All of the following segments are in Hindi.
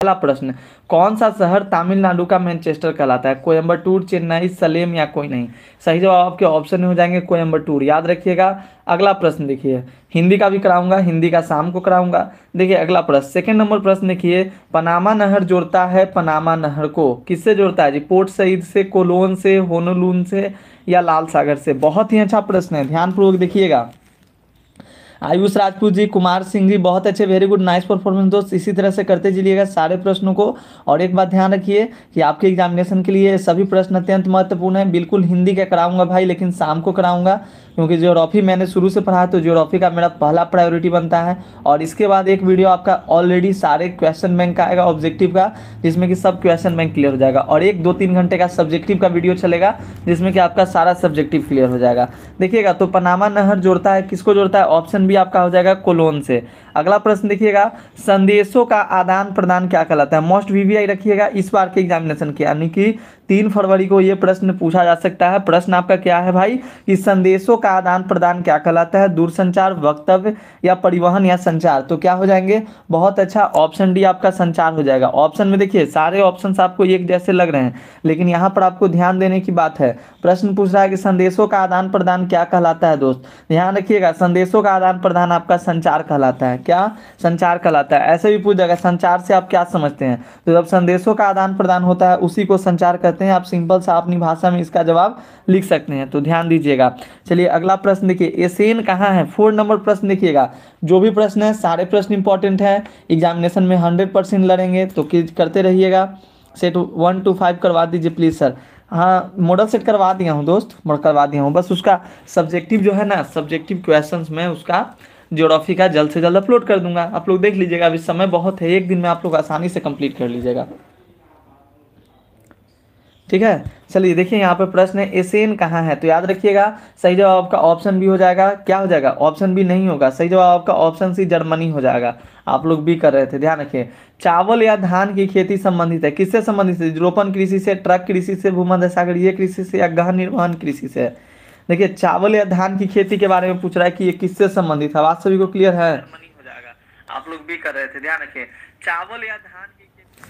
पहला प्रश्न कौन सा शहर तमिलनाडु का मैनचेस्टर कहलाता है कोयम्बटूर चेन्नई सलेम या कोई नहीं सही जवाब आपके ऑप्शन में हो जाएंगे कोयम्बटूर याद रखिएगा अगला प्रश्न देखिए हिंदी का भी कराऊंगा हिंदी का शाम को कराऊंगा देखिए अगला प्रश्न सेकंड नंबर प्रश्न देखिए पनामा नहर जोड़ता है पनामा नहर को किससे जोड़ता है जी पोर्ट सईद से कोलोन से होनोलून से या लाल सागर से बहुत ही अच्छा प्रश्न है ध्यानपूर्वक देखिएगा आयुष राजपूत जी कुमार सिंह जी बहुत अच्छे वेरी गुड नाइस परफॉर्मेंस दोस्त इसी तरह से करते चलिएगा सारे प्रश्नों को और एक बात ध्यान रखिए कि आपके एग्जामिनेशन के लिए सभी प्रश्न अत्यंत महत्वपूर्ण है बिल्कुल हिंदी का कराऊंगा भाई लेकिन शाम को कराऊंगा क्योंकि जियोग्राफी मैंने शुरू से पढ़ा है तो जियोग्राफी का मेरा पहला प्रायोरिटी बनता है और इसके बाद एक वीडियो आपका ऑलरेडी सारे क्वेश्चन बैंक का आएगा ऑब्जेक्टिव का जिसमें कि सब क्वेश्चन बैंक क्लियर हो जाएगा और एक दो तीन घंटे का सब्जेक्टिव का वीडियो चलेगा जिसमें कि आपका सारा सब्जेक्टिव क्लियर हो जाएगा देखिएगा तो पनामा नहर जोड़ता है किसको जोड़ता है ऑप्शन भी आपका हो जाएगा कोलोन से अगला प्रश्न देखिएगा संदेशों का आदान प्रदान क्या कहलाता है मोस्ट वीवीआई रखिएगा इस बार के एग्जामिनेशन के यानी कि तीन फरवरी को ये प्रश्न पूछा जा सकता है प्रश्न आपका क्या है भाई कि संदेशों का आदान प्रदान क्या कहलाता है दूरसंचार वक्तव्य या परिवहन या संचार तो क्या हो जाएंगे बहुत अच्छा ऑप्शन डी आपका संचार हो जाएगा ऑप्शन में देखिए सारे ऑप्शन आपको एक जैसे लग रहे हैं लेकिन यहाँ पर आपको ध्यान देने की बात है प्रश्न पूछ रहा है कि संदेशों का आदान प्रदान क्या कहलाता है दोस्त ध्यान रखिएगा संदेशों का आदान प्रदान आपका संचार कहलाता है क्या संचार कहलाता है ऐसे भी पूछ जाएगा संचार से आप क्या समझते हैं तो जब संदेशों का आदान प्रदान होता है उसी को संचार कहते हैं आप सिंपल सा अपनी भाषा में इसका जवाब लिख सकते हैं तो ध्यान दीजिएगा चलिए अगला प्रश्न देखिए एसेन कहाँ है फोर नंबर प्रश्न देखिएगा जो भी प्रश्न है सारे प्रश्न इंपॉर्टेंट है एग्जामिनेशन में हंड्रेड परसेंट लड़ेंगे तो करते रहिएगा सेट वन टू फाइव करवा दीजिए प्लीज़ सर हाँ मॉडल सेट करवा दिया हूँ दोस्त मॉडल करवा दिया हूँ बस उसका सब्जेक्टिव जो है ना सब्जेक्टिव क्वेश्चन में उसका जियोग्राफी का जल्द से जल्द अपलोड कर दूंगा आप लोग देख लीजिएगा अभी समय बहुत है एक दिन में आप लोग आसानी से कंप्लीट कर लीजिएगा ठीक है चलिए देखिए यहाँ पे प्रश्न है एसेन कहाँ है तो याद रखिएगा सही जवाब आपका ऑप्शन बी हो जाएगा क्या हो जाएगा ऑप्शन बी नहीं होगा सही जवाब आपका ऑप्शन सी जर्मनी हो जाएगा आप लोग बी कर रहे थे ध्यान रखिए चावल या धान की खेती संबंधित है किससे संबंधित है रोपण कृषि से ट्रक कृषि से भूमध्य सागरीय कृषि से या गहन निर्वहन कृषि से है देखिए चावल या धान की खेती के बारे में पूछ रहा है कि ये किससे संबंधित है बात सभी को क्लियर है आप लोग भी कर रहे थे ध्यान रखिए चावल या धान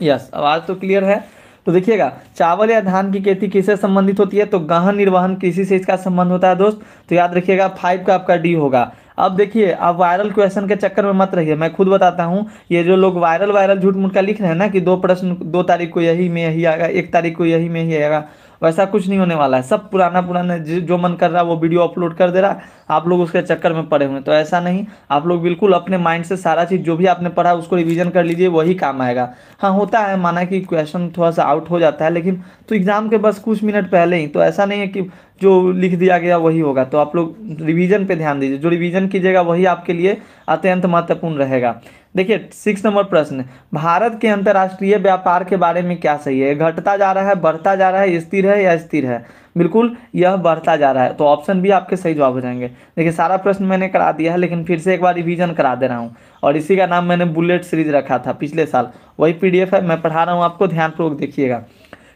की यस आवाज तो क्लियर है तो देखिएगा चावल या धान की खेती किससे संबंधित होती है तो गहन निर्वहन कृषि से इसका संबंध होता है दोस्त तो याद रखिएगा फाइव का आपका डी होगा अब देखिए अब वायरल क्वेश्चन के चक्कर में मत रहिए मैं खुद बताता हूँ ये जो लोग वायरल वायरल झूठ मूठ का लिख रहे हैं ना कि दो प्रश्न दो तारीख को यही में यही आएगा एक तारीख को यही में ही आएगा वैसा कुछ नहीं होने वाला है सब पुराना पुराना जो मन कर रहा है वो वीडियो अपलोड कर दे रहा है आप लोग उसके चक्कर में पड़े हुए तो ऐसा नहीं आप लोग बिल्कुल अपने माइंड से सारा चीज़ जो भी आपने पढ़ा उसको रिविजन कर लीजिए वही काम आएगा हाँ होता है माना कि क्वेश्चन थोड़ा सा आउट हो जाता है लेकिन तो एग्ज़ाम के बस कुछ मिनट पहले ही तो ऐसा नहीं है कि जो लिख दिया गया वही होगा तो आप लोग रिवीजन पे ध्यान दीजिए जो रिवीजन कीजिएगा वही आपके लिए अत्यंत महत्वपूर्ण रहेगा देखिए सिक्स नंबर प्रश्न भारत के अंतर्राष्ट्रीय व्यापार के बारे में क्या सही है घटता जा रहा है बढ़ता जा रहा है स्थिर है या स्थिर है बिल्कुल यह बढ़ता जा रहा है तो ऑप्शन भी आपके सही जवाब हो जाएंगे देखिए सारा प्रश्न मैंने करा दिया है लेकिन फिर से एक बार रिवीजन करा दे रहा हूँ और इसी का नाम मैंने बुलेट सीरीज रखा था पिछले साल वही पीडीएफ है मैं पढ़ा रहा हूँ आपको ध्यानपूर्वक देखिएगा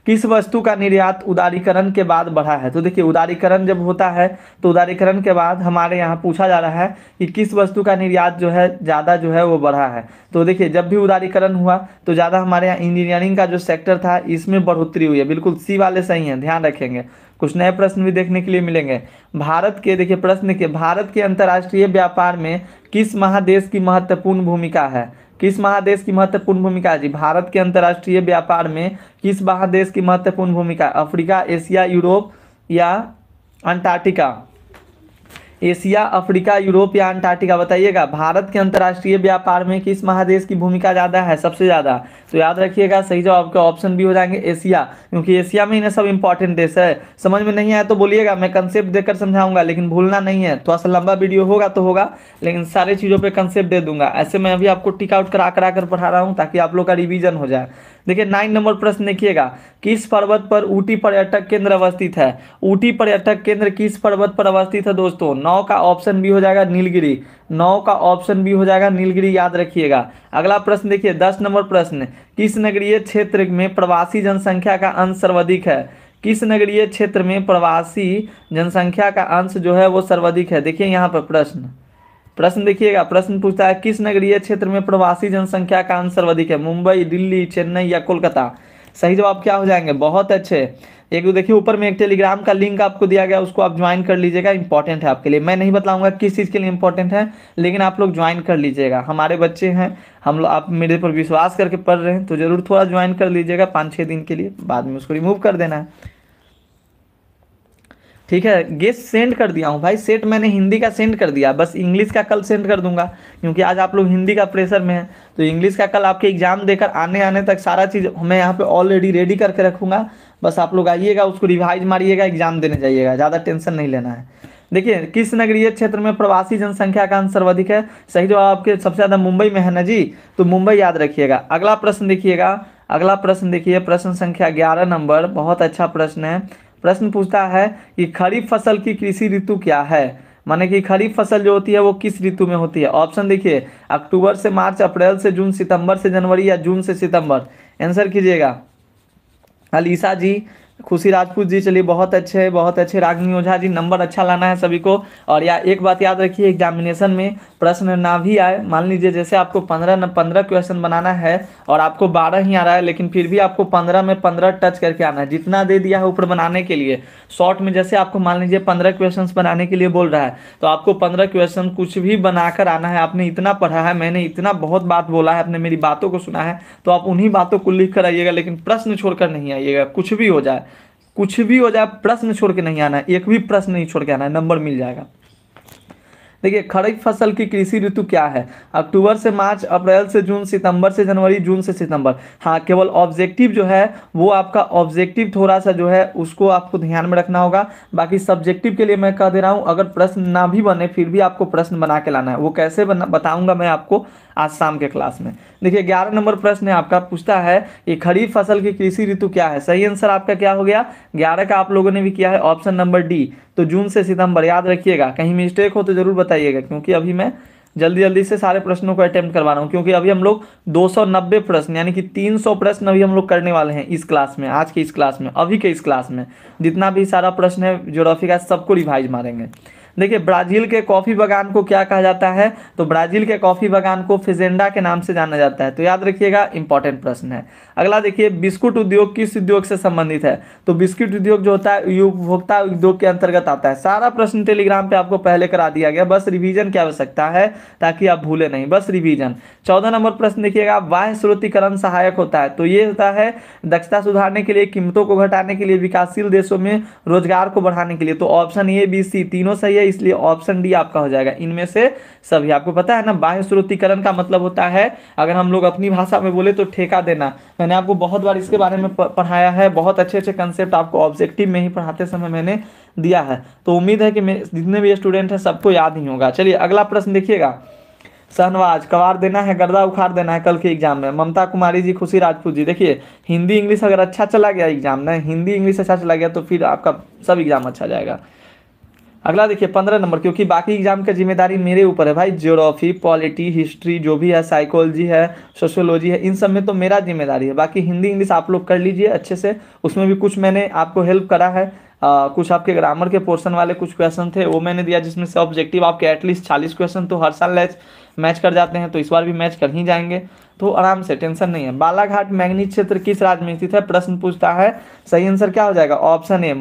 किस वस्तु का निर्यात उदारीकरण के बाद बढ़ा है तो देखिए उदारीकरण जब होता है तो उदारीकरण के बाद हमारे यहाँ पूछा जा रहा है कि किस वस्तु का निर्यात जो है ज़्यादा जो है वो बढ़ा है तो देखिए जब भी उदारीकरण हुआ तो ज़्यादा हमारे यहाँ इंजीनियरिंग का जो सेक्टर था इसमें बढ़ोतरी हुई है बिल्कुल सी वाले सही हैं ध्यान रखेंगे कुछ नए प्रश्न भी देखने के लिए मिलेंगे भारत के देखिए प्रश्न के भारत के अंतर्राष्ट्रीय व्यापार में किस महादेश की महत्वपूर्ण भूमिका है किस महादेश की महत्वपूर्ण भूमिका है जी भारत के अंतर्राष्ट्रीय व्यापार में किस महादेश की महत्वपूर्ण भूमिका अफ्रीका एशिया यूरोप या अंटार्कटिका एशिया अफ्रीका यूरोप या अंटार्कटिका बताइएगा भारत के अंतर्राष्ट्रीय व्यापार में किस महादेश की भूमिका ज़्यादा है सबसे ज़्यादा तो याद रखिएगा सही जवाब के ऑप्शन भी हो जाएंगे एशिया क्योंकि एशिया में इन्हें सब इंपॉर्टेंट देश है समझ में नहीं आया तो बोलिएगा मैं कंसेप्ट देकर समझाऊंगा लेकिन भूलना नहीं है थोड़ा सा लंबा वीडियो होगा तो होगा लेकिन सारे चीज़ों पर कंसेप्ट दे दूंगा ऐसे मैं अभी आपको टिकआउट करा करा कर पढ़ा रहा हूँ ताकि आप लोग का रिविजन हो जाए देखिए नाइन नंबर प्रश्न देखिएगा किस पर्वत पर ऊटी पर्यटक केंद्र अवस्थित है ऊटी पर्यटक केंद्र किस पर्वत पर अवस्थित है दोस्तों नौ का ऑप्शन बी हो जाएगा नीलगिरी नौ का ऑप्शन बी हो जाएगा नीलगिरी याद रखिएगा अगला प्रश्न देखिए दस नंबर प्रश्न किस नगरीय क्षेत्र में प्रवासी जनसंख्या का अंश सर्वाधिक है किस नगरीय क्षेत्र में प्रवासी जनसंख्या का अंश जो है वो सर्वाधिक है देखिए यहाँ पर प्रश्न प्रश्न देखिएगा प्रश्न पूछता है किस नगरीय क्षेत्र में प्रवासी जनसंख्या का अंश सर्वाधिक है मुंबई दिल्ली चेन्नई या कोलकाता सही जवाब क्या हो जाएंगे बहुत अच्छे एक देखिए ऊपर में एक टेलीग्राम का लिंक आपको दिया गया उसको आप ज्वाइन कर लीजिएगा इंपॉर्टेंट है आपके लिए मैं नहीं बताऊंगा किस चीज़ के लिए इंपॉर्टेंट है लेकिन आप लोग ज्वाइन कर लीजिएगा हमारे बच्चे हैं हम लोग आप मेरे पर विश्वास करके पढ़ रहे हैं तो ज़रूर थोड़ा ज्वाइन कर लीजिएगा पाँच छः दिन के लिए बाद में उसको रिमूव कर देना है ठीक है गेस सेंड कर दिया हूँ भाई सेट मैंने हिंदी का सेंड कर दिया बस इंग्लिश का कल सेंड कर दूंगा क्योंकि आज आप लोग हिंदी का प्रेशर में हैं तो इंग्लिश का कल आपके एग्ज़ाम देकर आने आने तक सारा चीज़ मैं यहाँ पे ऑलरेडी रेडी करके रखूँगा बस आप लोग आइएगा उसको रिवाइज मारिएगा एग्ज़ाम देने जाइएगा ज़्यादा टेंशन नहीं लेना है देखिए किस नगरीय क्षेत्र में प्रवासी जनसंख्या का आंसर अधिक है सही जवाब आपके सबसे ज़्यादा मुंबई में है ना जी तो मुंबई याद रखिएगा अगला प्रश्न देखिएगा अगला प्रश्न देखिए प्रश्न संख्या ग्यारह नंबर बहुत अच्छा प्रश्न है प्रश्न पूछता है कि खरीफ फसल की कृषि ऋतु क्या है माने कि खरीफ फसल जो होती है वो किस ऋतु में होती है ऑप्शन देखिए अक्टूबर से मार्च अप्रैल से जून सितंबर से जनवरी या जून से सितंबर आंसर कीजिएगा अलीसा जी खुशी राजपूत जी चलिए बहुत अच्छे बहुत अच्छे रागिनी ओझा जी नंबर अच्छा लाना है सभी को और या एक बात याद रखिए एग्जामिनेशन में प्रश्न ना भी आए मान लीजिए जैसे आपको पंद्रह न पंद्रह क्वेश्चन बनाना है और आपको बारह ही आ रहा है लेकिन फिर भी आपको पंद्रह में पंद्रह टच करके आना है जितना दे दिया है ऊपर बनाने के लिए शॉर्ट में जैसे आपको मान लीजिए पंद्रह क्वेश्चन बनाने के लिए बोल रहा है तो आपको पंद्रह क्वेश्चन कुछ भी बनाकर आना है आपने इतना पढ़ा है मैंने इतना बहुत बात बोला है आपने मेरी बातों को सुना है तो आप उन्हीं बातों को लिख कर आइएगा लेकिन प्रश्न छोड़कर नहीं आइएगा कुछ भी हो जाए कुछ भी हो जाए प्रश्न छोड़ के नहीं आना है एक भी प्रश्न नहीं छोड़ के आना है नंबर मिल जाएगा देखिए खरीफ फसल की कृषि ऋतु क्या है अक्टूबर से मार्च अप्रैल से जून सितंबर से जनवरी जून से सितंबर हाँ केवल ऑब्जेक्टिव जो है वो आपका ऑब्जेक्टिव थोड़ा सा जो है उसको आपको ध्यान में रखना होगा बाकी सब्जेक्टिव के लिए मैं कह दे रहा हूँ अगर प्रश्न ना भी बने फिर भी आपको प्रश्न बना के लाना है वो कैसे बना बताऊँगा मैं आपको आज शाम के क्लास में देखिए ग्यारह नंबर प्रश्न आपका पूछता है कि खरीफ फसल की कृषि ऋतु क्या है सही आंसर आपका क्या हो गया ग्यारह का आप लोगों ने भी किया है ऑप्शन नंबर डी तो जून से सितंबर याद रखिएगा कहीं मिस्टेक हो तो ज़रूर बताइएगा क्योंकि अभी मैं जल्दी जल्दी से सारे प्रश्नों को अटैम्प्ट करवा रहा हूँ क्योंकि अभी हम लोग 290 प्रश्न यानी कि 300 प्रश्न अभी हम लोग करने वाले हैं इस क्लास में आज के इस क्लास में अभी के इस क्लास में जितना भी सारा प्रश्न है ज्योग्राफी का सबको रिवाइज मारेंगे देखिए ब्राज़ील के कॉफ़ी बागान को क्या कहा जाता है तो ब्राज़ील के कॉफ़ी बागान को फिजेंडा के नाम से जाना जाता है तो याद रखिएगा इंपॉर्टेंट प्रश्न है अगला देखिए बिस्कुट उद्योग किस उद्योग से संबंधित है तो बिस्कुट उद्योग जो होता है उपभोक्ता उद्योग के अंतर्गत आता है सारा प्रश्न टेलीग्राम पे आपको पहले करा दिया गया बस रिविजन की आवश्यकता है ताकि आप भूले नहीं बस रिविजन चौदह नंबर प्रश्न देखिएगा बाह्य स्रोतिकरण सहायक होता है तो ये होता है दक्षता सुधारने के लिए कीमतों को घटाने के लिए विकासशील देशों में रोजगार को बढ़ाने के लिए तो ऑप्शन ए बी सी तीनों सही है इसलिए ऑप्शन डी आपका हो जाएगा इनमें से सभी आपको पता है ना बाह्य स्रोतीकरण का मतलब होता है अगर हम लोग अपनी भाषा में बोले तो ठेका देना मैंने आपको बहुत बार इसके बारे में पढ़ाया है बहुत अच्छे अच्छे कंसेप्ट आपको ऑब्जेक्टिव में ही पढ़ाते समय मैंने दिया है तो उम्मीद है कि जितने भी स्टूडेंट हैं सबको याद ही होगा चलिए अगला प्रश्न देखिएगा शहनवाज कवार देना है गर्दा उखाड़ देना है कल के एग्जाम में ममता कुमारी जी खुशी राजपूत जी देखिए हिंदी इंग्लिश अगर अच्छा चला गया एग्जाम में हिंदी इंग्लिश अच्छा चला गया तो फिर आपका सब एग्जाम अच्छा जाएगा अगला देखिए पंद्रह नंबर क्योंकि बाकी एग्जाम का जिम्मेदारी मेरे ऊपर है भाई जियोग्राफी पॉलिटी हिस्ट्री जो भी है साइकोलॉजी है सोशोलॉजी है इन सब में तो मेरा जिम्मेदारी है बाकी हिंदी इंग्लिश आप लोग कर लीजिए अच्छे से उसमें भी कुछ मैंने आपको हेल्प करा है आ, कुछ आपके ग्रामर के पोर्शन वाले कुछ क्वेश्चन थे वो मैंने दिया जिसमें से ऑब्जेक्टिव आपके एटलीस्ट चालीस क्वेश्चन तो हर साल मैच कर जाते हैं तो इस बार भी मैच कर ही जाएंगे तो आराम से टेंशन नहीं है बालाघाट मैग्नी क्षेत्र किस राज्य में स्थित है प्रश्न पूछता है सही आंसर क्या हो जाएगा ऑप्शन ए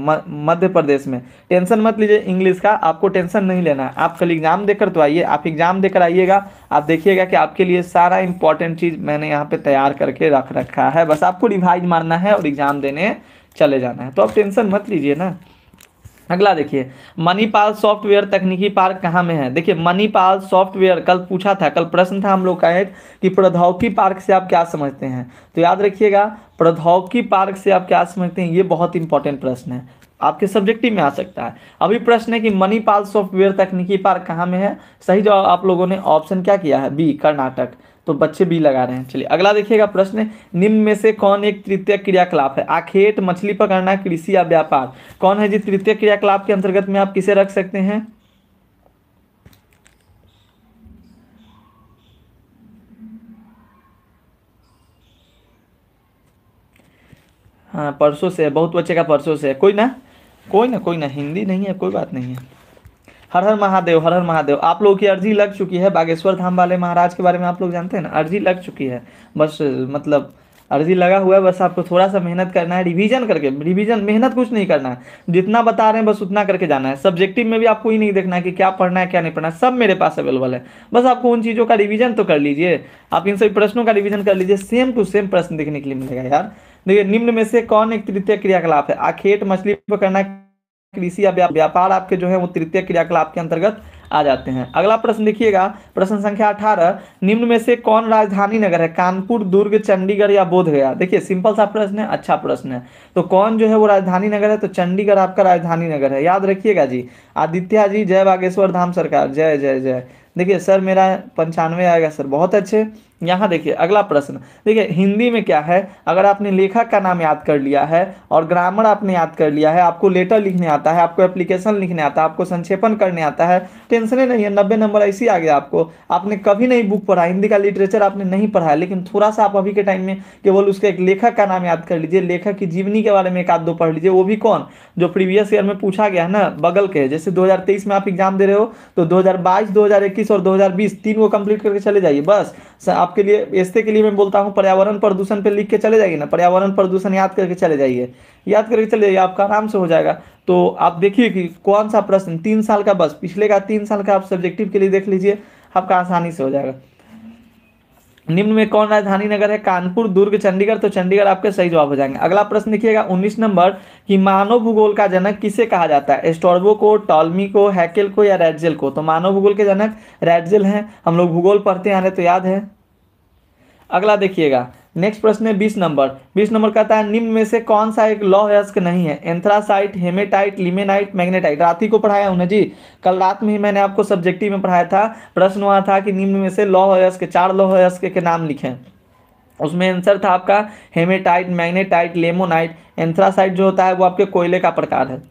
मध्य प्रदेश में टेंशन मत लीजिए इंग्लिश का आपको टेंशन नहीं लेना है आप कल एग्जाम देकर तो आइए आप एग्जाम देकर आइएगा आप देखिएगा कि आपके लिए सारा इंपॉर्टेंट चीज़ मैंने यहाँ पे तैयार करके रख रखा है बस आपको रिवाइज मारना है और एग्जाम देने चले जाना है तो आप टेंशन मत लीजिए ना अगला देखिए मणिपाल सॉफ्टवेयर तकनीकी पार्क कहाँ में है देखिए मणिपाल सॉफ्टवेयर कल पूछा था कल प्रश्न था हम लोग का एक कि प्रौद्योगिकी पार्क से आप क्या समझते हैं तो याद रखिएगा प्रौद्योगिकी पार्क से आप क्या समझते हैं ये बहुत इंपॉर्टेंट प्रश्न है आपके सब्जेक्टिव में आ सकता है अभी प्रश्न है कि मणिपाल सॉफ्टवेयर तकनीकी पार्क कहाँ में है सही जवाब आप लोगों ने ऑप्शन क्या किया है बी कर्नाटक तो बच्चे भी लगा रहे हैं चलिए अगला देखिएगा प्रश्न निम्न में से कौन एक तृतीय क्रियाकलाप है आखेट मछली पकड़ना कृषि या व्यापार कौन है जी तृतीय क्रियाकलाप के अंतर्गत में आप किसे रख सकते हैं हाँ परसों से बहुत बच्चे का परसों से कोई ना कोई ना कोई ना हिंदी नहीं है कोई बात नहीं है हर हर महादेव हर हर महादेव आप लोगों की अर्जी लग चुकी है बागेश्वर धाम वाले महाराज के बारे में आप लोग जानते हैं ना अर्जी लग चुकी है बस मतलब अर्जी लगा हुआ है बस आपको थोड़ा सा मेहनत करना है रिवीजन करके रिवीजन मेहनत कुछ नहीं करना है जितना बता रहे हैं बस उतना करके जाना है सब्जेक्टिव में भी आपको ही नहीं देखना है कि क्या पढ़ना है क्या नहीं पढ़ना सब मेरे पास अवेलेबल है बस आपको उन चीज़ों का रिवीजन तो कर लीजिए आप इन सभी प्रश्नों का रिविजन कर लीजिए सेम टू सेम प्रश्न देखने के लिए मिलेगा यार देखिए निम्न में से कौन एक तृतीय क्रियाकलाप है आखेट मछली पकड़ना कृषि या व्यापार आपके जो है वो तृतीय क्रियाकलाप के अंतर्गत आ जाते हैं अगला प्रश्न देखिएगा प्रश्न संख्या अठारह निम्न में से कौन राजधानी नगर है कानपुर दुर्ग चंडीगढ़ या बोध गया देखिए सिंपल सा प्रश्न है अच्छा प्रश्न है तो कौन जो है वो राजधानी नगर है तो चंडीगढ़ आपका राजधानी नगर है याद रखिएगा जी आदित्य जी जय बागेश्वर धाम सरकार जय जय जय देखिए सर मेरा पंचानवे आएगा सर बहुत अच्छे यहाँ देखिए अगला प्रश्न देखिए हिंदी में क्या है अगर आपने लेखक का नाम याद कर लिया है और ग्रामर आपने याद कर लिया है आपको लेटर लिखने आता है आपको एप्लीकेशन लिखने आता है आपको संक्षेपण करने आता है टेंशने नहीं है नब्बे नंबर ऐसे आ गया आपको आपने कभी नहीं बुक पढ़ा हिंदी का लिटरेचर आपने नहीं पढ़ा है लेकिन थोड़ा सा आप अभी के टाइम में केवल उसके एक लेखक का नाम याद कर लीजिए लेखक की जीवनी के बारे में एक आध दो पढ़ लीजिए वो भी कौन जो प्रीवियस ईयर में पूछा गया है ना बगल के जैसे दो में आप एग्जाम दे रहे हो तो दो हज़ार और 2020 तीन को कंप्लीट करके चले जाइए बस आपके लिए ऐसे के लिए मैं बोलता हूँ पर्यावरण प्रदूषण पे लिख के चले जाइए ना पर्यावरण प्रदूषण याद करके चले जाइए याद करके चले जाइए आपका आराम से हो जाएगा तो आप देखिए कि कौन सा प्रश्न तीन साल का बस पिछले का तीन साल का आप सब्जेक्टिव के लिए देख लीजिए आपका आसानी से हो जाएगा निम्न में कौन राजधानी नगर है कानपुर दुर्ग चंडीगढ़ तो चंडीगढ़ आपके सही जवाब हो जाएंगे अगला प्रश्न लिखिएगा 19 नंबर कि मानव भूगोल का जनक किसे कहा जाता है एस्टोर्बो को टॉलमी को हैकेल को या रेडजेल को तो मानव भूगोल के जनक रेडजेल हैं हम लोग भूगोल पढ़ते आ रहे तो याद है अगला देखिएगा नेक्स्ट प्रश्न है बीस नंबर बीस नंबर कहता है निम्न में से कौन सा एक लौह यस्क नहीं है एंथ्रासाइट हेमेटाइट लिमेनाइट मैग्नेटाइट रात ही को पढ़ाया हूं ना जी कल रात में ही मैंने आपको सब्जेक्टिव में पढ़ाया था प्रश्न हुआ था कि निम्न में से लौह यस्क चार लौह यस्क के नाम लिखें उसमें आंसर था आपका हेमेटाइट मैग्नेटाइट लेमोनाइट एंथ्रासाइट जो होता है वो आपके कोयले का प्रकार है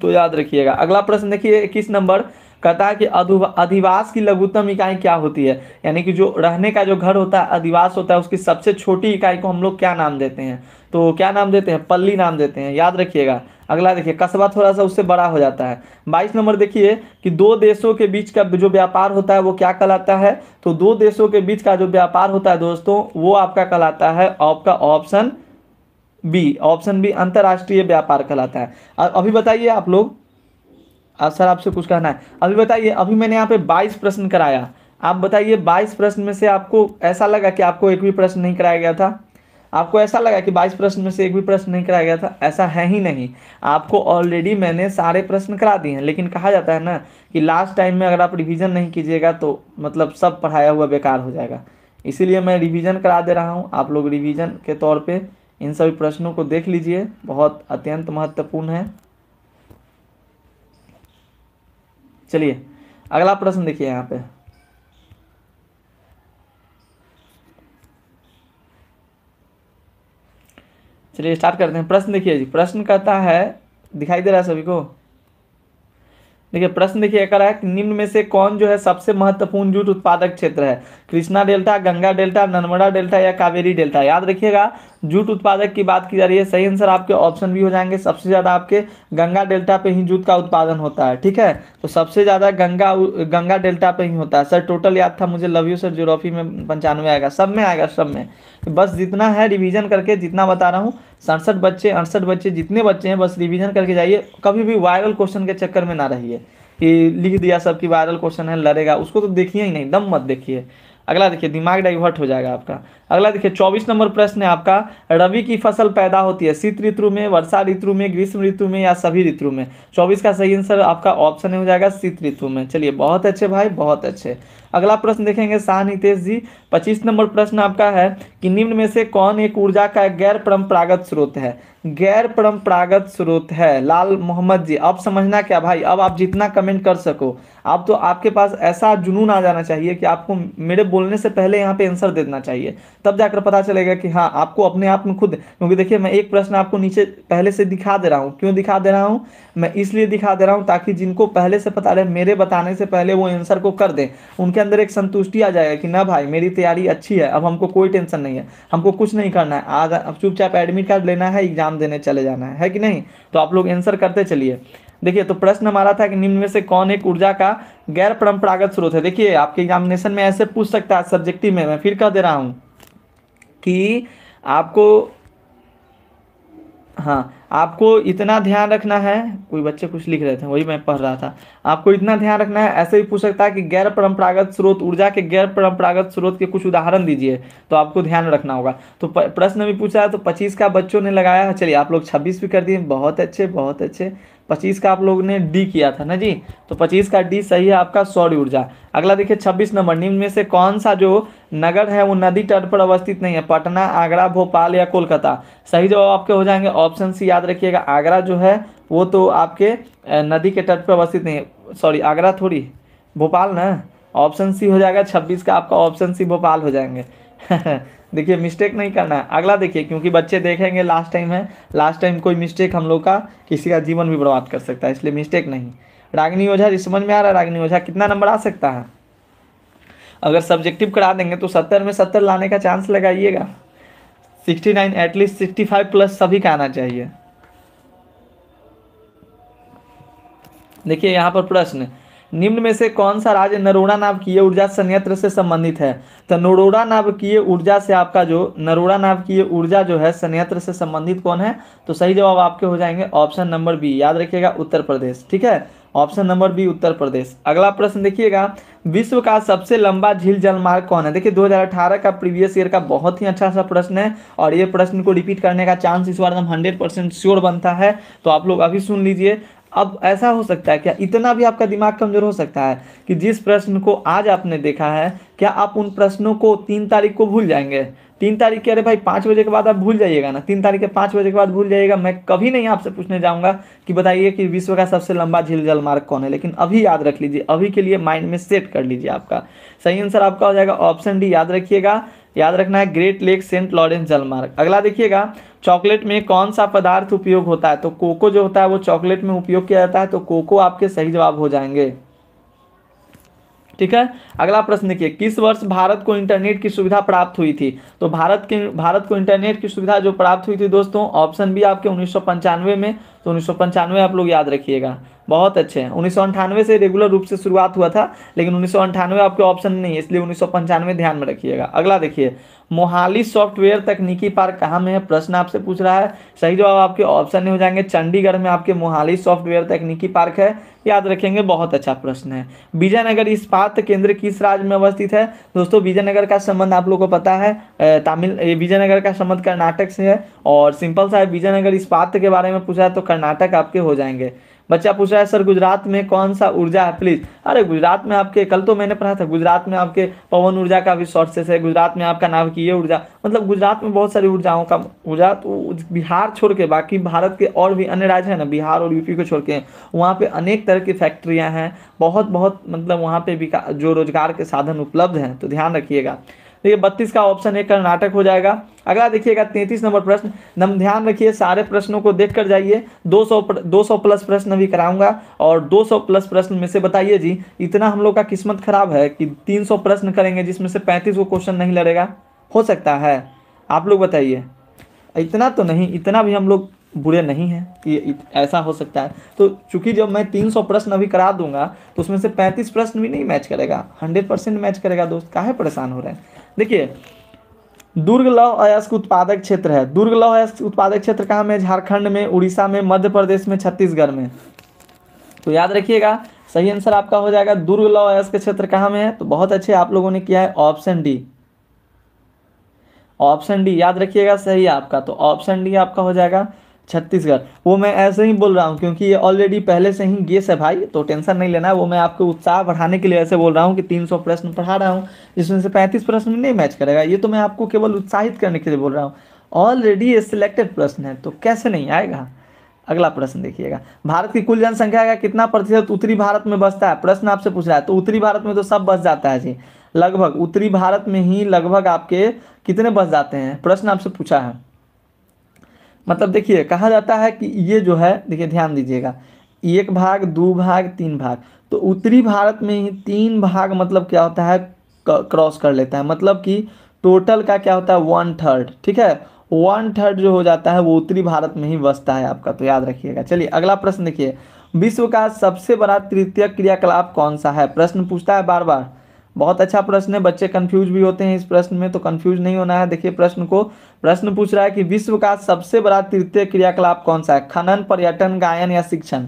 तो याद रखिएगा अगला प्रश्न देखिए इक्कीस नंबर कहता है कि अधिवास की लघुतम इकाई क्या होती है यानी कि जो रहने का जो घर होता है अधिवास होता है उसकी सबसे छोटी इकाई को हम लोग क्या नाम देते हैं तो क्या नाम देते हैं पल्ली नाम देते हैं याद रखिएगा अगला देखिए कस्बा थोड़ा सा उससे बड़ा हो जाता है बाईस नंबर देखिए कि दो देशों के बीच का जो व्यापार होता है वो क्या कहलाता है तो दो देशों के बीच का जो व्यापार होता है दोस्तों वो आपका कहलाता है आपका ऑप्शन बी ऑप्शन बी अंतर्राष्ट्रीय व्यापार कहलाता है अभी बताइए आप लोग अब सर आपसे कुछ कहना है अभी बताइए अभी मैंने यहाँ पे बाईस प्रश्न कराया आप बताइए बाईस प्रश्न में से आपको ऐसा लगा कि आपको एक भी प्रश्न नहीं कराया गया था आपको ऐसा लगा कि बाईस प्रश्न में से एक भी प्रश्न नहीं कराया गया था ऐसा है ही नहीं आपको ऑलरेडी मैंने सारे प्रश्न करा दिए हैं लेकिन कहा जाता है ना कि लास्ट टाइम में अगर आप रिवीजन नहीं कीजिएगा तो मतलब सब पढ़ाया हुआ बेकार हो जाएगा इसीलिए मैं रिवीजन करा दे रहा हूँ आप लोग रिवीजन के तौर पर इन सभी प्रश्नों को देख लीजिए बहुत अत्यंत महत्वपूर्ण है चलिए अगला प्रश्न देखिए यहाँ पे चलिए स्टार्ट करते हैं प्रश्न देखिए जी प्रश्न कहता है दिखाई दे रहा है सभी को देखिए प्रश्न देखिए रहा है कि निम्न में से कौन जो है सबसे महत्वपूर्ण जूट उत्पादक क्षेत्र है Krishna delta Ganga delta Narmada delta या कावेरी डेल्टा याद रखिएगा जूट उत्पादक की बात की जा रही है सही आंसर आपके ऑप्शन भी हो जाएंगे सबसे ज़्यादा आपके गंगा डेल्टा पे ही जूट का उत्पादन होता है ठीक है तो सबसे ज़्यादा गंगा गंगा डेल्टा पे ही होता है सर टोटल याद था मुझे लव यू सर जोग्राफी में पंचानवे आएगा सब में आएगा सब में बस जितना है रिविजन करके जितना बता रहा हूँ सड़सठ बच्चे अड़सठ बच्चे जितने बच्चे हैं बस रिविजन करके जाइए कभी भी वायरल क्वेश्चन के चक्कर में ना रहिए कि लिख दिया सब कि वायरल क्वेश्चन है लड़ेगा उसको तो देखिए ही नहीं दम मत देखिए अगला देखिए दिमाग डाइवर्ट हो जाएगा आपका अगला देखिए चौबीस नंबर प्रश्न है आपका रबी की फसल पैदा होती है शीत ऋतु में वर्षा ऋतु में ग्रीष्म ऋतु में या सभी ऋतु में चौबीस का सही आंसर आपका ऑप्शन हो जाएगा शीत ऋतु में चलिए बहुत अच्छे भाई बहुत अच्छे अगला प्रश्न देखेंगे शाह नितेश जी पच्चीस नंबर प्रश्न आपका है कि निम्न में से कौन एक ऊर्जा का गैर परंपरागत स्रोत है गैर परंपरागत स्रोत है लाल मोहम्मद जी अब समझना क्या भाई अब आप जितना कमेंट कर सको आप तो आपके पास ऐसा जुनून आ जाना चाहिए कि आपको मेरे बोलने से पहले यहाँ पे आंसर दे देना चाहिए तब जाकर पता चलेगा कि हाँ आपको अपने आप में खुद क्योंकि देखिए मैं एक प्रश्न आपको नीचे पहले से दिखा दे रहा हूँ क्यों दिखा दे रहा हूँ मैं इसलिए दिखा दे रहा हूँ ताकि जिनको पहले से पता रहे मेरे बताने से पहले वो आंसर को कर दें उनके अंदर एक संतुष्टि आ जाएगा कि ना भाई मेरी तैयारी अच्छी है अब हमको कोई टेंशन नहीं है हमको कुछ नहीं करना है आज अब चुपचाप एडमिट कार्ड लेना है एग्जाम देने चले जाना है है कि नहीं तो आप लोग एंसर करते चलिए देखिए तो प्रश्न हमारा था कि निम्न में से कौन एक ऊर्जा का गैर परंपरागत स्रोत है देखिए आपके एग्जामिनेशन में ऐसे पूछ सकता है सब्जेक्टिव में मैं फिर कह दे रहा हूँ कि आपको हाँ आपको इतना ध्यान रखना है कोई बच्चे कुछ लिख रहे थे वही मैं पढ़ रहा था आपको इतना ध्यान रखना है ऐसे भी पूछ सकता है कि गैर परंपरागत स्रोत ऊर्जा के गैर परंपरागत स्रोत के कुछ उदाहरण दीजिए तो आपको ध्यान रखना होगा तो प्रश्न भी पूछा है तो पच्चीस का बच्चों ने लगाया चलिए आप लोग छब्बीस भी कर दिए बहुत अच्छे बहुत अच्छे पच्चीस का आप लोग ने डी किया था ना जी तो पच्चीस का डी सही है आपका सौर ऊर्जा अगला देखिए छब्बीस नंबर निम्न में से कौन सा जो नगर है वो नदी तट पर अवस्थित नहीं है पटना आगरा भोपाल या कोलकाता सही जवाब आपके हो जाएंगे ऑप्शन सी याद रखिएगा आगरा जो है वो तो आपके नदी के तट पर अवस्थित नहीं है सॉरी आगरा थोड़ी भोपाल ना ऑप्शन सी हो जाएगा छब्बीस का आपका ऑप्शन सी भोपाल हो जाएंगे देखिए मिस्टेक नहीं करना है अगला देखिए क्योंकि बच्चे देखेंगे लास्ट टाइम है लास्ट टाइम कोई मिस्टेक हम लोग का किसी का जीवन भी बर्बाद कर सकता है इसलिए मिस्टेक नहीं रागनी ओझा समझ में आ रहा है रागनी ओझा कितना नंबर आ सकता है अगर सब्जेक्टिव करा देंगे तो सत्तर में सत्तर लाने का चांस लगाइएगा sixty nine at least sixty five plus सभी का आना चाहिए देखिए यहाँ पर प्रश्न निम्न में से कौन सा राज्य नरोड़ा नाभिकीय ऊर्जा संयंत्र से संबंधित है तो नरोड़ा की ऊर्जा से आपका जो नरोड़ा की ऊर्जा जो है संयंत्र से संबंधित कौन है तो सही जवाब आपके हो जाएंगे ऑप्शन नंबर बी याद रखिएगा उत्तर प्रदेश ठीक है option number B Uttar Pradesh अगला प्रश्न देखिएगा विश्व का सबसे लंबा झील जलमार्ग कौन है देखिए 2018 का प्रीवियस ईयर का बहुत ही अच्छा सा प्रश्न है और ये प्रश्न को रिपीट करने का चांस इस बार हम 100 परसेंट श्योर बनता है तो आप लोग अभी सुन लीजिए अब ऐसा हो सकता है क्या इतना भी आपका दिमाग कमज़ोर हो सकता है कि जिस प्रश्न को आज आपने देखा है क्या आप उन प्रश्नों को तीन तारीख को भूल जाएंगे तीन तारीख के अरे भाई पाँच बजे के बाद आप भूल जाइएगा ना तीन तारीख के पाँच बजे के बाद भूल जाइएगा मैं कभी नहीं आपसे पूछने जाऊंगा कि बताइए कि विश्व का सबसे लंबा झील जल मार्ग कौन है लेकिन अभी याद रख लीजिए अभी के लिए माइंड में सेट कर लीजिए आपका सही आंसर आपका हो जाएगा ऑप्शन डी याद रखिएगा याद रखना है ग्रेट लेक सेंट लॉरेंस जलमार्ग अगला देखिएगा चॉकलेट में कौन सा पदार्थ उपयोग होता है तो कोको जो होता है वो चॉकलेट में उपयोग किया जाता है तो कोको आपके सही जवाब हो जाएंगे ठीक है अगला प्रश्न देखिए किस वर्ष भारत को इंटरनेट की सुविधा प्राप्त हुई थी तो भारत के भारत को इंटरनेट की सुविधा जो प्राप्त हुई थी दोस्तों ऑप्शन भी आपके उन्नीस में तो उन्नीस आप लोग याद रखिएगा बहुत अच्छे हैं उन्नीस से रेगुलर रूप से शुरुआत हुआ था लेकिन उन्नीस आपके ऑप्शन नहीं है इसलिए उन्नीस ध्यान में रखिएगा अगला देखिए मोहाली सॉफ्टवेयर तकनीकी पार्क कहाँ में है प्रश्न आपसे पूछ रहा है सही जवाब आपके ऑप्शन हो जाएंगे चंडीगढ़ में आपके मोहाली सॉफ्टवेयर तकनीकी पार्क है याद रखेंगे बहुत अच्छा प्रश्न है विजयनगर इस्पात केंद्र किस राज्य में अवस्थित है दोस्तों विजयनगर का संबंध आप लोग को पता है तमिल विजयनगर का संबंध कर्नाटक से है और सिंपल सा है विजयनगर इस्पात के बारे में पूछा है तो कर्नाटक आपके हो जाएंगे बच्चा पूछ रहा है सर गुजरात में कौन सा ऊर्जा है प्लीज़ अरे गुजरात में आपके कल तो मैंने पढ़ा था गुजरात में आपके पवन ऊर्जा का भी सोर्सेस है गुजरात में आपका ये ऊर्जा मतलब गुजरात में बहुत सारी ऊर्जाओं का ऊर्जा तो बिहार छोड़ के बाकी भारत के और भी अन्य राज्य हैं ना बिहार और यूपी को छोड़ के वहाँ पे अनेक तरह की फैक्ट्रियाँ हैं बहुत बहुत मतलब वहाँ पे जो रोजगार के साधन उपलब्ध हैं तो ध्यान रखिएगा तो ये बत्तीस का ऑप्शन एक कर्नाटक हो जाएगा अगला देखिएगा तैंतीस नंबर प्रश्न नम ध्यान रखिए सारे प्रश्नों को देख कर जाइए 200 200 प्लस प्रश्न भी कराऊंगा और 200 प्लस प्रश्न में से बताइए जी इतना हम लोग का किस्मत खराब है कि 300 प्रश्न करेंगे जिसमें से 35 को क्वेश्चन नहीं लड़ेगा हो सकता है आप लोग बताइए इतना तो नहीं इतना भी हम लोग बुरे नहीं हैं कि ऐसा हो सकता है तो चूंकि जब मैं तीन प्रश्न अभी करा दूंगा तो उसमें से पैंतीस प्रश्न भी नहीं मैच करेगा हंड्रेड परसेंट मैच करेगा दोस्त काहे परेशान हो रहे हैं देखिए दुर्ग लौह अयस्क उत्पादक क्षेत्र है दुर्ग लौह अयस्क उत्पादक क्षेत्र कहाँ में झारखंड में उड़ीसा में मध्य प्रदेश में छत्तीसगढ़ में तो याद रखिएगा सही आंसर आपका हो जाएगा दुर्ग लौह अयस्क क्षेत्र कहाँ में है तो बहुत अच्छे आप लोगों ने किया है ऑप्शन डी ऑप्शन डी याद रखिएगा सही आपका तो ऑप्शन डी आपका हो जाएगा छत्तीसगढ़ वो मैं ऐसे ही बोल रहा हूँ क्योंकि ये ऑलरेडी पहले से ही गेस है भाई तो टेंशन नहीं लेना है वो मैं आपको उत्साह बढ़ाने के लिए ऐसे बोल रहा हूँ कि 300 प्रश्न पढ़ा रहा हूँ जिसमें से 35 प्रश्न नहीं मैच करेगा ये तो मैं आपको केवल उत्साहित करने के लिए बोल रहा हूँ ऑलरेडी ये सिलेक्टेड प्रश्न है तो कैसे नहीं आएगा अगला प्रश्न देखिएगा भारत की कुल जनसंख्या का कितना प्रतिशत उत्तरी भारत में बसता है प्रश्न आपसे पूछ रहा है तो उत्तरी भारत में तो सब बस जाता है जी लगभग उत्तरी भारत में ही लगभग आपके कितने बस जाते हैं प्रश्न आपसे पूछा है मतलब देखिए कहा जाता है कि ये जो है देखिए ध्यान दीजिएगा एक भाग दो भाग तीन भाग तो उत्तरी भारत में ही तीन भाग मतलब क्या होता है क्रॉस कर लेता है मतलब कि टोटल का क्या होता है वन थर्ड ठीक है वन थर्ड जो हो जाता है वो उत्तरी भारत में ही बसता है आपका तो याद रखिएगा चलिए अगला प्रश्न देखिए विश्व का सबसे बड़ा तृतीय क्रियाकलाप कौन सा है प्रश्न पूछता है बार बार बहुत अच्छा प्रश्न है बच्चे कंफ्यूज भी होते हैं इस प्रश्न में तो कंफ्यूज नहीं होना है देखिए प्रश्न को प्रश्न पूछ रहा है कि विश्व का सबसे बड़ा तृतीय क्रियाकलाप कौन सा है खनन पर्यटन गायन या शिक्षण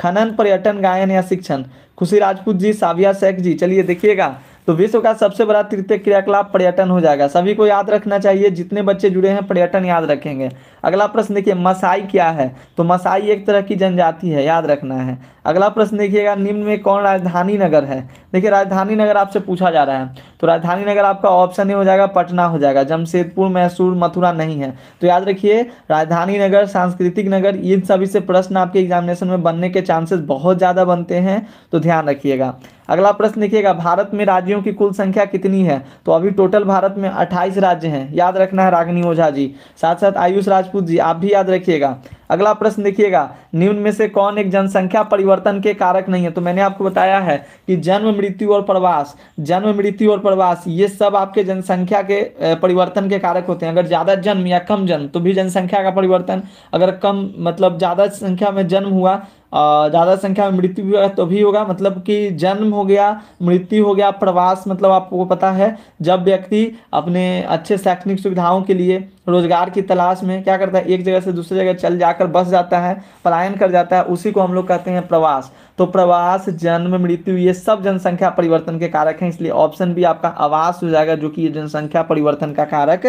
खनन पर्यटन गायन या शिक्षण खुशी राजपूत जी साविया शेख जी चलिए देखिएगा तो विश्व का सबसे बड़ा तृतीय क्रियाकलाप पर्यटन हो जाएगा सभी को याद रखना चाहिए जितने बच्चे जुड़े हैं पर्यटन याद रखेंगे अगला प्रश्न देखिए मसाई क्या है तो मसाई एक तरह की जनजाति है याद रखना है अगला प्रश्न देखिएगा निम्न में कौन राजधानी नगर है देखिए राजधानी नगर आपसे पूछा जा रहा है तो राजधानी नगर आपका ऑप्शन ही हो जाएगा पटना हो जाएगा जमशेदपुर मैसूर मथुरा नहीं है तो याद रखिए राजधानी नगर सांस्कृतिक नगर इन सभी से प्रश्न आपके एग्जामिनेशन में बनने के चांसेस बहुत ज़्यादा बनते हैं तो ध्यान रखिएगा अगला प्रश्न देखिएगा भारत में राज्यों की कुल संख्या कितनी है तो अभी टोटल भारत में 28 राज्य हैं याद रखना है रागनी ओझा जी साथ साथ आयुष राजपूत जी आप भी याद रखिएगा अगला प्रश्न देखिएगा निम्न में से कौन एक जनसंख्या परिवर्तन के कारक नहीं है तो मैंने आपको बताया है कि जन्म मृत्यु और प्रवास जन्म मृत्यु और प्रवास ये सब आपके जनसंख्या के परिवर्तन के कारक होते हैं अगर ज़्यादा जन्म या कम जन्म तो भी जनसंख्या का परिवर्तन अगर कम मतलब ज़्यादा संख्या में जन्म हुआ ज़्यादा संख्या में मृत्यु भी तो भी होगा मतलब कि जन्म हो गया मृत्यु हो गया प्रवास मतलब आपको पता है जब व्यक्ति अपने अच्छे शैक्षणिक सुविधाओं के लिए रोजगार की तलाश में क्या करता है एक जगह से दूसरी जगह चल जाकर बस जाता है पलायन कर जाता है उसी को हम लोग कहते हैं प्रवास तो प्रवास जन्म मृत्यु ये सब जनसंख्या परिवर्तन के कारक हैं इसलिए ऑप्शन भी आपका आवास हो जाएगा जो कि ये जनसंख्या परिवर्तन का कारक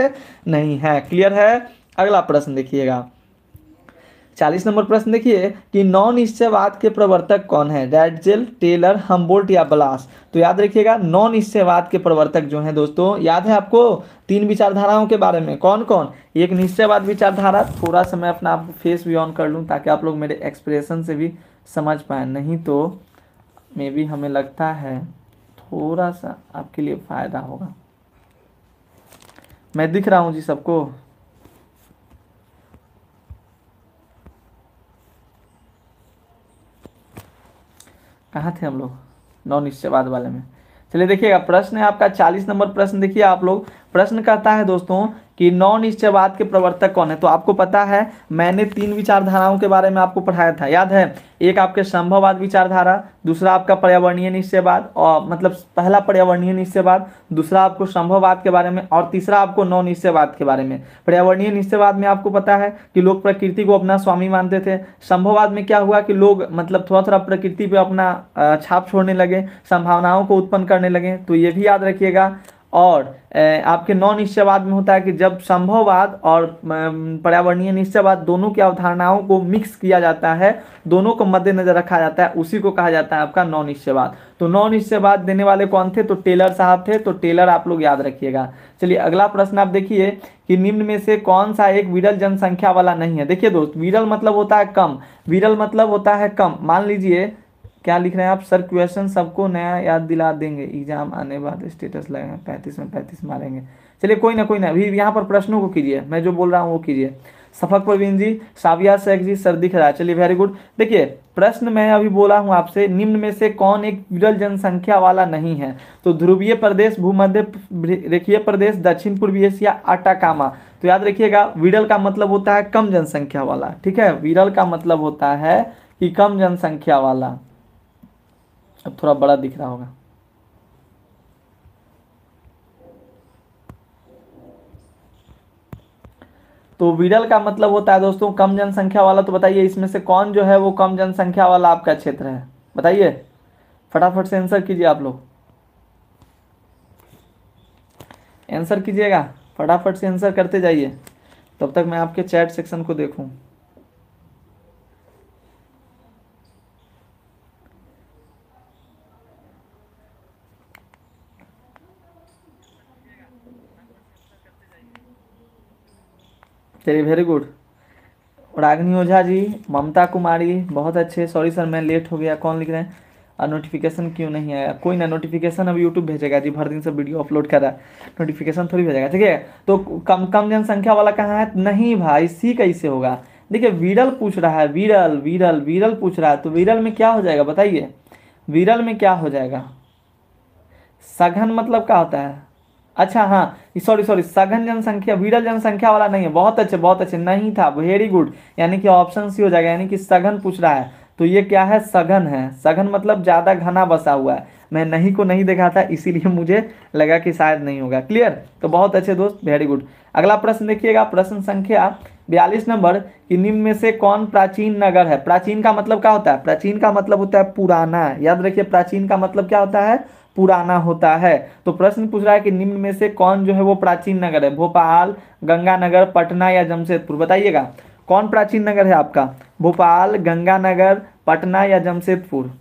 नहीं है क्लियर है अगला प्रश्न देखिएगा चालीस नंबर प्रश्न देखिए कि नौ निश्चयवाद के प्रवर्तक कौन है रेडजेल टेलर हम्बोल्ट या बलास तो याद रखिएगा नौ निश्चयवाद के प्रवर्तक जो हैं दोस्तों याद है आपको तीन विचारधाराओं के बारे में कौन कौन एक निश्चयवाद विचारधारा थोड़ा सा मैं अपना आपको फेस भी ऑन कर लूँ ताकि आप लोग मेरे एक्सप्रेशन से भी समझ पाए नहीं तो मे भी हमें लगता है थोड़ा सा आपके लिए फ़ायदा होगा मैं दिख रहा हूँ जी सबको कहाँ थे हम लोग नौ निश्चयवाद वाले में चलिए देखिएगा प्रश्न है आपका चालीस नंबर प्रश्न देखिए आप लोग प्रश्न कहता है दोस्तों कि नौ निश्चयवाद के प्रवर्तक कौन है तो आपको पता है मैंने तीन विचारधाराओं के बारे में आपको पढ़ाया था याद है एक आपके संभववाद विचारधारा दूसरा आपका पर्यावरणीय निश्चयवाद और मतलब पहला पर्यावरणीय निश्चयवाद दूसरा आपको संभववाद के बारे में और तीसरा आपको नौ निश्चयवाद के बारे में पर्यावरणीय निश्चयवाद में आपको पता है कि लोग प्रकृति को अपना स्वामी मानते थे संभववाद में क्या हुआ कि लोग मतलब थोड़ा थोड़ा प्रकृति पर अपना छाप छोड़ने लगे संभावनाओं को उत्पन्न करने लगे तो ये भी याद रखिएगा और आपके नौ निश्चयवाद में होता है कि जब संभववाद और पर्यावरणीय निश्चयवाद दोनों की अवधारणाओं को मिक्स किया जाता है दोनों को मद्देनजर रखा जाता है उसी को कहा जाता है आपका नौ निश्चयवाद तो नौ निश्चयवाद देने वाले कौन थे तो टेलर साहब थे तो टेलर आप लोग याद रखिएगा चलिए अगला प्रश्न आप देखिए कि निम्न में से कौन सा एक विरल जनसंख्या वाला नहीं है देखिए दोस्त विरल मतलब होता है कम विरल मतलब होता है कम मान लीजिए क्या लिख रहे हैं आप सर क्वेश्चन सबको नया याद दिला देंगे एग्जाम आने बाद स्टेटस लगेगा पैंतीस में पैंतीस मारेंगे चलिए कोई ना कोई ना अभी यहाँ पर प्रश्नों को कीजिए मैं जो बोल रहा हूँ वो कीजिए सफक प्रवीण जी साविया शेख जी सर दिख रहा है चलिए वेरी गुड देखिए प्रश्न मैं अभी बोला हूँ आपसे निम्न में से कौन एक विरल जनसंख्या वाला नहीं है तो ध्रुवीय प्रदेश भूमध्य रेखीय प्रदेश दक्षिण पूर्वी एशिया आटाकामा तो याद रखिएगा विरल का मतलब होता है कम जनसंख्या वाला ठीक है विरल का मतलब होता है कि कम जनसंख्या वाला अब थोड़ा बड़ा दिख रहा होगा तो विरल का मतलब होता है दोस्तों कम जनसंख्या वाला तो बताइए इसमें से कौन जो है वो कम जनसंख्या वाला आपका क्षेत्र है बताइए फटाफट से आंसर कीजिए आप लोग आंसर कीजिएगा फटाफट से आंसर करते जाइए तब तक मैं आपके चैट सेक्शन को देखूं चलिए वेरी गुड रागनी ओझा जी ममता कुमारी बहुत अच्छे सॉरी सर मैं लेट हो गया कौन लिख रहे हैं और नोटिफिकेशन क्यों नहीं आया कोई ना नोटिफिकेशन अब यूट्यूब भेजेगा जी भर दिन से वीडियो अपलोड कर रहा है नोटिफिकेशन थोड़ी भेजेगा ठीक है तो कम कम जनसंख्या वाला कहाँ है नहीं भाई सी कैसे होगा देखिए विरल पूछ रहा है विरल विरल विरल पूछ रहा है तो विरल में क्या हो जाएगा बताइए विरल में क्या हो जाएगा सघन मतलब क्या होता है अच्छा हाँ सॉरी सॉरी सघन जनसंख्या विरल जनसंख्या वाला नहीं है बहुत अच्छे बहुत अच्छे नहीं था वेरी गुड यानी कि ऑप्शन सी हो जाएगा यानी कि सघन पूछ रहा है तो ये क्या है सघन है सघन मतलब ज़्यादा घना बसा हुआ है मैं नहीं को नहीं देखा था इसीलिए मुझे लगा कि शायद नहीं होगा क्लियर तो बहुत अच्छे दोस्त वेरी गुड अगला प्रश्न देखिएगा प्रश्न संख्या बयालीस नंबर कि निम्न में से कौन प्राचीन नगर है प्राचीन का मतलब क्या होता है प्राचीन का मतलब होता है पुराना याद रखिए प्राचीन का मतलब क्या होता है पुराना होता है तो प्रश्न पूछ रहा है कि निम्न में से कौन जो है वो प्राचीन नगर है भोपाल गंगानगर पटना या जमशेदपुर बताइएगा कौन प्राचीन नगर है आपका भोपाल गंगानगर पटना या जमशेदपुर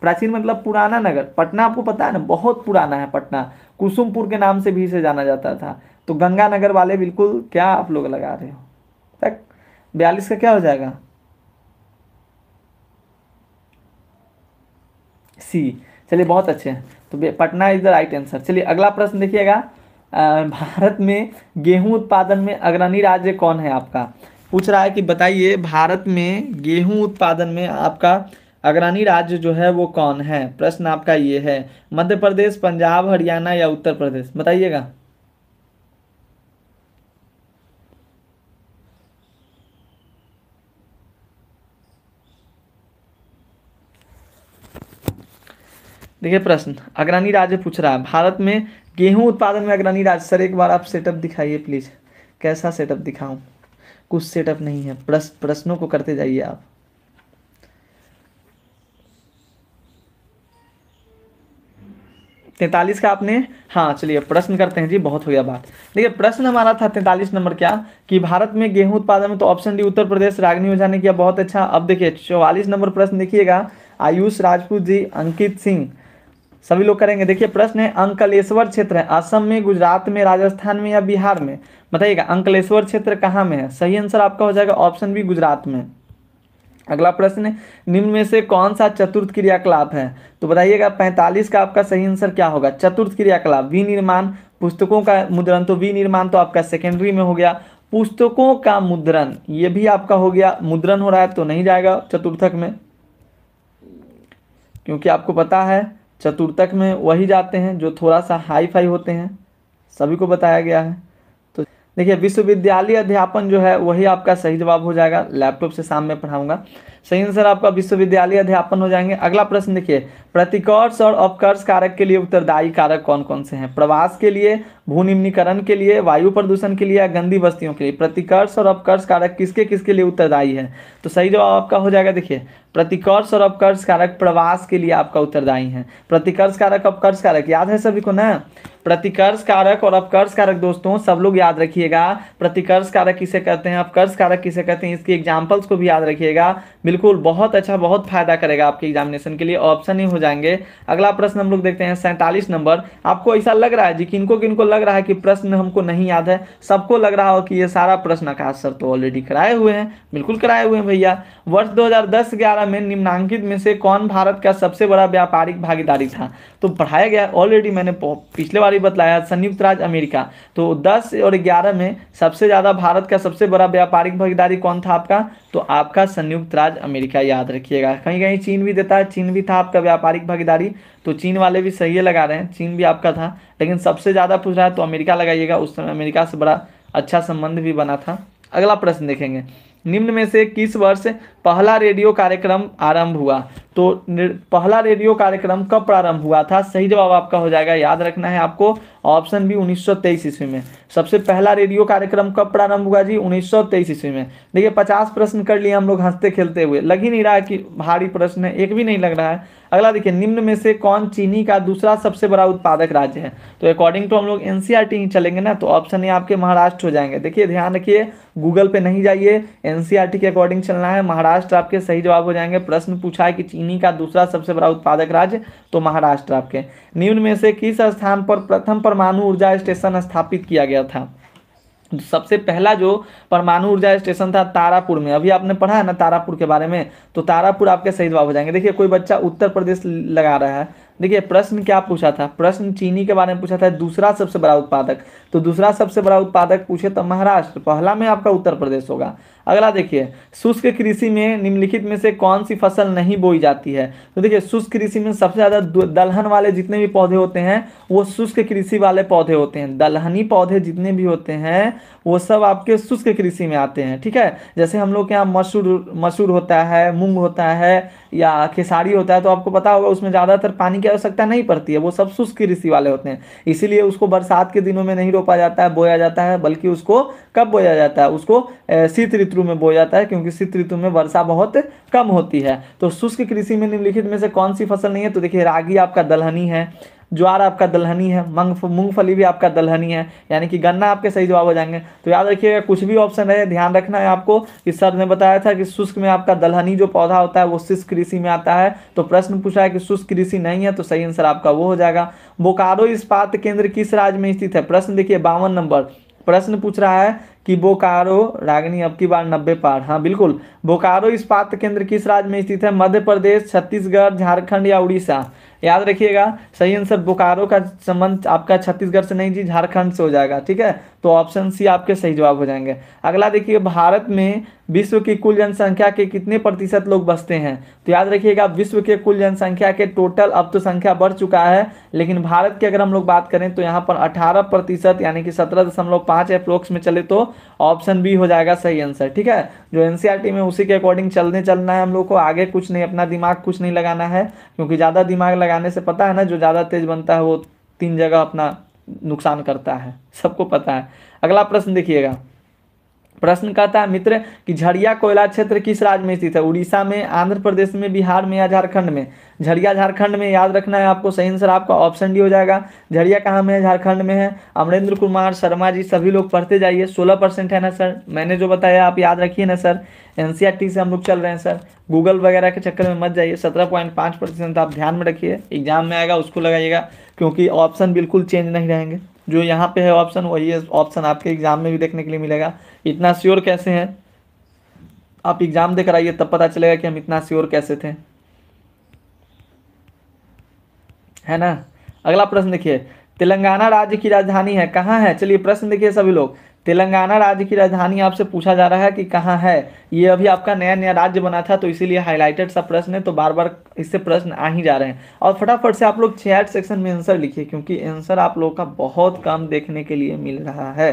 प्राचीन मतलब पुराना नगर पटना आपको पता है ना बहुत पुराना है पटना कुसुमपुर के नाम से भी इसे जाना जाता था तो गंगानगर वाले बिल्कुल क्या आप लोग लगा रहे हो तक बयालीस का क्या हो जाएगा सी चलिए बहुत अच्छे हैं तो Patna is the right answer चलिए अगला प्रश्न देखिएगा भारत में गेहूं उत्पादन में अग्रणी राज्य कौन है आपका पूछ रहा है कि बताइए भारत में गेहूं उत्पादन में आपका अग्रणी राज्य जो है वो कौन है प्रश्न आपका ये है मध्य प्रदेश पंजाब हरियाणा या उत्तर प्रदेश बताइएगा देखिए प्रश्न अग्रणी राज्य पूछ रहा है भारत में गेहूं उत्पादन में अग्रणी राज्य सर एक बार आप सेटअप दिखाइए प्लीज़ कैसा सेटअप दिखाऊं कुछ सेटअप नहीं है प्रश्न प्रश्नों को करते जाइए आप तैंतालीस का आपने हाँ चलिए प्रश्न करते हैं जी बहुत हो गया बात देखिए प्रश्न हमारा था तैंतालीस नंबर क्या कि भारत में गेहूं उत्पादन में तो ऑप्शन डी उत्तर प्रदेश रागनी हो ने किया बहुत अच्छा अब देखिए चौवालीस नंबर प्रश्न देखिएगा आयुष राजपूत जी अंकित सिंह सभी लोग करेंगे देखिए प्रश्न है अंकलेश्वर क्षेत्र है असम में गुजरात में राजस्थान में या बिहार में बताइएगा अंकलेश्वर क्षेत्र कहाँ में है सही आंसर आपका हो जाएगा ऑप्शन बी गुजरात में अगला प्रश्न है निम्न में से कौन सा चतुर्थ क्रियाकलाप है तो बताइएगा 45 का आपका सही आंसर क्या होगा चतुर्थ क्रियाकलाप विनिर्माण पुस्तकों का मुद्रण तो विनिर्माण तो आपका सेकेंडरी में हो गया पुस्तकों का मुद्रण ये भी आपका हो गया मुद्रण हो रहा है तो नहीं जाएगा चतुर्थक में क्योंकि आपको पता है चतुर्थक में वही जाते हैं जो थोड़ा सा हाई फाई होते हैं सभी को बताया गया है तो देखिए विश्वविद्यालय अध्यापन जो है वही आपका सही जवाब हो जाएगा लैपटॉप से शाम में पढ़ाऊंगा सही आंसर आपका विश्वविद्यालय अध्यापन हो जाएंगे अगला प्रश्न देखिए प्रतिकर्ष और अपकर्ष कारक के लिए उत्तरदायी कारक कौन कौन से हैं प्रवास के लिए भूनिम्नीकरण के लिए वायु प्रदूषण के लिए या गंदी बस्तियों के लिए प्रतिकर्ष और अपकर्ष कारक किसके किसके लिए उत्तरदायी है तो सही जवाब आपका हो जाएगा देखिए प्रतिकर्ष और अपकर्ष कारक प्रवास के लिए आपका उत्तरदायी है प्रतिकर्ष कारक अपकर्ष कारक याद है सभी को ना प्रतिकर्ष कारक और अपकर्ष कारक दोस्तों सब लोग याद रखिएगा प्रतिकर्ष कारक किसे कहते हैं अपकर्ष कारक किसे कहते हैं इसकी एग्जाम्पल्स को भी याद रखिएगा बिल्कुल बहुत अच्छा बहुत फायदा करेगा आपके एग्जामिनेशन के लिए ऑप्शन ही हो जाएंगे अगला प्रश्न हम लोग देखते हैं सैंतालीस नंबर आपको ऐसा लग रहा है जी किनको किनको लग रहा है कि प्रश्न हमको नहीं याद है सबको लग रहा हो कि ये सारा प्रश्न आकाश सर तो ऑलरेडी कराए हुए हैं बिल्कुल कराए हुए हैं भैया वर्ष 2010-11 में निम्नांकित में से कौन भारत का सबसे बड़ा व्यापारिक भागीदारी था तो पढ़ाया गया ऑलरेडी मैंने पिछले बार ही बताया संयुक्त राज्य अमेरिका तो 10 और 11 में सबसे ज़्यादा भारत का सबसे बड़ा व्यापारिक भागीदारी कौन था आपका तो आपका संयुक्त राज्य अमेरिका याद रखिएगा कहीं कहीं चीन भी देता है चीन भी था आपका व्यापारिक भागीदारी तो चीन वाले भी सही लगा रहे हैं चीन भी आपका था लेकिन सबसे ज़्यादा पूछ रहा है तो अमेरिका लगाइएगा उस समय अमेरिका से बड़ा अच्छा संबंध भी बना था अगला प्रश्न देखेंगे निम्न में से किस वर्ष पहला रेडियो कार्यक्रम आरंभ हुआ तो पहला रेडियो कार्यक्रम कब प्रारंभ हुआ था सही जवाब आपका हो जाएगा याद रखना है आपको ऑप्शन बी 1923 ईस्वी में सबसे पहला रेडियो कार्यक्रम कब प्रारंभ हुआ जी 1923 ईस्वी में देखिए 50 प्रश्न कर लिए हम लोग हंसते खेलते हुए लग ही नहीं रहा है कि भारी प्रश्न है एक भी नहीं लग रहा है अगला देखिए निम्न में से कौन चीनी का दूसरा सबसे बड़ा उत्पादक राज्य है तो अकॉर्डिंग टू हम लोग एनसीआर e ही चलेंगे ना तो ऑप्शन ये आपके महाराष्ट्र हो जाएंगे देखिए ध्यान रखिए गूगल पे नहीं जाइए एनसीईआरटी e के अकॉर्डिंग चलना है महाराष्ट्र आपके सही जवाब हो जाएंगे प्रश्न पूछा है कि चीनी का दूसरा सबसे बड़ा उत्पादक राज्य तो महाराष्ट्र आपके निम्न में से किस स्थान पर प्रथम परमाणु ऊर्जा स्टेशन स्थापित किया गया था सबसे पहला जो परमाणु ऊर्जा स्टेशन था तारापुर में अभी आपने पढ़ा है ना तारापुर के बारे में तो तारापुर आपके सही जवाब हो जाएंगे देखिए कोई बच्चा उत्तर प्रदेश लगा रहा है देखिए प्रश्न क्या पूछा था प्रश्न चीनी के बारे में पूछा था दूसरा सबसे बड़ा उत्पादक तो दूसरा सबसे बड़ा उत्पादक पूछे तो महाराष्ट्र पहला में आपका उत्तर प्रदेश होगा अगला देखिए शुष्क कृषि में निम्नलिखित में से कौन सी फसल नहीं बोई जाती है तो देखिए शुष्क कृषि में सबसे ज़्यादा दलहन वाले जितने भी पौधे होते हैं वो शुष्क कृषि वाले पौधे होते हैं दलहनी पौधे जितने भी होते हैं वो सब आपके शुष्क कृषि में आते हैं ठीक है जैसे हम लोग के यहाँ मसूर मसूर होता है मूंग होता है या खेसारी होता है तो आपको पता होगा उसमें ज़्यादातर पानी की आवश्यकता नहीं पड़ती है वो सब शुष्क कृषि वाले होते हैं इसीलिए उसको बरसात के दिनों में नहीं रोपा जाता है बोया जाता है बल्कि उसको कब बोया जाता है उसको शीत ऋतु ऋतु में बोया जाता है क्योंकि शीत ऋतु में वर्षा बहुत कम होती है तो शुष्क कृषि में निम्नलिखित में से कौन सी फसल नहीं है तो देखिए रागी आपका दलहनी है ज्वार आपका दलहनी है मूंगफली भी आपका दलहनी है यानी कि गन्ना आपके सही जवाब हो जाएंगे तो याद रखिएगा कुछ भी ऑप्शन है ध्यान रखना है आपको कि सर ने बताया था कि शुष्क में आपका दलहनी जो पौधा होता है वो शुष्क कृषि में आता है तो प्रश्न पूछा है कि शुष्क कृषि नहीं है तो सही आंसर आपका वो हो जाएगा बोकारो इस्पात केंद्र किस राज्य में स्थित है प्रश्न देखिए बावन नंबर प्रश्न पूछ रहा है कि बोकारो रागनी अब की बार नब्बे पार हाँ बिल्कुल बोकारो इस्पात केंद्र किस राज्य में स्थित है मध्य प्रदेश छत्तीसगढ़ झारखंड या उड़ीसा याद रखिएगा सही आंसर बोकारो का संबंध आपका छत्तीसगढ़ से नहीं जी झारखंड से हो जाएगा ठीक है तो ऑप्शन सी आपके सही जवाब हो जाएंगे अगला देखिए भारत में विश्व की कुल जनसंख्या के कितने प्रतिशत लोग बसते हैं तो याद रखिएगा विश्व के कुल जनसंख्या के टोटल अब तो संख्या बढ़ चुका है लेकिन भारत की अगर हम लोग बात करें तो यहाँ पर 18 प्रतिशत यानी कि सत्रह दशमलव पांच अप्रोक्स में चले तो ऑप्शन बी हो जाएगा सही आंसर ठीक है जो एन e में उसी के अकॉर्डिंग चलने चलना है हम लोग को आगे कुछ नहीं अपना दिमाग कुछ नहीं लगाना है क्योंकि ज़्यादा दिमाग लगा लगाने से पता है ना जो ज़्यादा तेज बनता है वो तीन जगह अपना नुकसान करता है सबको पता है अगला प्रश्न देखिएगा प्रश्न कहता था मित्र कि झरिया कोयला क्षेत्र किस राज्य में स्थित है उड़ीसा में आंध्र प्रदेश में बिहार में या झारखंड में झरिया झारखंड में याद रखना है आपको सही आंसर आपका ऑप्शन डी हो जाएगा झरिया कहाँ में है झारखंड में है अमरेंद्र कुमार शर्मा जी सभी लोग पढ़ते जाइए सोलह परसेंट है ना सर मैंने जो बताया आप याद रखिए ना सर एन से हम लोग चल रहे हैं सर गूगल वगैरह के चक्कर में मत जाइए सत्रह पॉइंट पाँच परसेंट आप ध्यान में रखिए एग्जाम में आएगा उसको लगाइएगा क्योंकि ऑप्शन बिल्कुल चेंज नहीं रहेंगे जो यहाँ पे है ऑप्शन वही ऑप्शन आपके एग्ज़ाम में भी देखने के लिए मिलेगा इतना श्योर कैसे हैं आप एग्ज़ाम देकर आइए तब पता चलेगा कि हम इतना श्योर कैसे थे है ना अगला प्रश्न देखिए तेलंगाना राज्य की राजधानी है कहाँ है चलिए प्रश्न देखिए सभी लोग तेलंगाना राज्य की राजधानी आपसे पूछा जा रहा है कि कहाँ है ये अभी आपका नया नया राज्य बना था तो इसीलिए हाईलाइटेड सा प्रश्न है तो बार बार इससे प्रश्न आ ही जा रहे हैं और फटाफट से आप लोग चैट सेक्शन में आंसर लिखिए क्योंकि आंसर आप लोगों का बहुत कम देखने के लिए मिल रहा है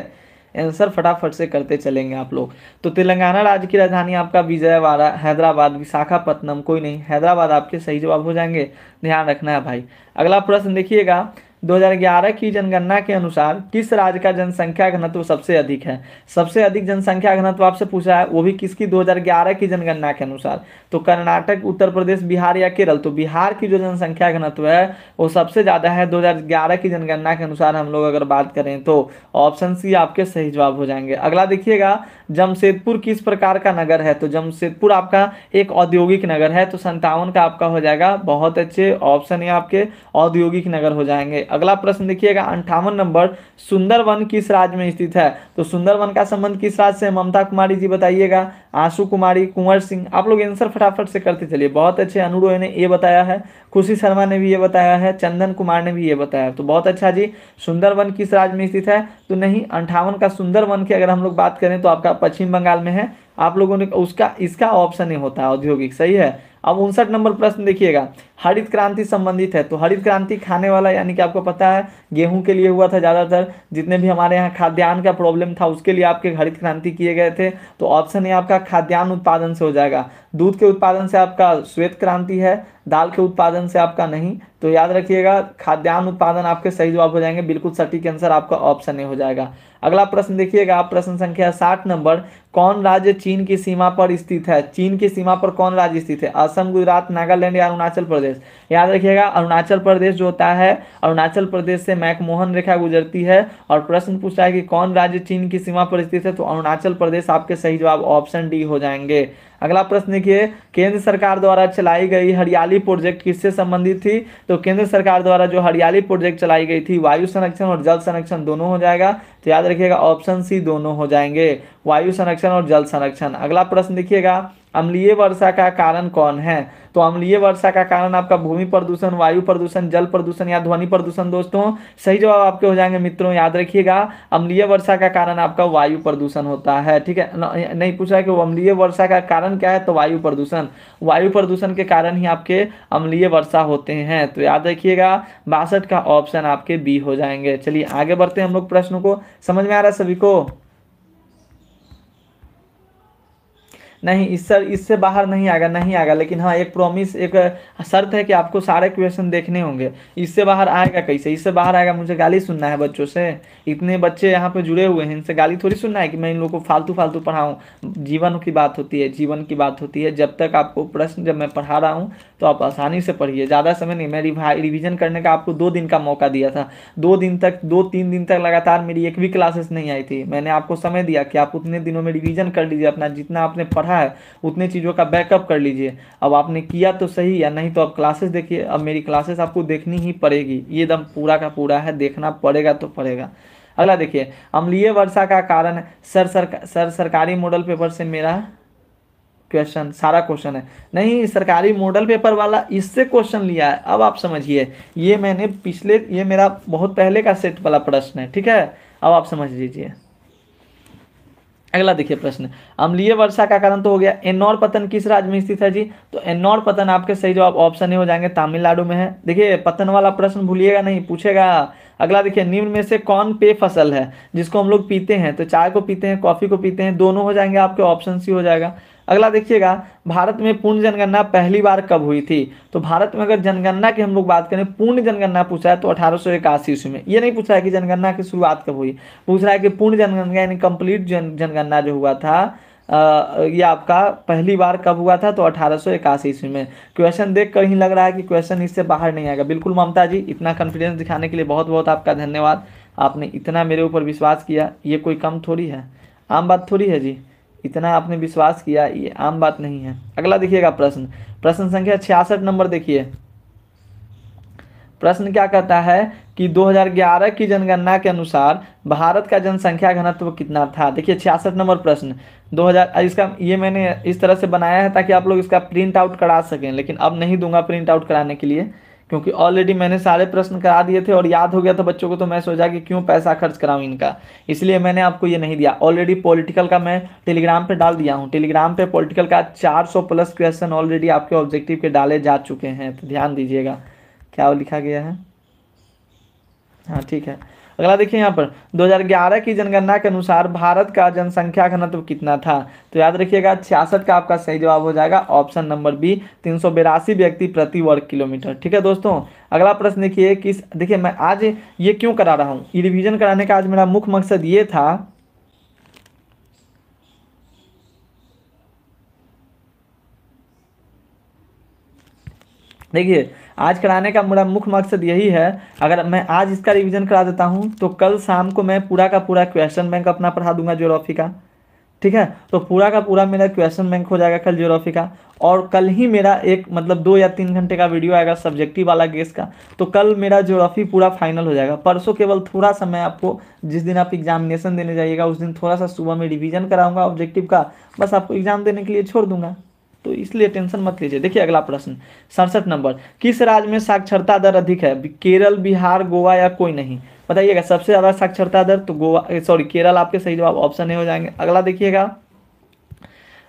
आंसर फटाफट से करते चलेंगे आप लोग तो तेलंगाना राज्य की राजधानी आपका विजयवाड़ा हैदराबाद विशाखापट्टनम कोई नहीं हैदराबाद आपके सही जवाब हो जाएंगे ध्यान रखना है भाई अगला प्रश्न देखिएगा 2011 की जनगणना के अनुसार किस राज्य का जनसंख्या घनत्व सबसे अधिक है सबसे अधिक जनसंख्या घनत्व आपसे पूछा है वो भी किसकी 2011 की जनगणना के अनुसार तो कर्नाटक उत्तर प्रदेश बिहार या केरल तो बिहार की जो जनसंख्या घनत्व है वो सबसे ज़्यादा है 2011 की जनगणना के अनुसार हम लोग अगर बात करें तो ऑप्शन सी आपके सही जवाब हो जाएंगे अगला देखिएगा जमशेदपुर किस प्रकार का नगर है तो जमशेदपुर आपका एक औद्योगिक नगर है तो संतावन का आपका हो जाएगा बहुत अच्छे ऑप्शन ये आपके औद्योगिक नगर हो जाएंगे अगला प्रश्न देखिएगा अंठावन नंबर सुंदरवन किस राज्य में स्थित है तो सुंदरवन का संबंध किस राज्य से ममता कुमारी जी बताइएगा आंसू कुमारी कुंवर सिंह आप लोग आंसर फटाफट से करते चलिए बहुत अच्छे अनुरोह ने ये बताया है खुशी शर्मा ने भी ये बताया है चंदन कुमार ने भी ये बताया तो बहुत अच्छा जी सुंदरवन किस राज्य में स्थित है तो नहीं अंठावन का सुंदरवन की अगर हम लोग बात करें तो आपका पश्चिम बंगाल में है आप लोगों ने उसका इसका ऑप्शन ही होता है औद्योगिक सही है अब उनसठ नंबर प्रश्न देखिएगा हरित क्रांति संबंधित है तो हरित क्रांति खाने वाला यानी कि आपको पता है गेहूं के लिए हुआ था ज़्यादातर जितने भी हमारे यहाँ खाद्यान्न का प्रॉब्लम था उसके लिए आपके हरित क्रांति किए गए थे तो ऑप्शन ये आपका खाद्यान्न उत्पादन से हो जाएगा दूध के उत्पादन से आपका श्वेत क्रांति है दाल के उत्पादन से आपका नहीं तो याद रखिएगा खाद्यान्न उत्पादन आपके सही जवाब हो जाएंगे बिल्कुल सटीक आंसर आपका ऑप्शन ए हो जाएगा अगला प्रश्न देखिएगा आप प्रश्न संख्या साठ नंबर कौन राज्य चीन की सीमा पर स्थित है चीन की सीमा पर कौन राज्य स्थित है असम गुजरात नागालैंड या अरुणाचल प्रदेश प्रदेश याद रखिएगा अरुणाचल प्रदेश जो होता है अरुणाचल प्रदेश से मैकमोहन रेखा गुजरती है और प्रश्न पूछा है कि कौन राज्य चीन की सीमा पर स्थित है तो अरुणाचल प्रदेश आपके सही जवाब ऑप्शन डी हो जाएंगे अगला प्रश्न देखिए केंद्र सरकार द्वारा चलाई गई हरियाली प्रोजेक्ट किससे संबंधित थी तो केंद्र सरकार द्वारा जो हरियाली प्रोजेक्ट चलाई गई थी वायु संरक्षण और जल संरक्षण दोनों हो जाएगा तो याद रखिएगा ऑप्शन सी दोनों हो जाएंगे वायु संरक्षण और जल संरक्षण अगला प्रश्न देखिएगा अम्लीय वर्षा का कारण कौन है तो अम्लीय वर्षा का कारण आपका भूमि प्रदूषण वायु प्रदूषण जल प्रदूषण या ध्वनि प्रदूषण दोस्तों सही जवाब आपके हो जाएंगे मित्रों याद रखिएगा अम्लीय वर्षा का कारण आपका वायु प्रदूषण होता है ठीक है नहीं पूछा है कि अम्लीय वर्षा का कारण क्या है तो वायु प्रदूषण वायु प्रदूषण के कारण ही आपके अम्लीय वर्षा होते हैं तो याद रखिएगा बासठ का ऑप्शन आपके बी हो जाएंगे चलिए आगे बढ़ते हैं हम लोग प्रश्न को समझ में आ रहा है सभी को नहीं इस सर इससे बाहर नहीं आएगा नहीं आएगा लेकिन हाँ एक प्रॉमिस एक शर्त है कि आपको सारे क्वेश्चन देखने होंगे इससे बाहर आएगा कैसे इससे बाहर आएगा मुझे गाली सुनना है बच्चों से इतने बच्चे यहाँ पे जुड़े हुए हैं इनसे गाली थोड़ी सुनना है कि मैं इन लोगों को फालतू फालतू पढ़ाऊँ जीवन की बात होती है जीवन की बात होती है जब तक आपको प्रश्न जब मैं पढ़ा रहा हूँ तो आप आसानी से पढ़िए ज़्यादा समय नहीं मैं रिविजन करने का आपको दो दिन का मौका दिया था दो दिन तक दो तीन दिन तक लगातार मेरी एक भी क्लासेस नहीं आई थी मैंने आपको समय दिया कि आप उतने दिनों में रिविजन कर लीजिए अपना जितना आपने पढ़ा रहा है उतने चीज़ों का बैकअप कर लीजिए अब आपने किया तो सही या नहीं तो अब क्लासेस देखिए अब मेरी क्लासेस आपको देखनी ही पड़ेगी ये दम पूरा का पूरा है देखना पड़ेगा तो पड़ेगा अगला देखिए अम्लीय वर्षा का कारण सर सर सरकारी मॉडल पेपर से मेरा क्वेश्चन सारा क्वेश्चन है नहीं सरकारी मॉडल पेपर वाला इससे क्वेश्चन लिया है अब आप समझिए ये मैंने पिछले ये मेरा बहुत पहले का सेट वाला प्रश्न है ठीक है अब आप समझ लीजिए अगला देखिए प्रश्न अम्लीय वर्षा का कारण तो हो गया एन्नौर पतन किस राज्य में स्थित है जी तो एन्नौर पतन आपके सही जवाब ऑप्शन ही हो जाएंगे तमिलनाडु में है देखिए पतन वाला प्रश्न भूलिएगा नहीं पूछेगा अगला देखिए निम्न में से कौन पे फसल है जिसको हम लोग पीते हैं तो चाय को पीते हैं कॉफी को पीते हैं दोनों हो जाएंगे आपके ऑप्शन सी हो जाएगा अगला देखिएगा भारत में पूर्ण जनगणना पहली बार कब हुई थी तो भारत में अगर जनगणना की हम लोग बात करें पूर्ण जनगणना पूछा है तो अठारह ईस्वी में ये नहीं पूछा है कि जनगणना की शुरुआत कब हुई पूछ रहा है कि पूर्ण जनगणना यानी कंप्लीट जन जनगणना जो हुआ था यह ये आपका पहली बार कब हुआ था तो अठारह ईस्वी में क्वेश्चन देख कर ही लग रहा है कि क्वेश्चन इससे बाहर नहीं आएगा बिल्कुल ममता जी इतना कॉन्फिडेंस दिखाने के लिए बहुत बहुत आपका धन्यवाद आपने इतना मेरे ऊपर विश्वास किया ये कोई कम थोड़ी है आम बात थोड़ी है जी इतना आपने विश्वास किया ये आम बात नहीं है अगला देखिएगा प्रश्न प्रश्न संख्या छियासठ नंबर देखिए प्रश्न क्या कहता है कि 2011 की जनगणना के अनुसार भारत का जनसंख्या घनत्व कितना था देखिए छियासठ नंबर प्रश्न 2000 इसका ये मैंने इस तरह से बनाया है ताकि आप लोग इसका प्रिंट आउट करा सकें लेकिन अब नहीं दूंगा प्रिंट आउट कराने के लिए क्योंकि ऑलरेडी मैंने सारे प्रश्न करा दिए थे और याद हो गया था बच्चों को तो मैं सोचा कि क्यों पैसा खर्च कराऊं इनका इसलिए मैंने आपको ये नहीं दिया ऑलरेडी पॉलिटिकल का मैं टेलीग्राम पे डाल दिया हूँ टेलीग्राम पे पॉलिटिकल का 400 प्लस क्वेश्चन ऑलरेडी आपके ऑब्जेक्टिव के डाले जा चुके हैं तो ध्यान दीजिएगा क्या लिखा गया है हाँ ठीक है अगला देखिए यहाँ पर 2011 की जनगणना के अनुसार भारत का जनसंख्या घनत्व कितना था तो याद रखिएगा छियासठ का आपका सही जवाब हो जाएगा ऑप्शन नंबर बी तीन व्यक्ति प्रति वर्ग किलोमीटर ठीक है दोस्तों अगला प्रश्न देखिए किस देखिए मैं आज ये क्यों करा रहा हूँ रिविजन कराने का आज मेरा मुख्य मकसद ये था देखिए आज कराने का मेरा मुख्य मकसद यही है अगर मैं आज इसका रिविज़न करा देता हूँ तो कल शाम को मैं पूरा का पूरा क्वेश्चन बैंक अपना पढ़ा दूंगा ज्योग्राफी का ठीक है तो पूरा का पूरा मेरा क्वेश्चन बैंक हो जाएगा कल ज्योग्राफी का और कल ही मेरा एक मतलब दो या तीन घंटे का वीडियो आएगा सब्जेक्टिव वाला गेस का तो कल मेरा ज्योग्राफी पूरा फाइनल हो जाएगा परसों केवल थोड़ा सा मैं आपको जिस दिन आप एग्जामिनेशन देने जाइएगा उस दिन थोड़ा सा सुबह में रिविजन कराऊंगा ऑब्जेक्टिव का बस आपको एग्जाम देने के लिए छोड़ दूंगा तो इसलिए टेंशन मत लीजिए देखिए अगला प्रश्न सड़सठ नंबर किस राज्य में साक्षरता दर अधिक है केरल बिहार गोवा या कोई नहीं बताइएगा सबसे ज़्यादा साक्षरता दर तो गोवा सॉरी केरल आपके सही जवाब ऑप्शन ए हो जाएंगे अगला देखिएगा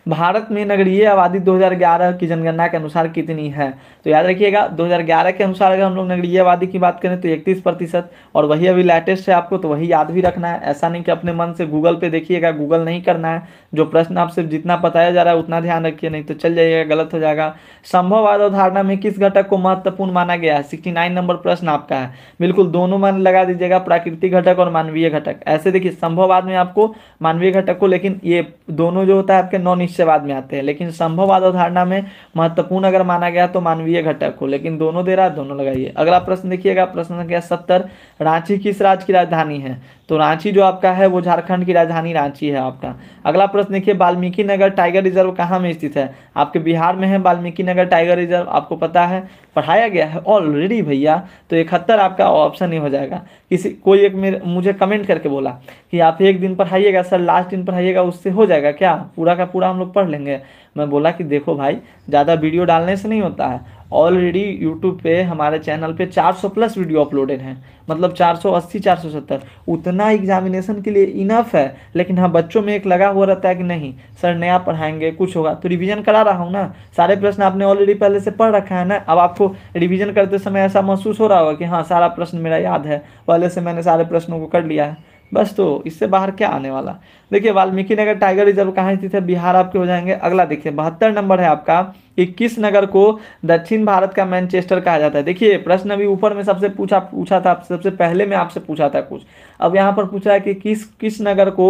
भारत में नगरीय आबादी 2011 की जनगणना के अनुसार कितनी है तो याद रखिएगा 2011 के अनुसार अगर हम लोग नगरीय आबादी की बात करें तो इकतीस प्रतिशत और वही अभी लेटेस्ट है आपको तो वही याद भी रखना है ऐसा नहीं कि अपने मन से गूगल पे देखिएगा गूगल नहीं करना है जो प्रश्न आपसे जितना बताया जा रहा है उतना ध्यान रखिए नहीं तो चल जाइएगा गलत हो जाएगा संभववाद अवधारणा में किस घटक को महत्वपूर्ण माना गया है सिक्सटी नंबर प्रश्न आपका है बिल्कुल दोनों मन लगा दीजिएगा प्राकृतिक घटक और मानवीय घटक ऐसे देखिए संभववाद में आपको मानवीय घटक को लेकिन ये दोनों जो होता है आपके नॉन इससे बाद में आते हैं लेकिन संभववाद अवधारणा में महत्वपूर्ण अगर माना गया तो मानवीय घटक को लेकिन दोनों दे रहा है दोनों लगाइए अगला प्रश्न देखिएगा प्रश्न संख्या सत्तर रांची किस राज्य की राजधानी है तो रांची जो आपका है वो झारखंड की राजधानी रांची है आपका अगला प्रश्न देखिए वाल्मीकि नगर टाइगर रिजर्व कहाँ में स्थित है आपके बिहार में है वाल्मीकि नगर टाइगर रिजर्व आपको पता है पढ़ाया गया है ऑलरेडी भैया तो इकहत्तर आपका ऑप्शन ही हो जाएगा किसी कोई एक मेरे मुझे कमेंट करके बोला कि आप एक दिन पढ़ाइएगा सर लास्ट दिन पढ़ाइएगा उससे हो जाएगा क्या पूरा का पूरा हम लोग पढ़ लेंगे मैं बोला कि देखो भाई ज़्यादा वीडियो डालने से नहीं होता है ऑलरेडी यूट्यूब पे हमारे चैनल पे 400 प्लस वीडियो अपलोडेड हैं मतलब 480 470 उतना एग्जामिनेशन के लिए इनफ है लेकिन हाँ बच्चों में एक लगा हुआ रहता है कि नहीं सर नया पढ़ाएंगे कुछ होगा तो रिवीजन करा रहा हूँ ना सारे प्रश्न आपने ऑलरेडी पहले से पढ़ रखा है ना अब आपको रिविजन करते समय ऐसा महसूस हो रहा होगा कि हाँ सारा प्रश्न मेरा याद है पहले से मैंने सारे प्रश्नों को कर लिया है बस तो इससे बाहर क्या आने वाला देखिए वाल्मीकि नगर टाइगर रिजर्व कहाँ स्थित है बिहार आपके हो जाएंगे अगला देखिए बहत्तर नंबर है आपका इक्कीस नगर को दक्षिण भारत का मैनचेस्टर कहा जाता है देखिए प्रश्न अभी ऊपर में सबसे पूछा पूछा था सबसे पहले में आपसे पूछा था कुछ अब यहाँ पर पूछा है कि किस किस नगर को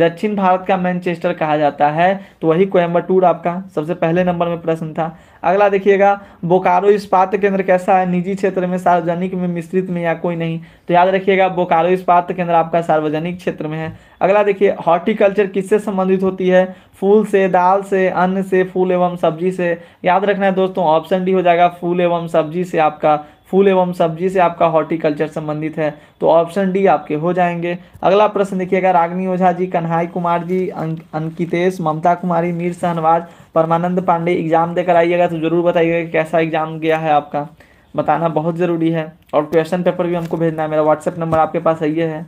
दक्षिण भारत का मैनचेस्टर कहा जाता है तो वही कोयम्बटूर आपका सबसे पहले नंबर में प्रश्न था अगला देखिएगा बोकारो इस्पात केंद्र कैसा है निजी क्षेत्र में सार्वजनिक में मिश्रित में या कोई नहीं तो याद रखिएगा बोकारो इस्पात केंद्र आपका सार्वजनिक क्षेत्र में है अगला देखिए हॉर्टिकल्चर किससे संबंधित होती है फूल से दाल से अन्न से फूल एवं सब्जी से याद रखना है दोस्तों ऑप्शन डी हो जाएगा फूल एवं सब्जी से आपका फूल एवं सब्जी से आपका हॉर्टिकल्चर संबंधित है तो ऑप्शन डी आपके हो जाएंगे अगला प्रश्न देखिएगा रागनी ओझा जी कन्हई कुमार जी अं, अंकितेश ममता कुमारी मीर शहनवाज परमानंद पांडे एग्जाम देकर आइएगा तो जरूर बताइएगा कैसा एग्जाम गया है आपका बताना बहुत ज़रूरी है और क्वेश्चन पेपर भी हमको भेजना है मेरा व्हाट्सएप नंबर आपके पास है ये है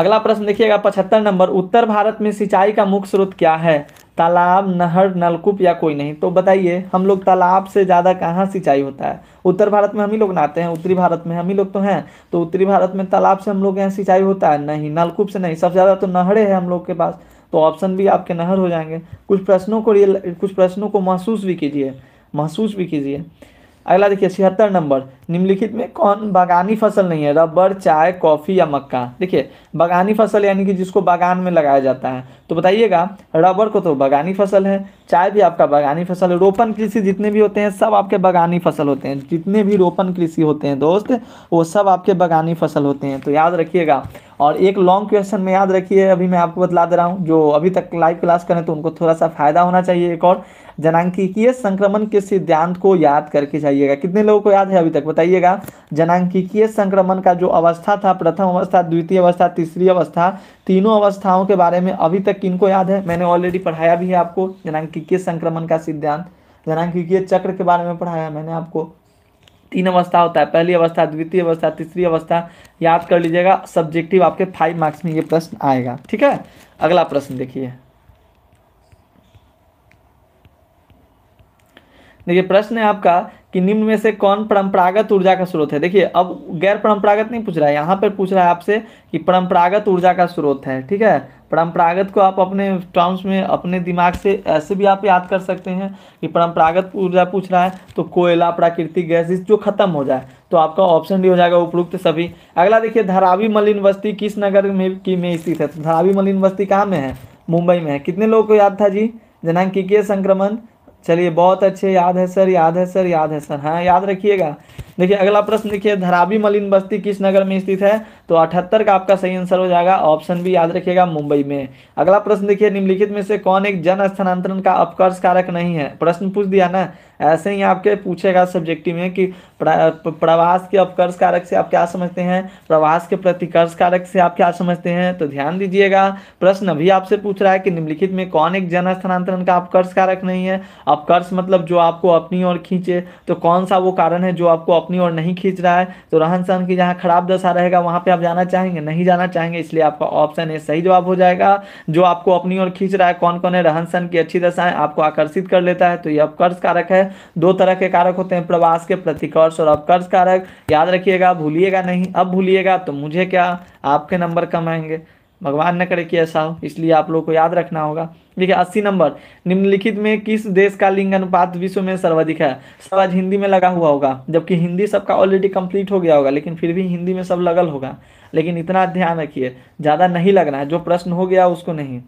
अगला प्रश्न देखिएगा पचहत्तर नंबर उत्तर भारत में सिंचाई का मुख्य स्रोत क्या है तालाब नहर नलकूप या कोई नहीं तो बताइए हम लोग तालाब से ज़्यादा कहाँ सिंचाई होता है उत्तर भारत में हम ही लोग नहाते हैं उत्तरी भारत में हम ही लोग तो हैं तो उत्तरी भारत में तालाब से हम लोग यहाँ सिंचाई होता है नहीं नलकूप से नहीं सबसे ज़्यादा तो नहरें हैं हम लोग के पास तो ऑप्शन भी आपके नहर हो जाएंगे कुछ प्रश्नों को रियल कुछ प्रश्नों को महसूस भी कीजिए महसूस भी कीजिए अगला देखिए छिहत्तर नंबर निम्नलिखित में कौन बागानी फसल नहीं है रबर चाय कॉफ़ी या मक्का देखिए बागानी फसल यानी कि जिसको बागान में लगाया जाता है तो बताइएगा रबर को तो बागानी फसल है चाय भी आपका बागानी फसल है रोपण कृषि जितने भी होते हैं सब आपके बागानी फसल होते हैं जितने भी रोपण कृषि होते हैं दोस्त वो सब आपके बागानी फसल होते हैं तो याद रखिएगा और एक लॉन्ग क्वेश्चन में याद रखिए अभी मैं आपको बतला दे रहा हूँ जो अभी तक लाइव क्लास करें तो उनको थोड़ा सा फ़ायदा होना चाहिए एक और जनांकिकीय संक्रमण के सिद्धांत को याद करके जाइएगा कितने लोगों को याद है अभी तक बताइएगा जनांकिकीय संक्रमण का जो अवस्था था प्रथम अवस्था द्वितीय अवस्था तीसरी अवस्था तीनों अवस्थाओं के बारे में अभी तक किनको याद है मैंने ऑलरेडी पढ़ाया भी है आपको जनांकिकीय संक्रमण का सिद्धांत जनांकिकीय चक्र के बारे में पढ़ाया मैंने आपको तीन अवस्था होता है पहली अवस्था द्वितीय अवस्था तीसरी अवस्था याद कर लीजिएगा सब्जेक्टिव आपके फाइव मार्क्स में ये प्रश्न आएगा ठीक है अगला प्रश्न देखिए देखिए प्रश्न है आपका कि निम्न में से कौन परंपरागत ऊर्जा का स्रोत है देखिए अब गैर परंपरागत नहीं पूछ रहा है यहाँ पर पूछ रहा है आपसे कि परंपरागत ऊर्जा का स्रोत है ठीक है परंपरागत को आप अपने टर्म्स में अपने दिमाग से ऐसे भी आप याद कर सकते हैं कि परंपरागत ऊर्जा पूछ रहा है तो कोयला प्राकृतिक गैस जो खत्म हो जाए तो आपका ऑप्शन डी हो जाएगा उपयुक्त सभी अगला देखिए धरावी मलिन बस्ती किस नगर में की में स्थित है तो मलिन बस्ती कहाँ में है मुंबई में है कितने लोगों को याद था जी जनांग संक्रमण चलिए बहुत अच्छे याद है सर याद है सर याद है सर हाँ याद रखिएगा देखिए अगला प्रश्न देखिए धराबी मलिन बस्ती किस नगर में स्थित है तो अठहत्तर का आपका सही आंसर हो जाएगा ऑप्शन भी याद रखिएगा मुंबई में अगला प्रश्न देखिए निम्नलिखित में से कौन एक जन स्थानांतरण का अपकर्ष कारक नहीं है प्रश्न पूछ दिया ना ऐसे ही आपके पूछेगा सब्जेक्टिव में कि प्रवास के अपकर्ष कारक से आप क्या समझते हैं प्रवास के प्रतिकर्ष कारक से आप क्या समझते हैं तो ध्यान दीजिएगा प्रश्न अभी आपसे पूछ रहा है कि निम्नलिखित में कौन एक जन स्थानांतरण का अपकर्ष कारक नहीं है अपकर्ष मतलब जो आपको अपनी ओर खींचे तो कौन सा वो कारण है जो आपको अपनी ओर नहीं खींच रहा है तो रहन सहन की जहाँ खराब दशा रहेगा वहाँ पे आप जाना चाहेंगे नहीं जाना चाहेंगे इसलिए आपका ऑप्शन ए सही जवाब हो जाएगा जो आपको अपनी ओर खींच रहा है कौन कौन है रहन सहन की अच्छी दशाएं आपको आकर्षित कर लेता है तो ये अपकर्ष कारक है दो तरह के कारक होते हैं प्रवास के प्रतिकर्ष और अपकर्ष कारक याद रखिएगा भूलिएगा नहीं अब भूलिएगा तो मुझे क्या आपके नंबर कम आएंगे भगवान न करे कि ऐसा हो इसलिए आप लोग को याद रखना होगा देखिए अस्सी नंबर निम्नलिखित में किस देश का लिंग अनुपात विश्व में सर्वाधिक है सब आज हिंदी में लगा हुआ होगा जबकि हिंदी सबका ऑलरेडी कंप्लीट हो गया होगा लेकिन फिर भी हिंदी में सब लगल होगा लेकिन इतना ध्यान रखिए ज़्यादा नहीं लगना है जो प्रश्न हो गया उसको नहीं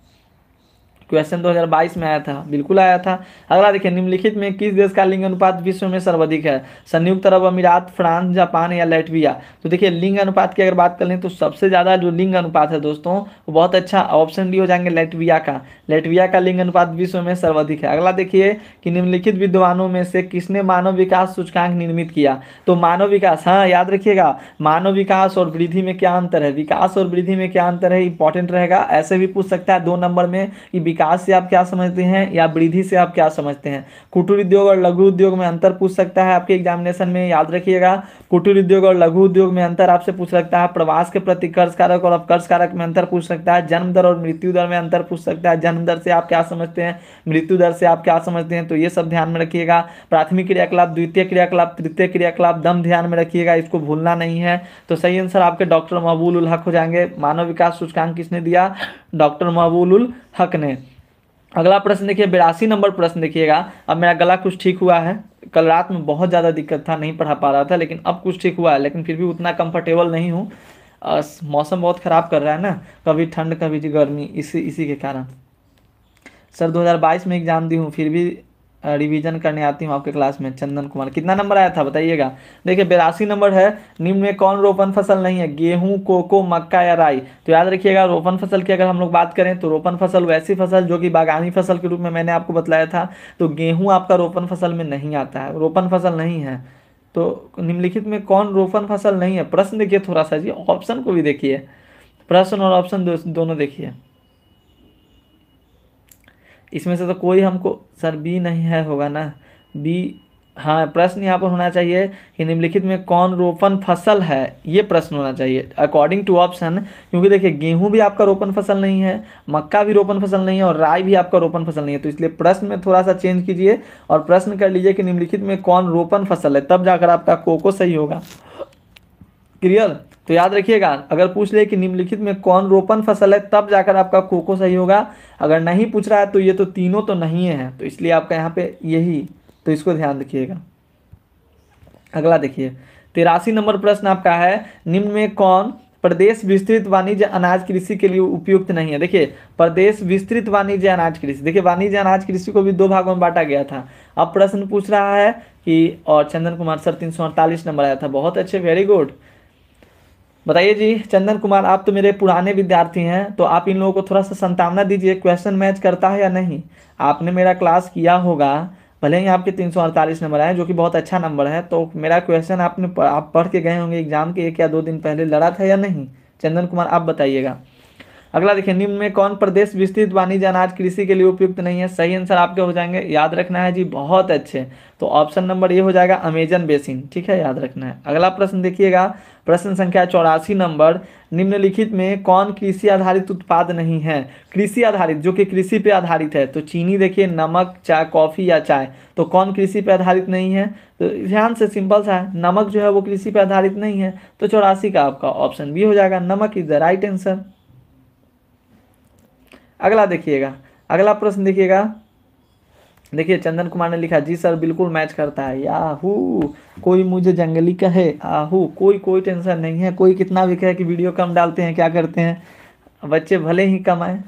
क्वेश्चन 2022 में आया था बिल्कुल आया था अगला देखिए निम्नलिखित में किस देश का लिंग अनुपात विश्व में सर्वाधिक है संयुक्त अरब अमीरात फ्रांस जापान या लेटविया तो देखिए लिंग अनुपात की अगर बात कर लें तो सबसे ज़्यादा जो लिंग अनुपात है दोस्तों वो बहुत अच्छा ऑप्शन भी हो जाएंगे लेटविया का लेटविया का लिंग अनुपात विश्व में सर्वाधिक है अगला देखिए कि निम्नलिखित विद्वानों में से किसने मानव विकास सूचकांक निर्मित किया तो मानव विकास हाँ याद रखिएगा मानव विकास और वृद्धि में क्या अंतर है विकास और वृद्धि में क्या अंतर है इंपॉर्टेंट रहेगा ऐसे भी पूछ सकता है दो नंबर में कि विकास विकास से आप क्या समझते हैं या वृद्धि से आप क्या समझते हैं कुटीर उद्योग और लघु उद्योग में अंतर पूछ सकता है आपके एग्जामिनेशन में याद रखिएगा कुटीर उद्योग और लघु उद्योग में अंतर आपसे पूछ सकता है प्रवास के प्रति कर्ज कारक और अपकर्ष कारक में अंतर पूछ सकता है जन्म दर और मृत्यु दर में अंतर पूछ सकता है जन्म दर से आप क्या समझते हैं मृत्यु दर से आप क्या समझते हैं तो ये सब ध्यान में रखिएगा प्राथमिक क्रियाकलाप द्वितीय क्रियाकलाप तृतीय क्रियाकलाप दम ध्यान में रखिएगा इसको भूलना नहीं है तो सही आंसर आपके डॉक्टर महबूल उल हक हो जाएंगे मानव विकास सूचकांक किसने दिया डॉक्टर महबूल उल हक ने अगला प्रश्न देखिए बिरासी नंबर प्रश्न देखिएगा अब मेरा गला कुछ ठीक हुआ है कल रात में बहुत ज़्यादा दिक्कत था नहीं पढ़ा पा रहा था लेकिन अब कुछ ठीक हुआ है लेकिन फिर भी उतना कंफर्टेबल नहीं हूँ मौसम बहुत ख़राब कर रहा है ना कभी ठंड कभी गर्मी इसी इसी के कारण सर 2022 में एग्ज़ाम दी हूँ फिर भी रिवीजन करने आती हूँ आपके क्लास में चंदन कुमार कितना नंबर आया था बताइएगा देखिए बेरासी नंबर है निम्न में कौन रोपन फसल नहीं है गेहूं कोको मक्का या राई तो याद रखिएगा रोपन फसल की अगर हम लोग बात करें तो रोपन फसल वैसी फसल जो कि बागानी फसल के रूप में मैंने आपको बताया था तो गेहूँ आपका रोपण फसल में नहीं आता है रोपन फसल नहीं है तो निम्नलिखित में कौन रोपन फसल नहीं है प्रश्न देखिए थोड़ा सा जी ऑप्शन को भी देखिए प्रश्न और ऑप्शन दोनों देखिए इसमें से तो कोई हमको सर बी नहीं है होगा ना बी हाँ प्रश्न यहाँ पर होना चाहिए कि निम्नलिखित में कौन रोपन फसल है ये प्रश्न होना चाहिए अकॉर्डिंग टू ऑप्शन क्योंकि देखिए गेहूं भी आपका रोपण फसल नहीं है मक्का भी रोपन फसल नहीं है और राय भी आपका रोपण फसल नहीं है तो इसलिए प्रश्न में थोड़ा सा चेंज कीजिए और प्रश्न कर लीजिए कि निम्नलिखित में कौन रोपन फसल है तब जाकर आपका कोको सही होगा क्लियर तो याद रखिएगा अगर पूछ ले कि निम्नलिखित में कौन रोपन फसल है तब जाकर आपका कोको सही होगा अगर नहीं पूछ रहा है तो ये तो तीनों तो नहीं है तो इसलिए आपका यहाँ पे यही तो इसको ध्यान रखिएगा अगला देखिए तिरासी नंबर प्रश्न आपका है निम्न में कौन प्रदेश विस्तृत वाणिज्य अनाज कृषि के लिए उपयुक्त नहीं है देखिए प्रदेश विस्तृत वाणिज्य अनाज कृषि देखिए वाणिज्य अनाज कृषि को भी दो भागों में बांटा गया था अब प्रश्न पूछ रहा है कि और चंदन कुमार सर तीन नंबर आया था बहुत अच्छे वेरी गुड बताइए जी चंदन कुमार आप तो मेरे पुराने विद्यार्थी हैं तो आप इन लोगों को थोड़ा सा संतावना दीजिए क्वेश्चन मैच करता है या नहीं आपने मेरा क्लास किया होगा भले ही आपके तीन नंबर आए जो कि बहुत अच्छा नंबर है तो मेरा क्वेश्चन आपने आप पढ़ के गए होंगे एग्जाम के एक या दो दिन पहले लड़ा था या नहीं चंदन कुमार आप बताइएगा अगला देखिए निम्न में कौन प्रदेश विस्तृत वाणिज्य अनाज कृषि के लिए उपयुक्त नहीं है सही आंसर आपके हो जाएंगे याद रखना है जी बहुत अच्छे तो ऑप्शन नंबर ये हो जाएगा अमेजन बेसिन ठीक है याद रखना है अगला प्रश्न देखिएगा प्रश्न संख्या चौरासी नंबर निम्नलिखित में कौन कृषि आधारित उत्पाद नहीं है कृषि आधारित जो कि कृषि पे आधारित है तो चीनी देखिए नमक चाय कॉफ़ी या चाय तो कौन कृषि पे आधारित नहीं है तो ध्यान से सिंपल सा है नमक जो है वो कृषि पे आधारित नहीं है तो चौरासी का आपका ऑप्शन बी हो जाएगा नमक इज द राइट आंसर अगला देखिएगा अगला प्रश्न देखिएगा देखिए चंदन कुमार ने लिखा जी सर बिल्कुल मैच करता है याहू कोई मुझे जंगली कहे आहू कोई कोई टेंशन नहीं है कोई कितना भी कहे कि वीडियो कम डालते हैं क्या करते हैं बच्चे भले ही आए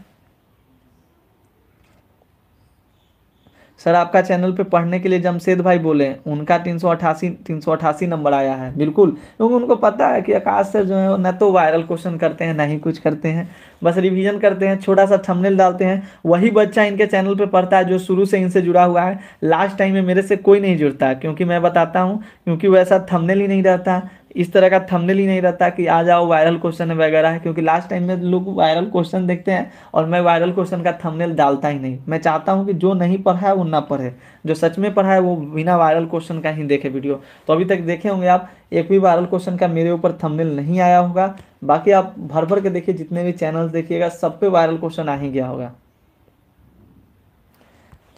सर आपका चैनल पे पढ़ने के लिए जमशेद भाई बोले उनका तीन सौ अठासी तीन सौ अठासी नंबर आया है बिल्कुल क्योंकि उनको पता है कि आकाश सर जो है न तो वायरल क्वेश्चन करते हैं ना ही कुछ करते हैं बस रिवीजन करते हैं छोटा सा थंबनेल डालते हैं वही बच्चा इनके चैनल पे पढ़ता है जो शुरू से इनसे जुड़ा हुआ है लास्ट टाइम में मेरे से कोई नहीं जुड़ता क्योंकि मैं बताता हूँ क्योंकि वैसा थमनेल ही नहीं रहता इस तरह का थंबनेल ही नहीं रहता कि आ जाओ वायरल क्वेश्चन वगैरह है क्योंकि लास्ट टाइम में लोग वायरल क्वेश्चन देखते हैं और मैं वायरल क्वेश्चन का थंबनेल डालता ही नहीं मैं चाहता हूँ कि जो नहीं पढ़ा है वो ना पढ़े जो सच में पढ़ा है वो बिना वायरल क्वेश्चन का ही देखे वीडियो तो अभी तक देखे होंगे आप एक भी वायरल क्वेश्चन का मेरे ऊपर थमनेल नहीं आया होगा बाकी आप भर भर के देखिए जितने भी चैनल्स देखिएगा सब पे वायरल क्वेश्चन आ ही गया होगा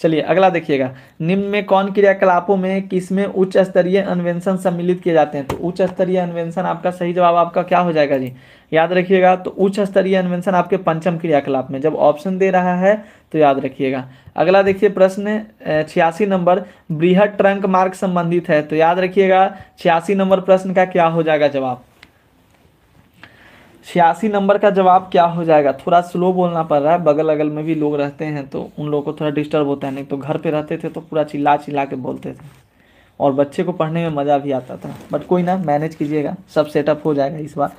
चलिए अगला देखिएगा निम्न में कौन क्रियाकलापों में किसमें उच्च स्तरीय अन्वेंशन सम्मिलित किए जाते हैं तो उच्च स्तरीय अन्वेंशन आपका सही जवाब आपका क्या हो जाएगा जी याद रखिएगा तो उच्च स्तरीय अन्वेंशन आपके पंचम क्रियाकलाप में जब ऑप्शन दे रहा है तो याद रखिएगा अगला देखिए प्रश्न छियासी नंबर बृहद ट्रंक मार्ग संबंधित है तो याद रखिएगा छियासी नंबर प्रश्न का क्या हो जाएगा जवाब छियासी नंबर का जवाब क्या हो जाएगा थोड़ा स्लो बोलना पड़ रहा है बगल अगल में भी लोग रहते हैं तो उन लोगों को थोड़ा डिस्टर्ब होता है नहीं तो घर पे रहते थे तो पूरा चिल्ला चिल्ला के बोलते थे और बच्चे को पढ़ने में मज़ा भी आता था बट कोई ना मैनेज कीजिएगा सब सेटअप हो जाएगा इस बार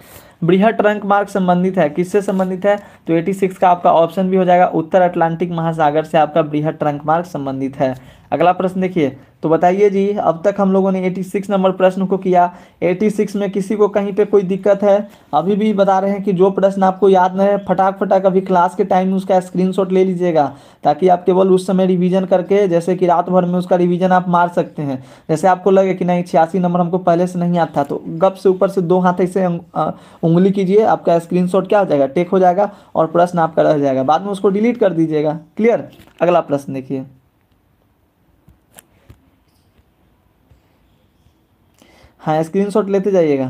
बृहद ट्रंक मार्ग संबंधित है किससे संबंधित है तो 86 का आपका ऑप्शन भी हो जाएगा उत्तर अटलांटिक महासागर से आपका बृहद ट्रंक मार्ग संबंधित है अगला प्रश्न देखिए तो बताइए जी अब तक हम लोगों ने 86 नंबर प्रश्न को किया 86 में किसी को कहीं पे कोई दिक्कत है अभी भी बता रहे हैं कि जो प्रश्न आपको याद न है फटाक फटाक अभी क्लास के टाइम में उसका स्क्रीनशॉट ले लीजिएगा ताकि आप केवल उस समय रिवीजन करके जैसे कि रात भर में उसका रिवीजन आप मार सकते हैं जैसे आपको लगे कि नहीं छियासी नंबर हमको पहले से नहीं आता था तो गप से ऊपर से दो हाथ ऐसे उंगली कीजिए आपका स्क्रीन क्या हो जाएगा टेक हो जाएगा और प्रश्न आपका रह जाएगा बाद में उसको डिलीट कर दीजिएगा क्लियर अगला प्रश्न देखिए हाँ स्क्रीनशॉट लेते जाइएगा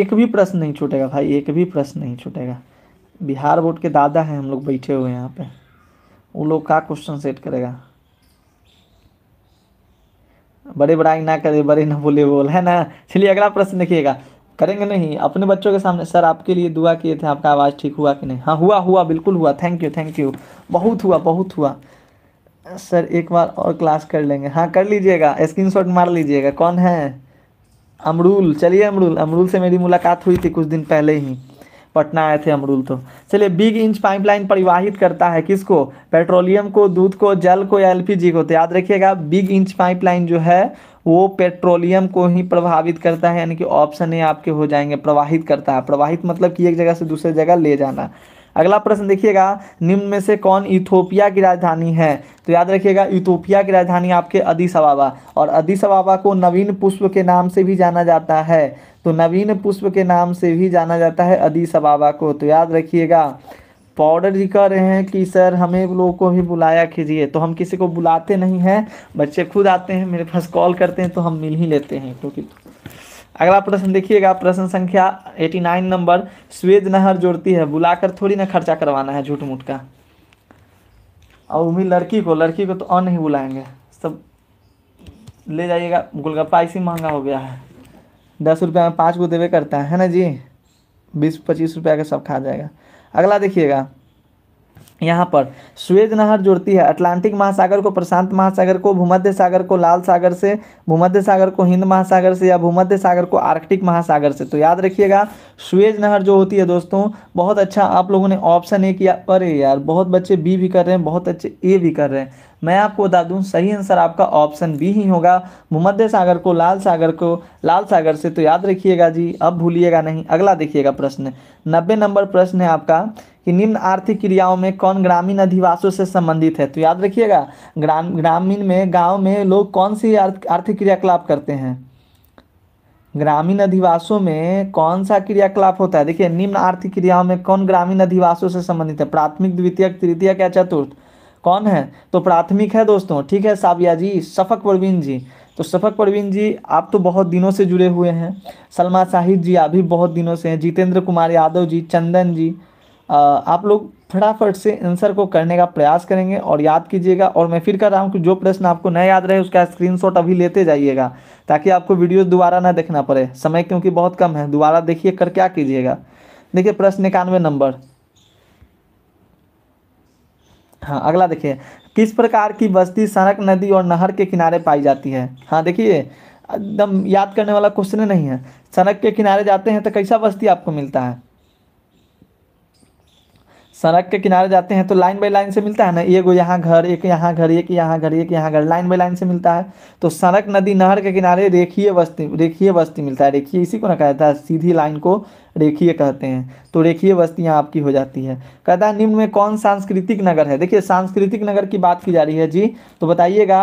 एक भी प्रश्न नहीं छूटेगा भाई एक भी प्रश्न नहीं छूटेगा बिहार बोर्ड के दादा हैं हम लोग बैठे हुए यहाँ पे वो लोग का क्वेश्चन सेट करेगा बड़े बड़ाई ना करे बड़े ना बोले बोल है ना चलिए अगला प्रश्न देखिएगा करेंगे नहीं अपने बच्चों के सामने सर आपके लिए दुआ किए थे आपका आवाज़ ठीक हुआ कि नहीं हाँ हुआ हुआ बिल्कुल हुआ थैंक यू थैंक यू बहुत हुआ बहुत हुआ सर एक बार और क्लास कर लेंगे हाँ कर लीजिएगा शॉट मार लीजिएगा कौन है अमरूल चलिए अमरूल अमरूल से मेरी मुलाकात हुई थी कुछ दिन पहले ही पटना आए थे अमरूल तो चलिए बिग इंच पाइपलाइन परिवाहित करता है किसको पेट्रोलियम को दूध को जल को या एलपीजी को तो याद रखिएगा बिग इंच पाइपलाइन जो है वो पेट्रोलियम को ही प्रभावित करता है यानी कि ऑप्शन ए आपके हो जाएंगे प्रवाहित करता है प्रवाहित मतलब कि एक जगह से दूसरे जगह ले जाना अगला प्रश्न देखिएगा निम्न में से कौन इथोपिया की राजधानी है तो याद रखिएगा इथोपिया की राजधानी आपके अदिस अबाबा और अदिस अबाबा को नवीन पुष्प के नाम से भी जाना जाता है तो नवीन पुष्प के नाम से भी जाना जाता है अदीस बाबा को तो याद रखिएगा पाउडर जी कह रहे हैं कि सर हमें लोगों को भी बुलाया कीजिए तो हम किसी को बुलाते नहीं हैं बच्चे खुद आते हैं मेरे पास कॉल करते हैं तो हम मिल ही लेते हैं क्योंकि तो अगला प्रश्न देखिएगा प्रश्न संख्या 89 नंबर स्वेज नहर जोड़ती है बुलाकर थोड़ी ना खर्चा करवाना है झूठ मूठ का और उम्मीद लड़की को लड़की को तो और नहीं बुलाएंगे सब ले जाइएगा गोलगप्पा इसी महंगा हो गया है दस रुपया में पाँच गो देवे करता है ना जी बीस पच्चीस रुपया का सब खा जाएगा अगला देखिएगा यहाँ पर स्वेज नहर जोड़ती है अटलांटिक महासागर को प्रशांत महासागर को भूमध्य सागर को लाल सागर से भूमध्य सागर को हिंद महासागर से या भूमध्य सागर को आर्कटिक महासागर से तो याद रखिएगा स्वेज नहर जो होती है दोस्तों बहुत अच्छा आप लोगों ने ऑप्शन ए किया अरे यार बहुत बच्चे बी भी कर रहे हैं बहुत अच्छे ए भी कर रहे हैं मैं आपको बता दूं सही आंसर आपका ऑप्शन बी ही होगा भूमध्य सागर को लाल सागर को लाल सागर से तो याद रखिएगा जी अब भूलिएगा नहीं अगला देखिएगा प्रश्न नब्बे नंबर प्रश्न है आपका कि निम्न आर्थिक क्रियाओं में कौन ग्रामीण अधिवासों से संबंधित है तो याद रखिएगा ग्राम ग्रामीण में गाँव में लोग कौन सी आर्थिक क्रियाकलाप करते हैं ग्रामीण अधिवासों में कौन सा क्रियाकलाप होता है देखिए निम्न आर्थिक क्रियाओं में कौन ग्रामीण अधिवासों से संबंधित है प्राथमिक द्वितीयक तृतीय या चतुर्थ कौन है तो प्राथमिक है दोस्तों ठीक है साबिया जी शफक परवीन जी तो शफक परवीन जी आप तो बहुत दिनों से जुड़े हुए हैं सलमा साहिद जी आप भी बहुत दिनों से हैं जितेंद्र कुमार यादव जी चंदन जी आप लोग फटाफट से आंसर को करने का प्रयास करेंगे और याद कीजिएगा और मैं फिर कह रहा हूँ कि जो प्रश्न आपको न याद रहे उसका स्क्रीनशॉट अभी लेते जाइएगा ताकि आपको वीडियो दोबारा ना देखना पड़े समय क्योंकि बहुत कम है दोबारा देखिए कर क्या कीजिएगा देखिए प्रश्न इक्यानवे नंबर हाँ अगला देखिए किस प्रकार की बस्ती सड़क नदी और नहर के किनारे पाई जाती है हाँ देखिए एकदम याद करने वाला क्वेश्चन नहीं है सड़क के किनारे जाते हैं तो कैसा बस्ती आपको मिलता है सड़क के किनारे जाते हैं तो लाइन बाई लाइन से मिलता है ना गो यहाँ घर एक यहाँ घर एक यहाँ घर एक यहाँ घर लाइन बाई लाइन से मिलता है तो सड़क नदी नहर के किनारे रेखीय बस्ती रेखीय बस्ती मिलता है रेखीय इसी को ना कहता है सीधी लाइन को रेखीय कहते हैं तो रेखीय बस्तियाँ आपकी हो जाती है कहता है निम्न में कौन सांस्कृतिक नगर है देखिए सांस्कृतिक नगर की बात की जा रही है जी तो बताइएगा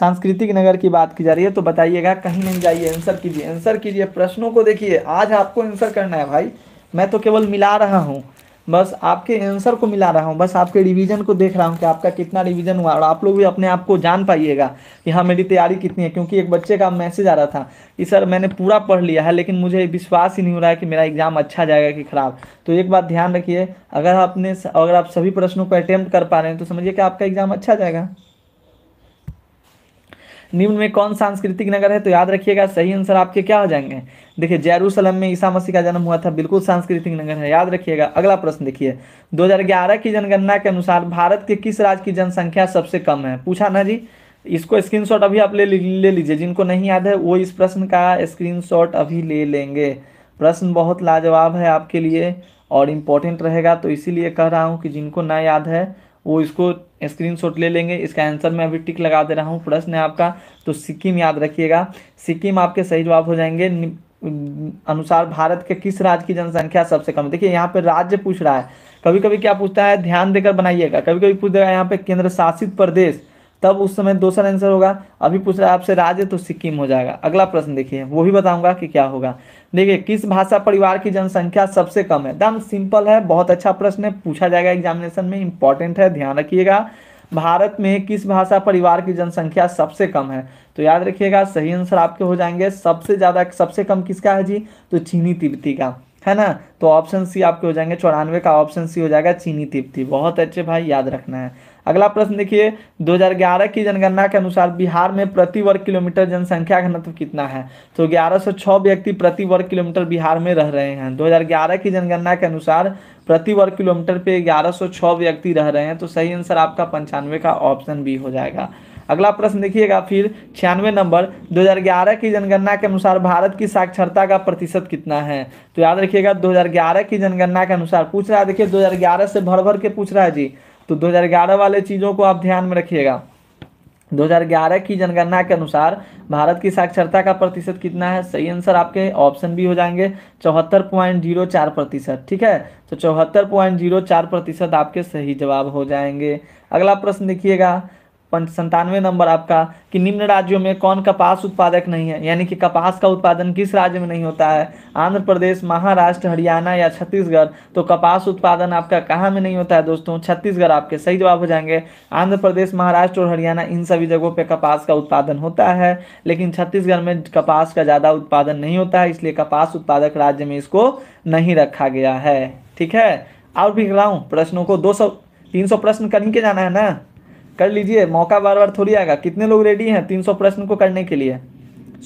सांस्कृतिक नगर की बात की जा रही है तो बताइएगा कहीं नहीं जाइए आंसर कीजिए आंसर कीजिए प्रश्नों को देखिए आज आपको आंसर करना है भाई मैं तो केवल मिला रहा हूँ बस आपके आंसर को मिला रहा हूँ बस आपके रिवीजन को देख रहा हूँ कि आपका कितना रिवीजन हुआ और आप लोग भी अपने आप को जान पाइएगा कि हाँ मेरी तैयारी कितनी है क्योंकि एक बच्चे का मैसेज आ रहा था कि सर मैंने पूरा पढ़ लिया है लेकिन मुझे विश्वास ही नहीं हो रहा है कि मेरा एग्जाम अच्छा जाएगा कि खराब तो एक बात ध्यान रखिए अगर आपने अगर आप सभी प्रश्नों को अटैम्प्ट कर पा रहे हैं तो समझिए कि आपका एग्जाम अच्छा जाएगा निम्न में कौन सांस्कृतिक नगर है तो याद रखिएगा सही आंसर आपके क्या हो जाएंगे देखिए जेरूसलम में ईसा मसीह का जन्म हुआ था बिल्कुल सांस्कृतिक नगर है याद रखिएगा अगला प्रश्न देखिए 2011 की जनगणना के अनुसार भारत के किस राज्य की जनसंख्या सबसे कम है पूछा ना जी इसको स्क्रीन अभी आप ले ले लीजिए जिनको नहीं याद है वो इस प्रश्न का स्क्रीन अभी ले लेंगे प्रश्न बहुत लाजवाब है आपके लिए और इम्पोर्टेंट रहेगा तो इसीलिए कह रहा हूँ कि जिनको ना याद है वो इसको स्क्रीनशॉट ले लेंगे इसका आंसर मैं अभी टिक लगा दे रहा हूँ प्रश्न है आपका तो सिक्किम याद रखिएगा सिक्किम आपके सही जवाब हो जाएंगे अनुसार भारत के किस राज्य की जनसंख्या सबसे कम देखिए यहाँ पे राज्य पूछ रहा है कभी कभी क्या पूछता है ध्यान देकर बनाइएगा कभी कभी पूछ देगा यहाँ पे केंद्र शासित प्रदेश तब उस समय दूसरा आंसर होगा अभी पूछ रहा है आपसे राज्य तो सिक्किम हो जाएगा अगला प्रश्न देखिए वो भी बताऊंगा कि क्या होगा देखिए किस भाषा परिवार की जनसंख्या सबसे कम है एकदम सिंपल है बहुत अच्छा प्रश्न है पूछा जाएगा एग्जामिनेशन में इंपॉर्टेंट है ध्यान रखिएगा भारत में किस भाषा परिवार की जनसंख्या सबसे कम है तो याद रखिएगा सही आंसर आपके हो जाएंगे सबसे ज़्यादा सबसे कम किसका है जी तो चीनी तिब्बती का है ना तो ऑप्शन सी आपके हो जाएंगे चौरानवे का ऑप्शन सी हो जाएगा चीनी तिब्बती बहुत अच्छे भाई याद रखना है अगला प्रश्न देखिए 2011 की जनगणना के अनुसार बिहार में प्रति वर्ग किलोमीटर जनसंख्या घनत्व कितना है तो 1106 व्यक्ति प्रति वर्ग किलोमीटर बिहार में रह रहे हैं 2011 की जनगणना के अनुसार प्रति वर्ग किलोमीटर पे 1106 व्यक्ति रह रहे हैं तो सही आंसर आपका पंचानवे का ऑप्शन बी हो जाएगा अगला प्रश्न देखिएगा फिर छियानवे नंबर 2011 की जनगणना के अनुसार भारत की साक्षरता का प्रतिशत कितना है तो याद रखिएगा 2011 की जनगणना के अनुसार पूछ रहा है देखिए 2011 से भर भर के पूछ रहा है जी तो 2011 वाले चीज़ों को आप ध्यान में रखिएगा 2011 की जनगणना के अनुसार भारत की साक्षरता का प्रतिशत कितना है सही आंसर आपके ऑप्शन भी हो जाएंगे चौहत्तर पॉइंट जीरो चार प्रतिशत ठीक है तो चौहत्तर पॉइंट जीरो चार प्रतिशत आपके सही जवाब हो जाएंगे अगला प्रश्न देखिएगा संतानवे नंबर आपका कि निम्न राज्यों में कौन कपास उत्पादक नहीं है यानी कि कपास का उत्पादन किस राज्य में नहीं होता है आंध्र प्रदेश महाराष्ट्र हरियाणा या छत्तीसगढ़ तो कपास उत्पादन आपका कहाँ में नहीं होता है दोस्तों छत्तीसगढ़ आपके सही जवाब हो जाएंगे आंध्र प्रदेश महाराष्ट्र और हरियाणा इन सभी जगहों पर कपास का उत्पादन होता है लेकिन छत्तीसगढ़ में कपास का ज़्यादा उत्पादन नहीं होता है इसलिए कपास उत्पादक राज्य में इसको नहीं रखा गया है ठीक है और भी कराऊँ प्रश्नों को दो सौ तीन सौ प्रश्न करके के जाना है ना कर लीजिए मौका बार बार थोड़ी आएगा कितने लोग रेडी हैं तीन सौ प्रश्न को करने के लिए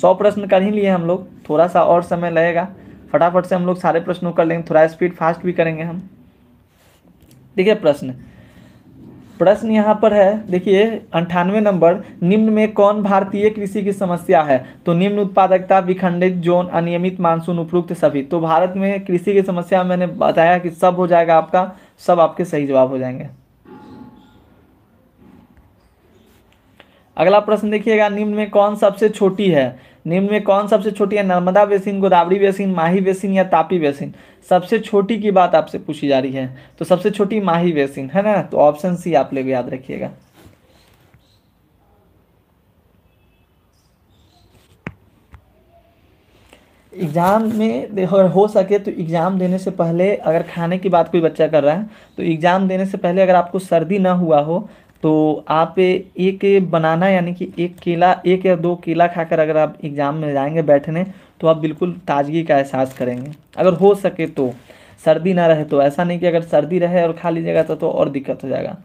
सौ प्रश्न कर ही लिए हम लोग थोड़ा सा और समय लगेगा फटाफट से हम लोग सारे प्रश्नों कर लेंगे थोड़ा स्पीड फास्ट भी करेंगे हम ठीक है प्रश्न प्रश्न यहाँ पर है देखिए अंठानवे नंबर निम्न में कौन भारतीय कृषि की समस्या है तो निम्न उत्पादकता विखंडित जोन अनियमित मानसून उपयुक्त सभी तो भारत में कृषि की समस्या मैंने बताया कि सब हो जाएगा आपका सब आपके सही जवाब हो जाएंगे अगला प्रश्न देखिएगा निम्न में कौन सबसे छोटी है निम्न में कौन सबसे छोटी है Narmada basin Godavari basin Mahi basin या तापी बेसिन सबसे छोटी की बात आपसे पूछी जा रही है तो सबसे छोटी माही बेसिन है ना तो ऑप्शन सी आप लोग याद रखिएगा एग्ज़ाम में अगर हो सके तो एग्ज़ाम देने से पहले अगर खाने की बात कोई बच्चा कर रहा है तो एग्ज़ाम देने से पहले अगर आपको सर्दी ना हुआ हो तो आप एक बनाना यानी कि एक केला एक या दो केला खाकर अगर आप एग्ज़ाम में जाएंगे बैठने तो आप बिल्कुल ताजगी का एहसास करेंगे अगर हो सके तो सर्दी ना रहे तो ऐसा नहीं कि अगर सर्दी रहे और खा लीजिएगा तो, तो और दिक्कत हो जाएगा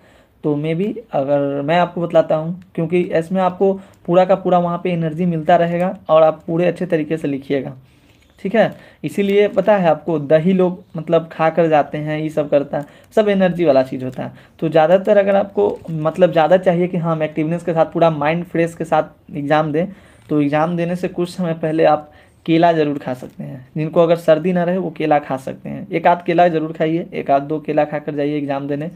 तो मे भी अगर मैं आपको बतलाता हूँ क्योंकि इसमें आपको पूरा का पूरा वहाँ पे एनर्जी मिलता रहेगा और आप पूरे अच्छे तरीके से लिखिएगा ठीक है इसीलिए पता है आपको दही लोग मतलब खा कर जाते हैं ये सब करता है सब एनर्जी वाला चीज़ होता है तो ज़्यादातर अगर आपको मतलब ज़्यादा चाहिए कि हाँ हम एक्टिवनेस के साथ पूरा माइंड फ्रेश के साथ एग्ज़ाम दें तो एग्ज़ाम देने से कुछ समय पहले आप केला ज़रूर खा सकते हैं जिनको अगर सर्दी ना रहे वो केला खा सकते हैं एक आध केला ज़रूर खाइए एक आध दो केला खा कर जाइए एग्ज़ाम देने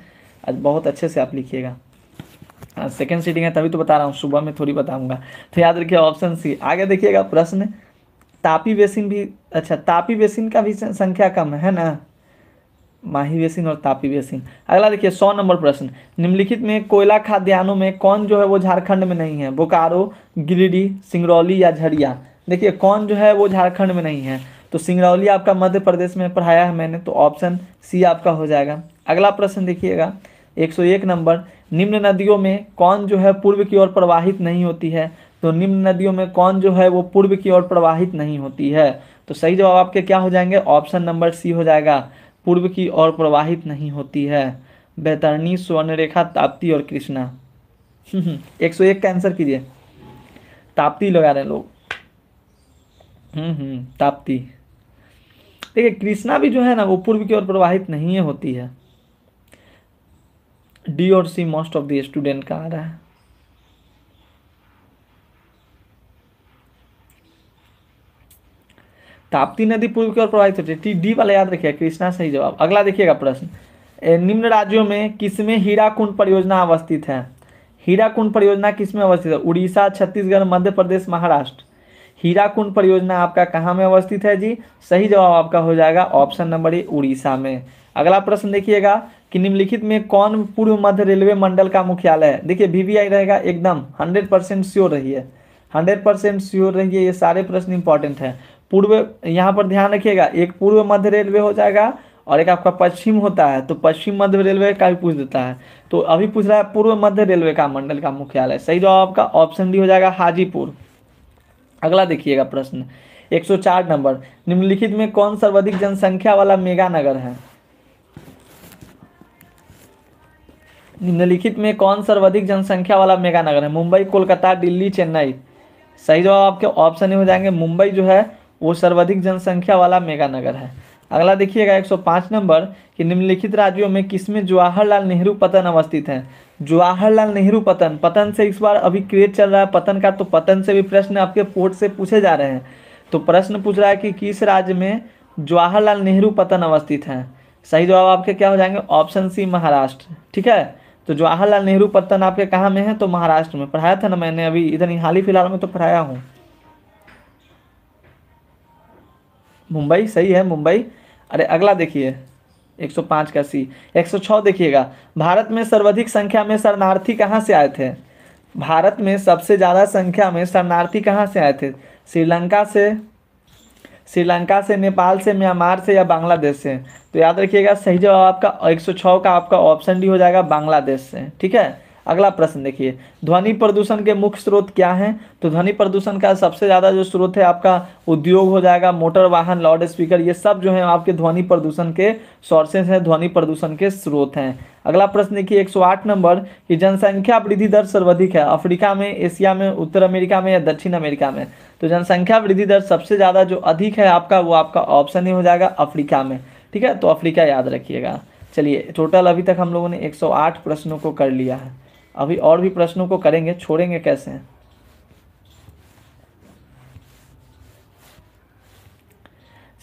आज बहुत अच्छे से आप लिखिएगा सेकेंड सीटिंग है तभी तो बता रहा हूँ सुबह में थोड़ी बताऊँगा तो याद रखिए ऑप्शन सी आगे देखिएगा प्रश्न तापी बेसिन भी अच्छा तापी बेसिन का भी संख्या कम है ना माही बेसिन और तापी बेसिन अगला देखिए सौ नंबर प्रश्न निम्नलिखित में कोयला खाद्यान्नों में कौन जो है वो झारखंड में नहीं है बोकारो गिरिडीह सिंगरौली या झरिया देखिए कौन जो है वो झारखंड में नहीं है तो सिंगरौली आपका मध्य प्रदेश में पढ़ाया है मैंने तो ऑप्शन सी आपका हो जाएगा अगला प्रश्न देखिएगा 101 नंबर निम्न नदियों में कौन जो है पूर्व की ओर प्रवाहित नहीं होती है तो निम्न नदियों में कौन जो है वो पूर्व की ओर प्रवाहित नहीं होती है तो सही जवाब आपके क्या हो जाएंगे ऑप्शन नंबर सी हो जाएगा पूर्व की ओर प्रवाहित नहीं होती है बेतरनी स्वर्णरेखा ताप्ती और कृष्णा एक सौ एक का आंसर कीजिए ताप्ती लगा रहे हैं लोग हम्म, हम्म ताप्ती देखिए कृष्णा भी जो है ना वो पूर्व की ओर प्रवाहित नहीं होती है डी और C most of the student का आ रहा है ताप्ती नदी पूर्व की ओर प्रवाहित होती है टी डी वाला याद रखिएगा कृष्णा सही जवाब अगला देखिएगा प्रश्न निम्न राज्यों में किसमें कुंड परियोजना अवस्थित है हीरा कुंड परियोजना किसमें अवस्थित है उड़ीसा छत्तीसगढ़ मध्य प्रदेश महाराष्ट्र हीरा कुंड परियोजना आपका कहाँ में अवस्थित है जी सही जवाब आपका हो जाएगा ऑप्शन नंबर ए उड़ीसा में अगला प्रश्न देखिएगा कि निम्नलिखित में कौन पूर्व मध्य रेलवे मंडल का मुख्यालय है देखिए वीवीआई रहेगा एकदम हंड्रेड परसेंट श्योर रहिए हंड्रेड परसेंट श्योर रहिए ये सारे प्रश्न इंपॉर्टेंट हैं पूर्व यहाँ पर ध्यान रखिएगा एक पूर्व मध्य रेलवे हो जाएगा और एक आपका पश्चिम होता है तो पश्चिम मध्य रेलवे का भी पूछ देता है तो अभी पूछ रहा है पूर्व मध्य रेलवे का मंडल का मुख्यालय सही जवाब आपका ऑप्शन डी हो जाएगा हाजीपुर अगला देखिएगा प्रश्न 104 नंबर निम्नलिखित में कौन सर्वाधिक जनसंख्या वाला मेगा नगर है निम्नलिखित में कौन सर्वाधिक जनसंख्या वाला मेगा नगर है मुंबई कोलकाता दिल्ली चेन्नई सही जवाब आपके ऑप्शन ही हो जाएंगे मुंबई जो है वो सर्वाधिक जनसंख्या वाला मेगा नगर है अगला देखिएगा 105 नंबर कि निम्नलिखित राज्यों में किसमें जवाहरलाल नेहरू पतन अवस्थित है जवाहरलाल नेहरू पतन पतन से इस बार अभी क्रिएट चल रहा है पतन का तो पतन से भी प्रश्न आपके पोर्ट से पूछे जा रहे हैं तो प्रश्न पूछ रहा है कि किस राज्य में जवाहरलाल नेहरू पतन अवस्थित है सही जवाब आपके क्या हो जाएंगे ऑप्शन सी महाराष्ट्र ठीक है तो जवाहरलाल नेहरू पतन आपके कहाँ में है तो महाराष्ट्र में पढ़ाया था ना मैंने अभी इधर हाल ही फिलहाल में तो पढ़ाया हूँ मुंबई सही है मुंबई अरे अगला देखिए 105 का सी 106 देखिएगा भारत में सर्वाधिक संख्या में शरणार्थी कहाँ से आए थे भारत में सबसे ज़्यादा संख्या में शरणार्थी कहाँ से आए थे श्रीलंका से श्रीलंका से नेपाल से म्यांमार से या बांग्लादेश से तो याद रखिएगा सही जवाब आपका 106 का आपका ऑप्शन डी हो जाएगा बांग्लादेश से ठीक है अगला प्रश्न देखिए ध्वनि प्रदूषण के मुख्य स्रोत क्या हैं तो ध्वनि प्रदूषण का सबसे ज़्यादा जो स्रोत है आपका उद्योग हो जाएगा मोटर वाहन लाउड स्पीकर ये सब जो है आपके ध्वनि प्रदूषण के सोर्सेस हैं ध्वनि प्रदूषण के स्रोत हैं अगला प्रश्न देखिए 108 नंबर कि जनसंख्या वृद्धि दर सर्वाधिक है अफ्रीका में एशिया में उत्तर अमेरिका में या दक्षिण अमेरिका में तो जनसंख्या वृद्धि दर सबसे ज़्यादा जो अधिक है आपका वो आपका ऑप्शन ही हो जाएगा अफ्रीका में ठीक है तो अफ्रीका याद रखिएगा चलिए टोटल अभी तक हम लोगों ने 108 प्रश्नों को कर लिया है अभी और भी प्रश्नों को करेंगे छोड़ेंगे कैसे हैं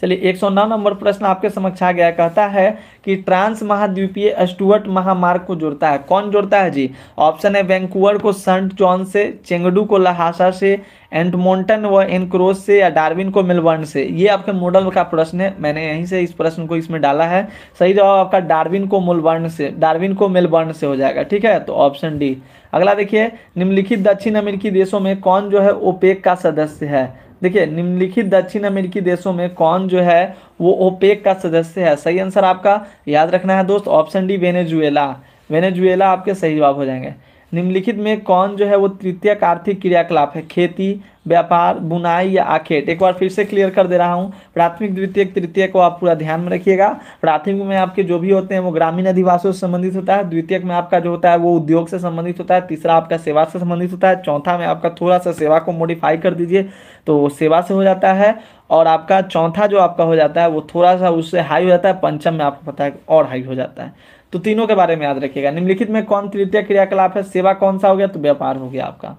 चलिए एक सौ नौ नंबर प्रश्न आपके समक्ष आ गया कहता है कि ट्रांस महाद्वीपीय स्टुअर्ट महामार्ग को जोड़ता है कौन जोड़ता है जी ऑप्शन है वैंकुअर को सेंट जॉन से चेंगडू को लहासा से एंटमोन्टन व एनक्रोस से या डार्विन को मेलबर्न से ये आपके मॉडल का प्रश्न है मैंने यहीं से इस प्रश्न को इसमें डाला है सही जवाब आपका डार्विन को मेलबर्न से डार्विन को मेलबर्न से हो जाएगा ठीक है तो ऑप्शन डी अगला देखिए निम्नलिखित दक्षिण अमेरिकी देशों में कौन जो है ओपेक का सदस्य है देखिए निम्नलिखित दक्षिण अमेरिकी देशों में कौन जो है वो ओपेक का सदस्य है सही आंसर आपका याद रखना है दोस्त ऑप्शन डी वेनेजुएला वेनेजुएला आपके सही जवाब हो जाएंगे निम्नलिखित में कौन जो है वो तृतीय आर्थिक क्रियाकलाप है खेती व्यापार बुनाई या आखेट एक बार फिर से क्लियर कर दे रहा हूँ प्राथमिक द्वितीय तृतीय को आप पूरा ध्यान में रखिएगा प्राथमिक में आपके जो भी होते हैं वो ग्रामीण अधिवासों से संबंधित होता है द्वितीय में आपका जो होता है वो उद्योग से संबंधित होता है तीसरा आपका सेवा से संबंधित होता है चौथा में आपका थोड़ा सा सेवा को मॉडिफाई कर दीजिए तो सेवा से हो जाता है और आपका चौथा जो आपका हो जाता है वो थोड़ा सा उससे हाई हो जाता है पंचम में आपको पता है और हाई हो जाता है तो तीनों के बारे में याद रखिएगा निम्नलिखित में कौन तृतीय क्रियाकलाप है सेवा कौन सा हो गया तो व्यापार हो गया आपका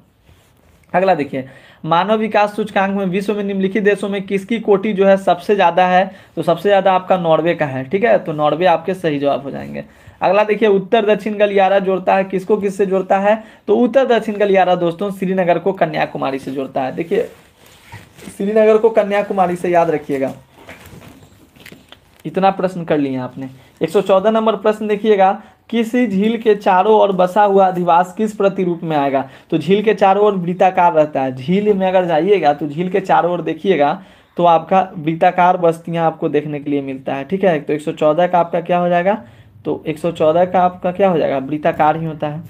अगला देखिए मानव विकास सूचकांक में विश्व में निम्नलिखित देशों में किसकी कोटि जो है सबसे ज़्यादा है तो सबसे ज़्यादा आपका नॉर्वे का है ठीक है तो नॉर्वे आपके सही जवाब हो जाएंगे अगला देखिए उत्तर दक्षिण गलियारा जोड़ता है किसको किससे जोड़ता है तो उत्तर दक्षिण गलियारा दोस्तों श्रीनगर को कन्याकुमारी से जोड़ता है देखिए श्रीनगर को कन्याकुमारी से याद रखिएगा इतना प्रश्न कर लिए आपने 114 नंबर प्रश्न देखिएगा किसी झील के चारों ओर बसा हुआ अधिवास किस प्रतिरूप में आएगा तो झील के चारों ओर वृताकार रहता है झील में अगर जाइएगा तो झील के चारों ओर देखिएगा तो आपका वृताकार बस्तियां आपको देखने के लिए मिलता है ठीक है तो 114 का आपका क्या हो जाएगा तो 114 का आपका क्या हो जाएगा वृताकार ही होता है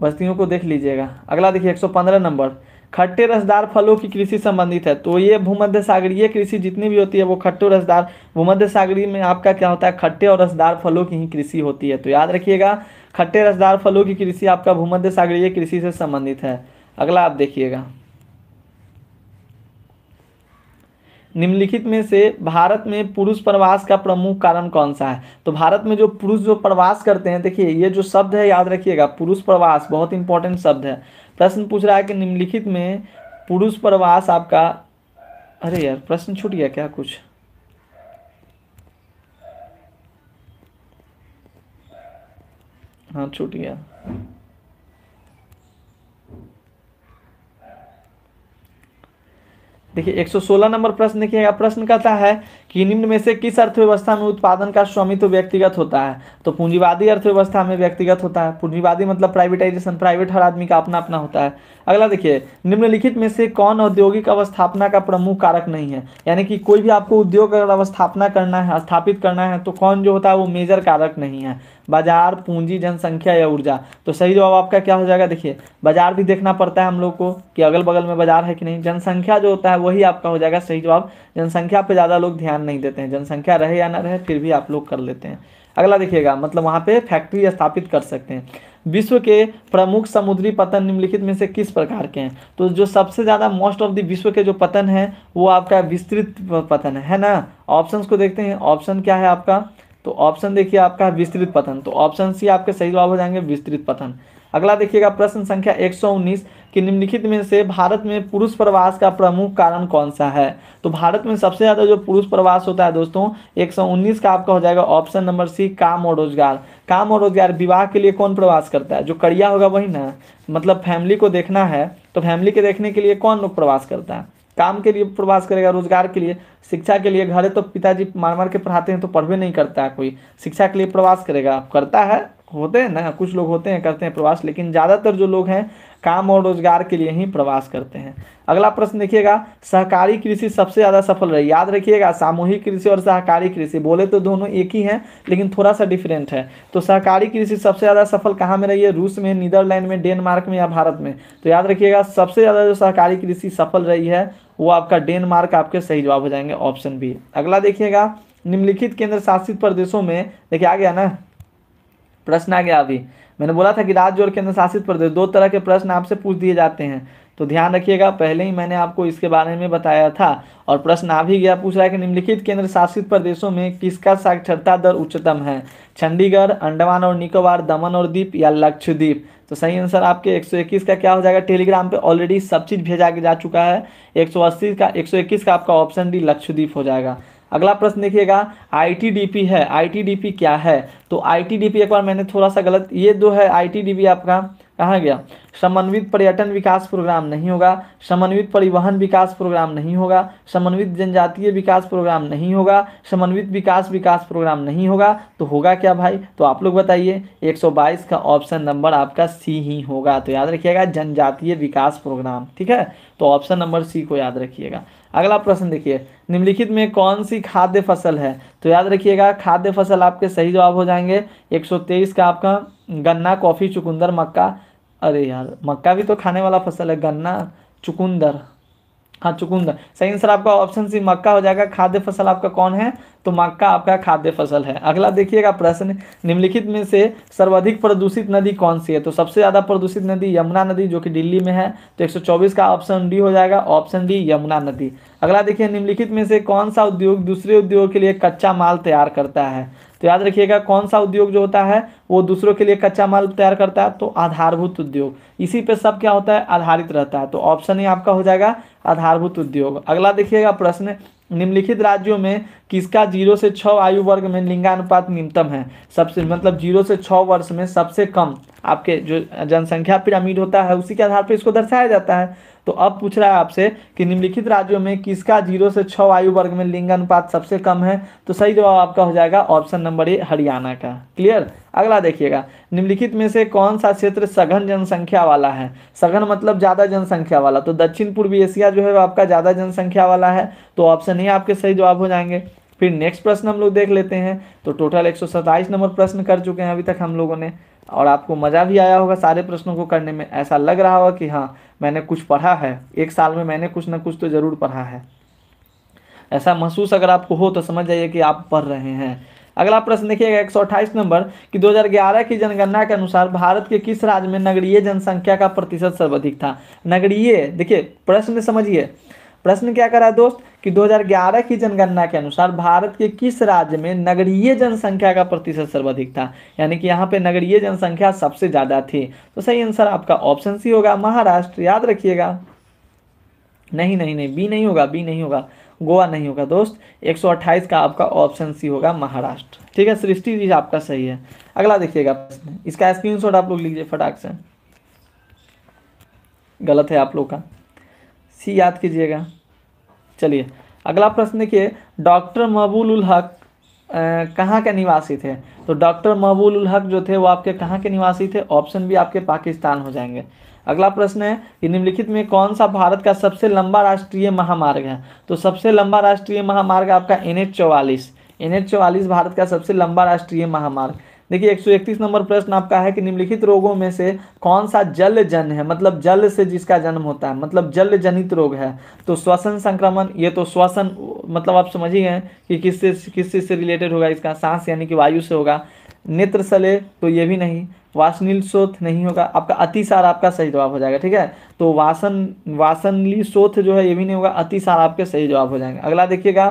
बस्तियों को देख लीजिएगा अगला देखिए एक नंबर खट्टे रसदार फलों की कृषि संबंधित है तो ये भूमध्य सागरीय कृषि जितनी भी होती है वो खट्टे रसदार भूमध्य सागरी में आपका क्या होता है खट्टे और रसदार फलों की ही कृषि होती है तो याद रखिएगा खट्टे रसदार फलों की कृषि आपका भूमध्य सागरीय कृषि से संबंधित है अगला आप देखिएगा निम्नलिखित में से भारत में पुरुष प्रवास का प्रमुख कारण कौन सा है तो भारत में जो पुरुष जो प्रवास करते हैं देखिए ये जो शब्द है याद रखिएगा पुरुष प्रवास बहुत इंपॉर्टेंट शब्द है प्रश्न पूछ रहा है कि निम्नलिखित में पुरुष प्रवास आपका अरे यार प्रश्न छूट गया क्या कुछ हाँ छूट गया देखिए 116 नंबर प्रश्न देखिएगा प्रश्न कहता है कि निम्न में से किस अर्थव्यवस्था में उत्पादन का स्वामित्व व्यक्तिगत होता है तो पूंजीवादी अर्थव्यवस्था में व्यक्तिगत होता है पूंजीवादी मतलब प्राइवेटाइजेशन प्राइवेट हर आदमी का अपना अपना होता है अगला देखिए निम्नलिखित में से कौन औद्योगिक अवस्थापना का प्रमुख कारक नहीं है यानी कि कोई भी आपको उद्योग अगर अवस्थापना करना है स्थापित करना है तो कौन जो होता है वो मेजर कारक नहीं है बाजार पूंजी जनसंख्या या ऊर्जा तो सही जवाब आपका क्या हो जाएगा देखिए बाजार भी देखना पड़ता है हम लोग को कि अगल बगल में बाजार है कि नहीं जनसंख्या जो होता है वही आपका हो जाएगा सही जवाब जनसंख्या पर ज़्यादा लोग ध्यान नहीं देते हैं जनसंख्या रहे या ना रहे फिर भी आप लोग कर लेते हैं अगला देखिएगा मतलब वहाँ पे फैक्ट्री स्थापित कर सकते हैं विश्व के प्रमुख समुद्री पतन निम्नलिखित में से किस प्रकार के हैं तो जो सबसे ज़्यादा मोस्ट ऑफ द विश्व के जो पतन है वो आपका विस्तृत पतन है, ना ऑप्शंस को देखते हैं ऑप्शन क्या है आपका तो ऑप्शन देखिए आपका है विस्तृत पतन तो ऑप्शन सी आपके सही जवाब हो जाएंगे विस्तृत पतन अगला देखिएगा प्रश्न संख्या एक कि निम्नलिखित में से भारत में पुरुष प्रवास का प्रमुख कारण कौन सा है तो भारत में सबसे ज़्यादा जो पुरुष प्रवास होता है दोस्तों 119 का आपका हो जाएगा ऑप्शन नंबर सी काम और रोजगार काम और रोजगार विवाह के लिए कौन प्रवास करता है जो कड़िया होगा वही ना मतलब फैमिली को देखना है तो फैमिली के देखने के लिए कौन लोग प्रवास करता है काम के लिए प्रवास करेगा रोजगार के लिए शिक्षा के लिए घरे तो पिताजी मार मार के पढ़ाते हैं तो पढ़वे नहीं करता है कोई शिक्षा के लिए प्रवास करेगा करता है होते हैं ना कुछ लोग होते हैं करते हैं प्रवास लेकिन ज़्यादातर जो लोग हैं काम और रोजगार के लिए ही प्रवास करते हैं अगला प्रश्न देखिएगा सहकारी कृषि सबसे ज़्यादा सफल रही याद रखिएगा सामूहिक कृषि और सहकारी कृषि बोले तो दोनों एक ही हैं लेकिन थोड़ा सा डिफरेंट है तो सहकारी कृषि सबसे ज़्यादा सफल कहाँ में रही है रूस में नीदरलैंड में डेनमार्क में या भारत में तो याद रखिएगा सबसे ज़्यादा जो सहकारी कृषि सफल रही है वो आपका डेनमार्क आपके सही जवाब हो जाएंगे ऑप्शन बी अगला देखिएगा निम्नलिखित केंद्र शासित प्रदेशों में देखिए आ गया ना प्रश्न आ गया अभी मैंने बोला था कि राज्य और केंद्र शासित प्रदेश दो तरह के प्रश्न आपसे पूछ दिए जाते हैं तो ध्यान रखिएगा पहले ही मैंने आपको इसके बारे में बताया था और प्रश्न आ भी गया पूछ रहा है कि निम्नलिखित केंद्र शासित प्रदेशों में किसका साक्षरता दर उच्चतम है चंडीगढ़ अंडमान और निकोबार दमन और द्वीप या लक्षद्वीप तो सही आंसर आपके 121 का क्या हो जाएगा टेलीग्राम पे ऑलरेडी सब चीज़ भेजा के जा चुका है 180 का 121 का आपका ऑप्शन डी लक्षद्वीप हो जाएगा अगला प्रश्न देखिएगा आईटीडीपी है आईटीडीपी क्या है तो आईटीडीपी एक बार मैंने थोड़ा सा गलत ये दो है आईटीडीपी आपका कहा गया समन्वित पर्यटन विकास प्रोग्राम नहीं होगा समन्वित परिवहन विकास प्रोग्राम नहीं होगा समन्वित जनजातीय विकास प्रोग्राम नहीं होगा समन्वित विकास विकास प्रोग्राम नहीं होगा तो होगा क्या भाई तो आप लोग बताइए 122 का ऑप्शन नंबर आपका सी ही होगा तो याद रखिएगा जनजातीय विकास प्रोग्राम ठीक है तो ऑप्शन नंबर सी को याद रखिएगा अगला प्रश्न देखिए निम्नलिखित में कौन सी खाद्य फसल है तो याद रखिएगा खाद्य फसल आपके सही जवाब हो जाएंगे 123 का आपका गन्ना कॉफ़ी चुकंदर मक्का अरे यार मक्का भी तो खाने वाला फसल है गन्ना चुकंदर हाँ चुकुंदर सही आंसर आपका ऑप्शन सी मक्का हो जाएगा खाद्य फसल आपका कौन है तो मक्का आपका खाद्य फसल है अगला देखिएगा प्रश्न निम्नलिखित में से सर्वाधिक प्रदूषित नदी कौन सी है तो सबसे ज़्यादा प्रदूषित नदी यमुना नदी जो कि दिल्ली में है तो 124 का ऑप्शन डी हो जाएगा ऑप्शन डी यमुना नदी अगला देखिए निम्नलिखित में से कौन सा उद्योग दूसरे उद्योग के लिए कच्चा माल तैयार करता है तो याद रखिएगा कौन सा उद्योग जो होता है वो दूसरों के लिए कच्चा माल तैयार करता है तो आधारभूत उद्योग इसी पे सब क्या होता है आधारित रहता है तो ऑप्शन ही आपका हो जाएगा आधारभूत उद्योग अगला देखिएगा प्रश्न निम्नलिखित राज्यों में किसका जीरो से छः आयु वर्ग में लिंगानुपात निम्नतम है सबसे मतलब जीरो से छः वर्ष में सबसे कम आपके जो जनसंख्या पिरामिड होता है उसी के आधार पर इसको दर्शाया जाता है तो अब पूछ रहा है आपसे कि निम्नलिखित राज्यों में किसका जीरो से छ आयु वर्ग में लिंग अनुपात सबसे कम है तो सही जवाब आपका हो जाएगा ऑप्शन नंबर ए हरियाणा का क्लियर अगला देखिएगा निम्नलिखित में से कौन सा क्षेत्र सघन जनसंख्या वाला है सघन मतलब ज़्यादा जनसंख्या वाला तो दक्षिण पूर्वी एशिया जो है आपका ज़्यादा जनसंख्या वाला है तो ऑप्शन ए आपके सही जवाब हो जाएंगे फिर नेक्स्ट प्रश्न हम लोग देख लेते हैं तो टोटल एक नंबर प्रश्न कर चुके हैं अभी तक हम लोगों ने और आपको मज़ा भी आया होगा सारे प्रश्नों को करने में ऐसा लग रहा होगा कि हाँ मैंने कुछ पढ़ा है एक साल में मैंने कुछ ना कुछ तो ज़रूर पढ़ा है ऐसा महसूस अगर आपको हो तो समझ जाइए कि आप पढ़ रहे हैं अगला प्रश्न देखिएगा एक नंबर कि 2011 की जनगणना के अनुसार भारत के किस राज्य में नगरीय जनसंख्या का प्रतिशत सर्वाधिक था नगरीय देखिए प्रश्न समझिए प्रश्न क्या करा दोस्त कि 2011 की जनगणना के अनुसार भारत के किस राज्य में नगरीय जनसंख्या का प्रतिशत सर्वाधिक था यानी कि यहाँ पे नगरीय जनसंख्या सबसे ज़्यादा थी तो सही आंसर आपका ऑप्शन सी होगा महाराष्ट्र याद रखिएगा नहीं नहीं नहीं बी नहीं होगा बी नहीं होगा गोवा नहीं होगा दोस्त एक का आपका ऑप्शन सी होगा महाराष्ट्र ठीक है सृष्टि जी आपका सही है अगला देखिएगा प्रश्न इसका स्क्रीन आप लोग लीजिए फटाक से गलत है आप लोग का सी याद कीजिएगा चलिए अगला प्रश्न देखिए डॉक्टर महबूल उल हक कहाँ के निवासी थे तो डॉक्टर महबूल उल हक जो थे वो आपके कहाँ के निवासी थे ऑप्शन भी आपके पाकिस्तान हो जाएंगे अगला प्रश्न है कि निम्नलिखित में कौन सा भारत का सबसे लंबा राष्ट्रीय महामार्ग है तो सबसे लंबा राष्ट्रीय महामार्ग आपका N H N H Bharat का सबसे लंबा राष्ट्रीय महामार्ग देखिए 131 नंबर प्रश्न आपका है कि निम्नलिखित रोगों में से कौन सा जल जन है मतलब जल से जिसका जन्म होता है मतलब जल जनित रोग है तो श्वसन संक्रमण ये तो श्वसन मतलब आप समझिए कि किससे किस से रिलेटेड होगा इसका सांस यानी कि वायु से होगा नेत्र सले तो ये भी नहीं वासनील शोथ नहीं होगा आपका अतिसार आपका सही जवाब हो जाएगा ठीक है तो वासन वासनली शोथ जो है ये भी नहीं होगा अतिसार आपके सही जवाब हो जाएंगे अगला देखिएगा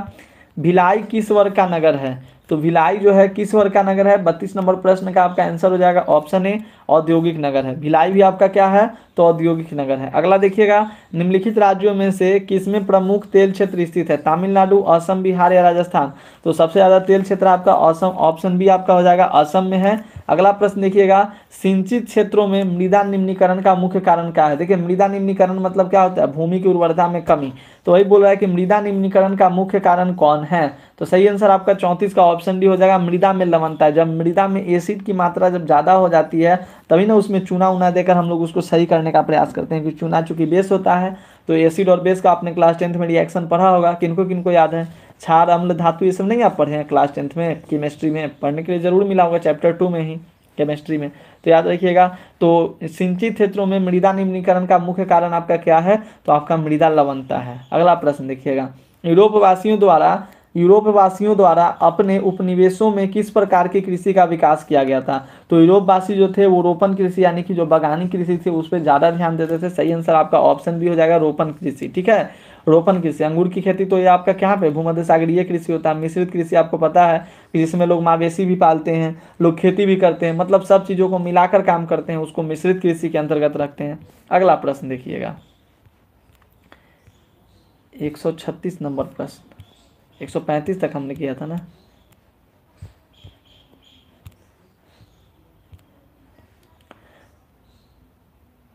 भिलाई किस वर्ग का नगर है तो भिलाई जो है किस वर्ग का नगर है बत्तीस नंबर प्रश्न का आपका आंसर हो जाएगा ऑप्शन ए औद्योगिक नगर है भिलाई भी आपका क्या है तो औद्योगिक नगर है अगला देखिएगा निम्नलिखित राज्यों में से किसमें प्रमुख तेल क्षेत्र स्थित है तमिलनाडु असम बिहार या राजस्थान तो सबसे ज़्यादा तेल क्षेत्र आपका असम ऑप्शन बी आपका हो जाएगा असम में है अगला प्रश्न देखिएगा सिंचित क्षेत्रों में मृदा निम्नीकरण का मुख्य कारण क्या है देखिए मृदा निम्नीकरण मतलब क्या होता है भूमि की उर्वरता में कमी तो वही बोल रहा है कि मृदा निम्नीकरण का मुख्य कारण कौन है तो सही आंसर आपका चौंतीस का ऑप्शन डी हो जाएगा मृदा में लवनता है जब मृदा में एसिड की मात्रा जब ज़्यादा हो जाती है तभी ना उसमें चूना उना देकर हम लोग उसको सही करने का प्रयास करते हैं क्योंकि चूना चूंकि बेस होता है तो एसिड और बेस का आपने क्लास टेंथ में रिएक्शन पढ़ा होगा किनको किनको याद है छार अम्ल धातु ये सब नहीं आप पढ़े हैं क्लास टेंथ में केमिस्ट्री में पढ़ने के लिए ज़रूर मिला होगा चैप्टर टू में ही केमिस्ट्री में तो याद रखिएगा तो सिंचित क्षेत्रों में मृदा निम्नीकरण का मुख्य कारण आपका क्या है तो आपका मृदा लवनता है अगला प्रश्न देखिएगा यूरोपवासियों द्वारा यूरोपवासियों द्वारा अपने उपनिवेशों में किस प्रकार की कृषि का विकास किया गया था तो यूरोपवासी जो थे वो रोपण कृषि यानी कि जो बागानी कृषि थी उस पर ज़्यादा ध्यान देते थे सही आंसर आपका ऑप्शन भी हो जाएगा रोपण कृषि ठीक है रोपण कृषि अंगूर की खेती तो ये आपका क्या पे भूमध्य सागरीय कृषि होता है मिश्रित कृषि आपको पता है कि जिसमें लोग मवेशी भी पालते हैं लोग खेती भी करते हैं मतलब सब चीज़ों को मिलाकर काम करते हैं उसको मिश्रित कृषि के अंतर्गत रखते हैं अगला प्रश्न देखिएगा 136 नंबर प्रश्न 135 तक हमने किया था ना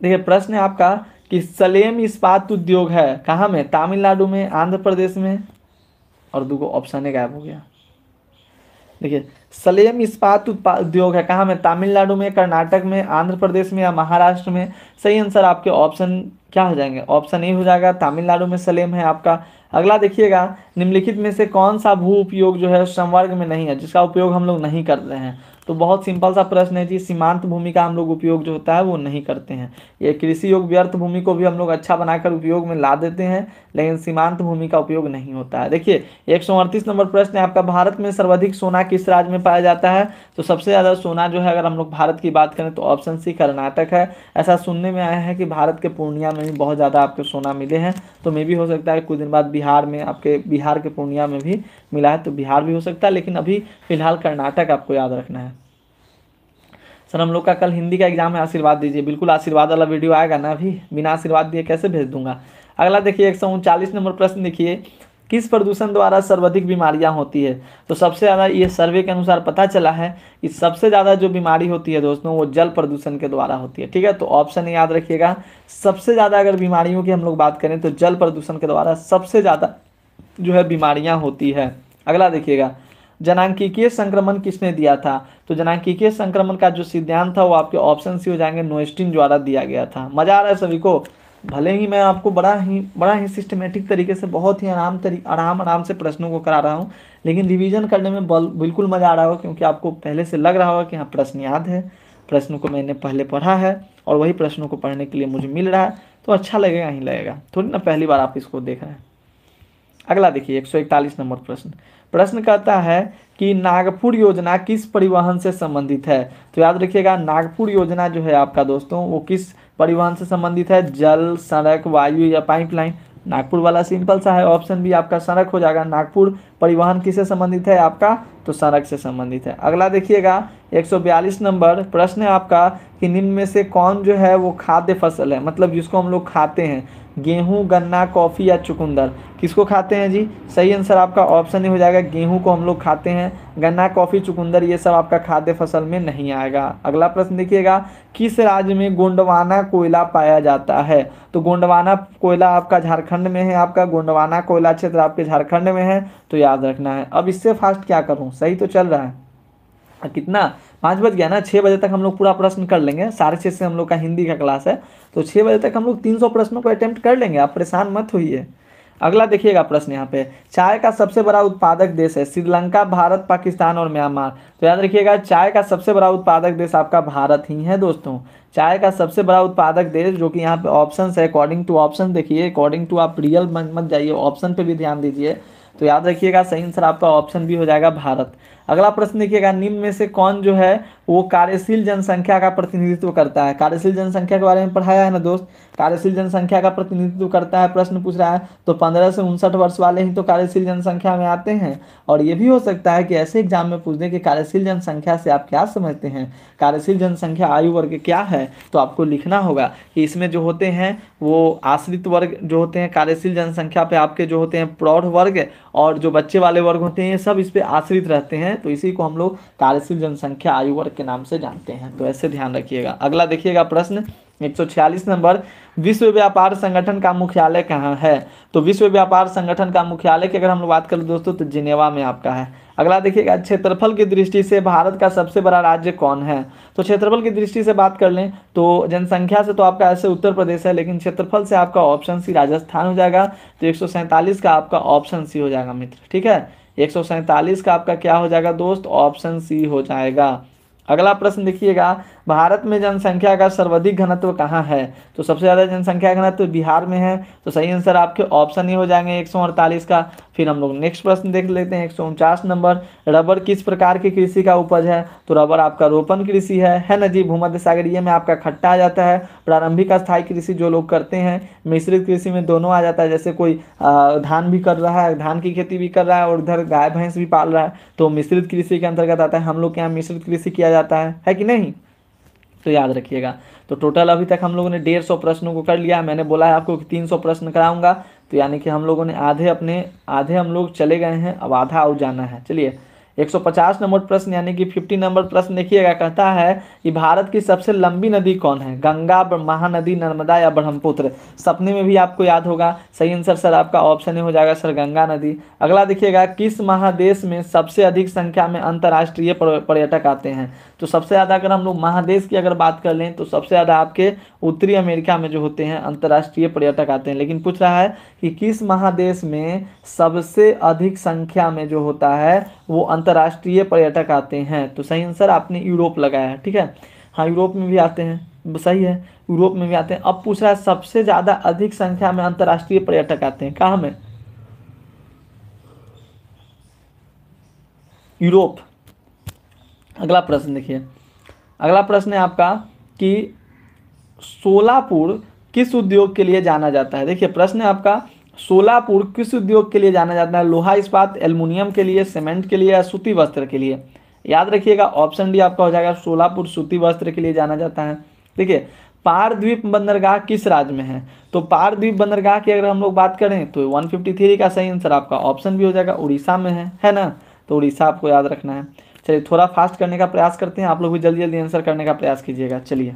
देखिए प्रश्न है आपका कि सलेम इस्पात उद्योग है कहाँ में तमिलनाडु में आंध्र प्रदेश में और दूगो ऑप्शन गायब हो गया देखिए सलेम इस्पात उद्योग है कहाँ में तमिलनाडु में कर्नाटक में आंध्र प्रदेश में या महाराष्ट्र में सही आंसर आपके ऑप्शन क्या हो जाएंगे ऑप्शन ए हो जाएगा तमिलनाडु में सलेम है आपका अगला देखिएगा निम्नलिखित में से कौन सा भू उपयोग जो है संवर्ग में नहीं है जिसका उपयोग हम लोग नहीं करते हैं तो बहुत सिंपल सा प्रश्न है जी सीमांत भूमि का हम लोग उपयोग जो होता है वो नहीं करते हैं ये कृषि योग व्यर्थ भूमि को भी हम लोग अच्छा बनाकर उपयोग में ला देते हैं लेकिन सीमांत भूमि का उपयोग नहीं होता है देखिए एक नंबर प्रश्न है आपका भारत में सर्वाधिक सोना किस राज्य में पाया जाता है तो सबसे ज़्यादा सोना जो है अगर हम लोग भारत की बात करें तो ऑप्शन सी कर्नाटक है ऐसा सुनने में आया है कि भारत के पूर्णिया में भी बहुत ज़्यादा आपको सोना मिले हैं तो मे भी हो सकता है कुछ दिन बाद बिहार में आपके बिहार के पूर्णिया में भी मिला है तो बिहार भी हो सकता है लेकिन अभी फिलहाल कर्नाटक आपको याद रखना है सर हम लोग का कल हिंदी का एग्जाम है आशीर्वाद दीजिए बिल्कुल आशीर्वाद वाला वीडियो आएगा ना अभी बिना आशीर्वाद दिए कैसे भेज दूंगा अगला देखिए एक नंबर प्रश्न देखिए किस प्रदूषण द्वारा सर्वाधिक बीमारियां होती है तो सबसे ज़्यादा ये सर्वे के अनुसार पता चला है कि सबसे ज़्यादा जो बीमारी होती है दोस्तों वो जल प्रदूषण के द्वारा होती है ठीक है तो ऑप्शन याद रखिएगा सबसे ज़्यादा अगर बीमारियों की हम लोग बात करें तो जल प्रदूषण के द्वारा सबसे ज़्यादा जो है बीमारियाँ होती है अगला देखिएगा जनांकिकीय संक्रमण किसने दिया था तो जनांकिकीय संक्रमण का जो सिद्धांत था वो आपके ऑप्शन सी हो जाएंगे नोएस्टिन द्वारा दिया गया था मजा आ रहा है सभी को भले ही मैं आपको बड़ा ही बड़ा ही सिस्टमेटिक तरीके से बहुत ही आराम तरी आराम आराम से प्रश्नों को करा रहा हूँ लेकिन रिवीजन करने में बिल्कुल मज़ा आ रहा होगा क्योंकि आपको पहले से लग रहा होगा कि हाँ प्रश्न याद है प्रश्नों को मैंने पहले पढ़ा है और वही प्रश्नों को पढ़ने के लिए मुझे मिल रहा है तो अच्छा लगेगा ही लगेगा थोड़ी ना पहली बार आप इसको देख रहे हैं अगला देखिए एक नंबर प्रश्न प्रश्न कहता है कि नागपुर योजना किस परिवहन से संबंधित है तो याद रखिएगा नागपुर योजना जो है आपका दोस्तों वो किस परिवहन से संबंधित है जल सड़क वायु या पाइपलाइन नागपुर वाला सिंपल सा है ऑप्शन भी आपका सड़क हो जाएगा नागपुर परिवहन किससे संबंधित है आपका तो सड़क से संबंधित है अगला देखिएगा 142 नंबर प्रश्न है आपका कि निम्न में से कौन जो है वो खाद्य फसल है मतलब जिसको हम लोग खाते हैं गेहूँ गन्ना कॉफ़ी या चुकंदर किसको खाते हैं जी सही आंसर आपका ऑप्शन ही हो जाएगा गेहूँ को हम लोग खाते हैं गन्ना कॉफ़ी चुकंदर ये सब आपका खाद्य फसल में नहीं आएगा अगला प्रश्न देखिएगा किस राज्य में गोंडवाना कोयला पाया जाता है तो गोंडवाना कोयला आपका झारखंड में है आपका गोंडवाना कोयला क्षेत्र आपके झारखंड में है तो याद रखना है अब इससे फास्ट क्या करूँ सही तो चल रहा है कितना पाँच बज गया ना छः बजे तक हम लोग पूरा प्रश्न कर लेंगे साढ़े छः से हम लोग का हिंदी का क्लास है तो छः बजे तक हम लोग तीन सौ प्रश्नों को अटैम्प्ट कर लेंगे आप परेशान मत होइए अगला देखिएगा प्रश्न यहाँ पे चाय का सबसे बड़ा उत्पादक देश है श्रीलंका भारत पाकिस्तान और म्यांमार तो याद रखिएगा चाय का सबसे बड़ा उत्पादक देश आपका भारत ही है दोस्तों चाय का सबसे बड़ा उत्पादक देश जो कि यहाँ पे ऑप्शन है अकॉर्डिंग टू ऑप्शन देखिए अकॉर्डिंग टू आप रियल मत जाइए ऑप्शन पर भी ध्यान दीजिए तो याद रखिएगा सही आंसर आपका ऑप्शन भी हो जाएगा भारत अगला प्रश्न देखिएगा निम्न में से कौन जो है वो कार्यशील जनसंख्या का प्रतिनिधित्व करता है कार्यशील जनसंख्या के बारे में पढ़ाया है ना दोस्त कार्यशील जनसंख्या का प्रतिनिधित्व करता है प्रश्न पूछ रहा है तो पंद्रह से उनसठ वर्ष वाले ही तो कार्यशील जनसंख्या में आते हैं और ये भी हो सकता है कि ऐसे एग्जाम में पूछ दें कि कार्यशील जनसंख्या से आप क्या समझते हैं कार्यशील जनसंख्या आयु वर्ग क्या है तो आपको लिखना होगा कि इसमें जो होते हैं वो आश्रित वर्ग जो होते हैं कार्यशील जनसंख्या पे आपके जो होते हैं प्रौढ़ वर्ग और जो बच्चे वाले वर्ग होते हैं ये सब इस पर आश्रित रहते हैं हैं तो इसी को हम लोग कार्यशील जनसंख्या आयु वर्ग के नाम से जानते हैं तो ऐसे ध्यान रखिएगा अगला देखिएगा प्रश्न एक नंबर विश्व व्यापार संगठन का मुख्यालय कहाँ है तो विश्व व्यापार संगठन का मुख्यालय की अगर हम लोग बात करें दोस्तों तो जिनेवा में आपका है अगला देखिएगा क्षेत्रफल की दृष्टि से भारत का सबसे बड़ा राज्य कौन है तो क्षेत्रफल की दृष्टि से बात कर लें तो जनसंख्या से तो आपका ऐसे उत्तर प्रदेश है लेकिन क्षेत्रफल से आपका ऑप्शन सी राजस्थान हो जाएगा तो एक का आपका ऑप्शन सी हो जाएगा मित्र ठीक है एक का आपका क्या हो जाएगा दोस्त ऑप्शन सी हो जाएगा अगला प्रश्न देखिएगा भारत में जनसंख्या का सर्वाधिक घनत्व कहाँ है तो सबसे ज़्यादा जनसंख्या घनत्व बिहार में है तो सही आंसर आपके ऑप्शन ही हो जाएंगे एक का फिर हम लोग नेक्स्ट प्रश्न देख लेते हैं एक नंबर रबर किस प्रकार की कृषि का उपज है तो रबर आपका रोपण कृषि है है ना जी भूमध्य सागरीय में आपका खट्टा आ जाता है प्रारंभिक स्थायी कृषि जो लोग करते हैं मिश्रित कृषि में दोनों आ जाता है जैसे कोई धान भी कर रहा है धान की खेती भी कर रहा है और उधर गाय भैंस भी पाल रहा है तो मिश्रित कृषि के अंतर्गत आता है हम लोग के यहाँ मिश्रित कृषि किया जाता है है कि नहीं तो याद रखिएगा तो टोटल अभी तक हम लोगों ने डेढ़ सौ प्रश्नों को कर लिया मैंने बोला है आपको कि तीन सौ प्रश्न कराऊंगा तो यानी कि हम लोगों ने आधे अपने आधे हम लोग चले गए हैं अब आधा और जाना है चलिए 150 नंबर प्रश्न यानी कि 50 नंबर प्रश्न देखिएगा कहता है कि भारत की सबसे लंबी नदी कौन है गंगा महानदी नर्मदा या ब्रह्मपुत्र सपने में भी आपको याद होगा सही आंसर सर आपका ऑप्शन ही हो जाएगा सर गंगा नदी अगला देखिएगा किस महादेश में सबसे अधिक संख्या में अंतर्राष्ट्रीय पर्यटक आते हैं तो सबसे ज़्यादा अगर हम लोग महादेश की अगर बात कर लें तो सबसे ज़्यादा आपके उत्तरी अमेरिका में जो होते हैं अंतर्राष्ट्रीय पर्यटक आते हैं लेकिन पूछ रहा है कि किस महादेश में सबसे अधिक संख्या में जो होता है वो अंतर्राष्ट्रीय पर्यटक आते हैं तो सही आंसर आपने यूरोप लगाया ठीक है हाँ यूरोप में भी आते हैं सही है यूरोप में भी आते हैं अब पूछ रहा है सबसे ज़्यादा अधिक संख्या में अंतर्राष्ट्रीय पर्यटक आते हैं कहाँ में यूरोप अगला प्रश्न देखिए अगला प्रश्न है आपका कि सोलापुर किस उद्योग के लिए जाना जाता है देखिए प्रश्न है आपका सोलापुर किस उद्योग के लिए जाना जाता है लोहा इस्पात एल्युमिनियम के लिए सीमेंट के लिए या सूती वस्त्र के लिए याद रखिएगा ऑप्शन डी आपका हो जाएगा सोलापुर सूती वस्त्र के लिए जाना जाता है ठीक है पारद्वीप बंदरगाह किस राज्य में है तो पारद्वीप बंदरगाह की अगर हम लोग बात करें तो 153 का सही आंसर आपका ऑप्शन भी हो जाएगा उड़ीसा में है है ना तो उड़ीसा आपको याद रखना है चलिए थोड़ा फास्ट करने का प्रयास करते हैं आप लोग भी जल्दी जल्दी आंसर करने का प्रयास कीजिएगा चलिए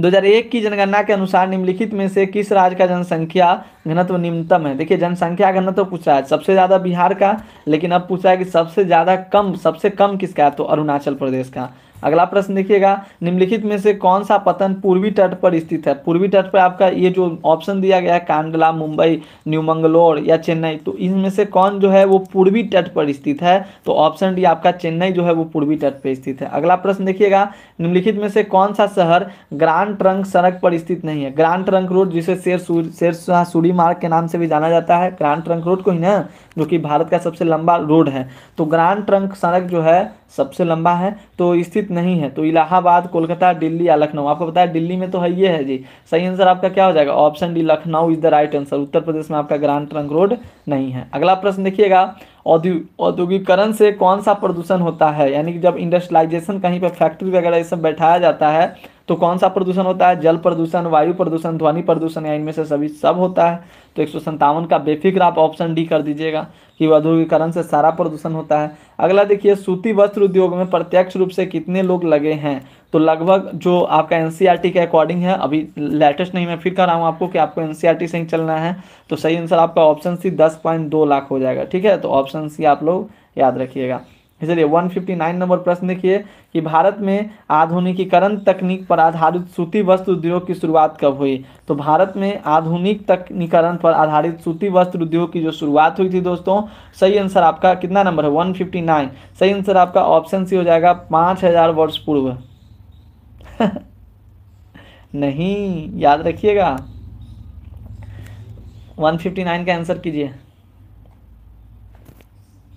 2001 की जनगणना के अनुसार निम्नलिखित में से किस राज्य का जनसंख्या घनत्व निम्नतम है देखिए जनसंख्या घनत्व पूछा है सबसे ज़्यादा बिहार का लेकिन अब पूछा है कि सबसे ज़्यादा कम सबसे कम किसका है तो अरुणाचल प्रदेश का अगला प्रश्न देखिएगा निम्नलिखित में से कौन सा पतन पूर्वी तट पर स्थित है पूर्वी तट पर आपका ये जो ऑप्शन दिया गया है कांडला मुंबई न्यू मंगलोर या चेन्नई तो इनमें से कौन जो है वो पूर्वी तट पर स्थित है तो ऑप्शन डी आपका चेन्नई जो है वो पूर्वी तट पर स्थित है अगला प्रश्न देखिएगा निम्नलिखित में से कौन सा शहर ग्रांड ट्रंक सड़क पर स्थित नहीं है ग्रांड ट्रंक रोड जिसे शेर शेर शाह सूरी मार्ग के नाम से भी जाना जाता है ग्रांड ट्रंक रोड को ही ना जो कि भारत का सबसे लंबा रोड है तो ग्रांड ट्रंक सड़क जो है सबसे लंबा है तो स्थित नहीं है तो इलाहाबाद कोलकाता दिल्ली या लखनऊ आपको बताया दिल्ली में तो है ये है जी सही आंसर आपका क्या हो जाएगा option D Lucknow is the right answer Uttar Pradesh में आपका ग्रांड ट्रंक रोड नहीं है अगला प्रश्न देखिएगा औद्योगिकरण से कौन सा प्रदूषण होता है यानी कि जब इंडस्ट्रियलाइजेशन कहीं पर फैक्ट्री वगैरह ये सब बैठाया जाता है तो कौन सा प्रदूषण होता है जल प्रदूषण वायु प्रदूषण ध्वनि प्रदूषण या इनमें से सभी सब होता है तो एक का बेफिक्र आप ऑप्शन डी कर दीजिएगा कि औद्योगिकरण से सारा प्रदूषण होता है अगला देखिए सूती वस्त्र उद्योग में प्रत्यक्ष रूप से कितने लोग लगे हैं तो लगभग जो आपका एन e के अकॉर्डिंग है अभी लेटेस्ट नहीं मैं फिर कह रहा हूँ आपको कि आपको एन e से ही चलना है तो सही आंसर आपका ऑप्शन सी दस लाख हो जाएगा ठीक है तो ऑप्शन सी आप लोग याद रखिएगा इसलिए 159 नंबर प्रश्न देखिए कि भारत में आधुनिकीकरण तकनीक पर आधारित सूती वस्त्र उद्योग की शुरुआत कब हुई तो भारत में आधुनिक तकनीकरण पर आधारित सूती वस्त्र उद्योग की जो शुरुआत हुई थी दोस्तों सही आंसर आपका कितना नंबर है 159 सही आंसर आपका ऑप्शन सी हो जाएगा पाँच हजार वर्ष पूर्व नहीं याद रखिएगा वन का आंसर कीजिए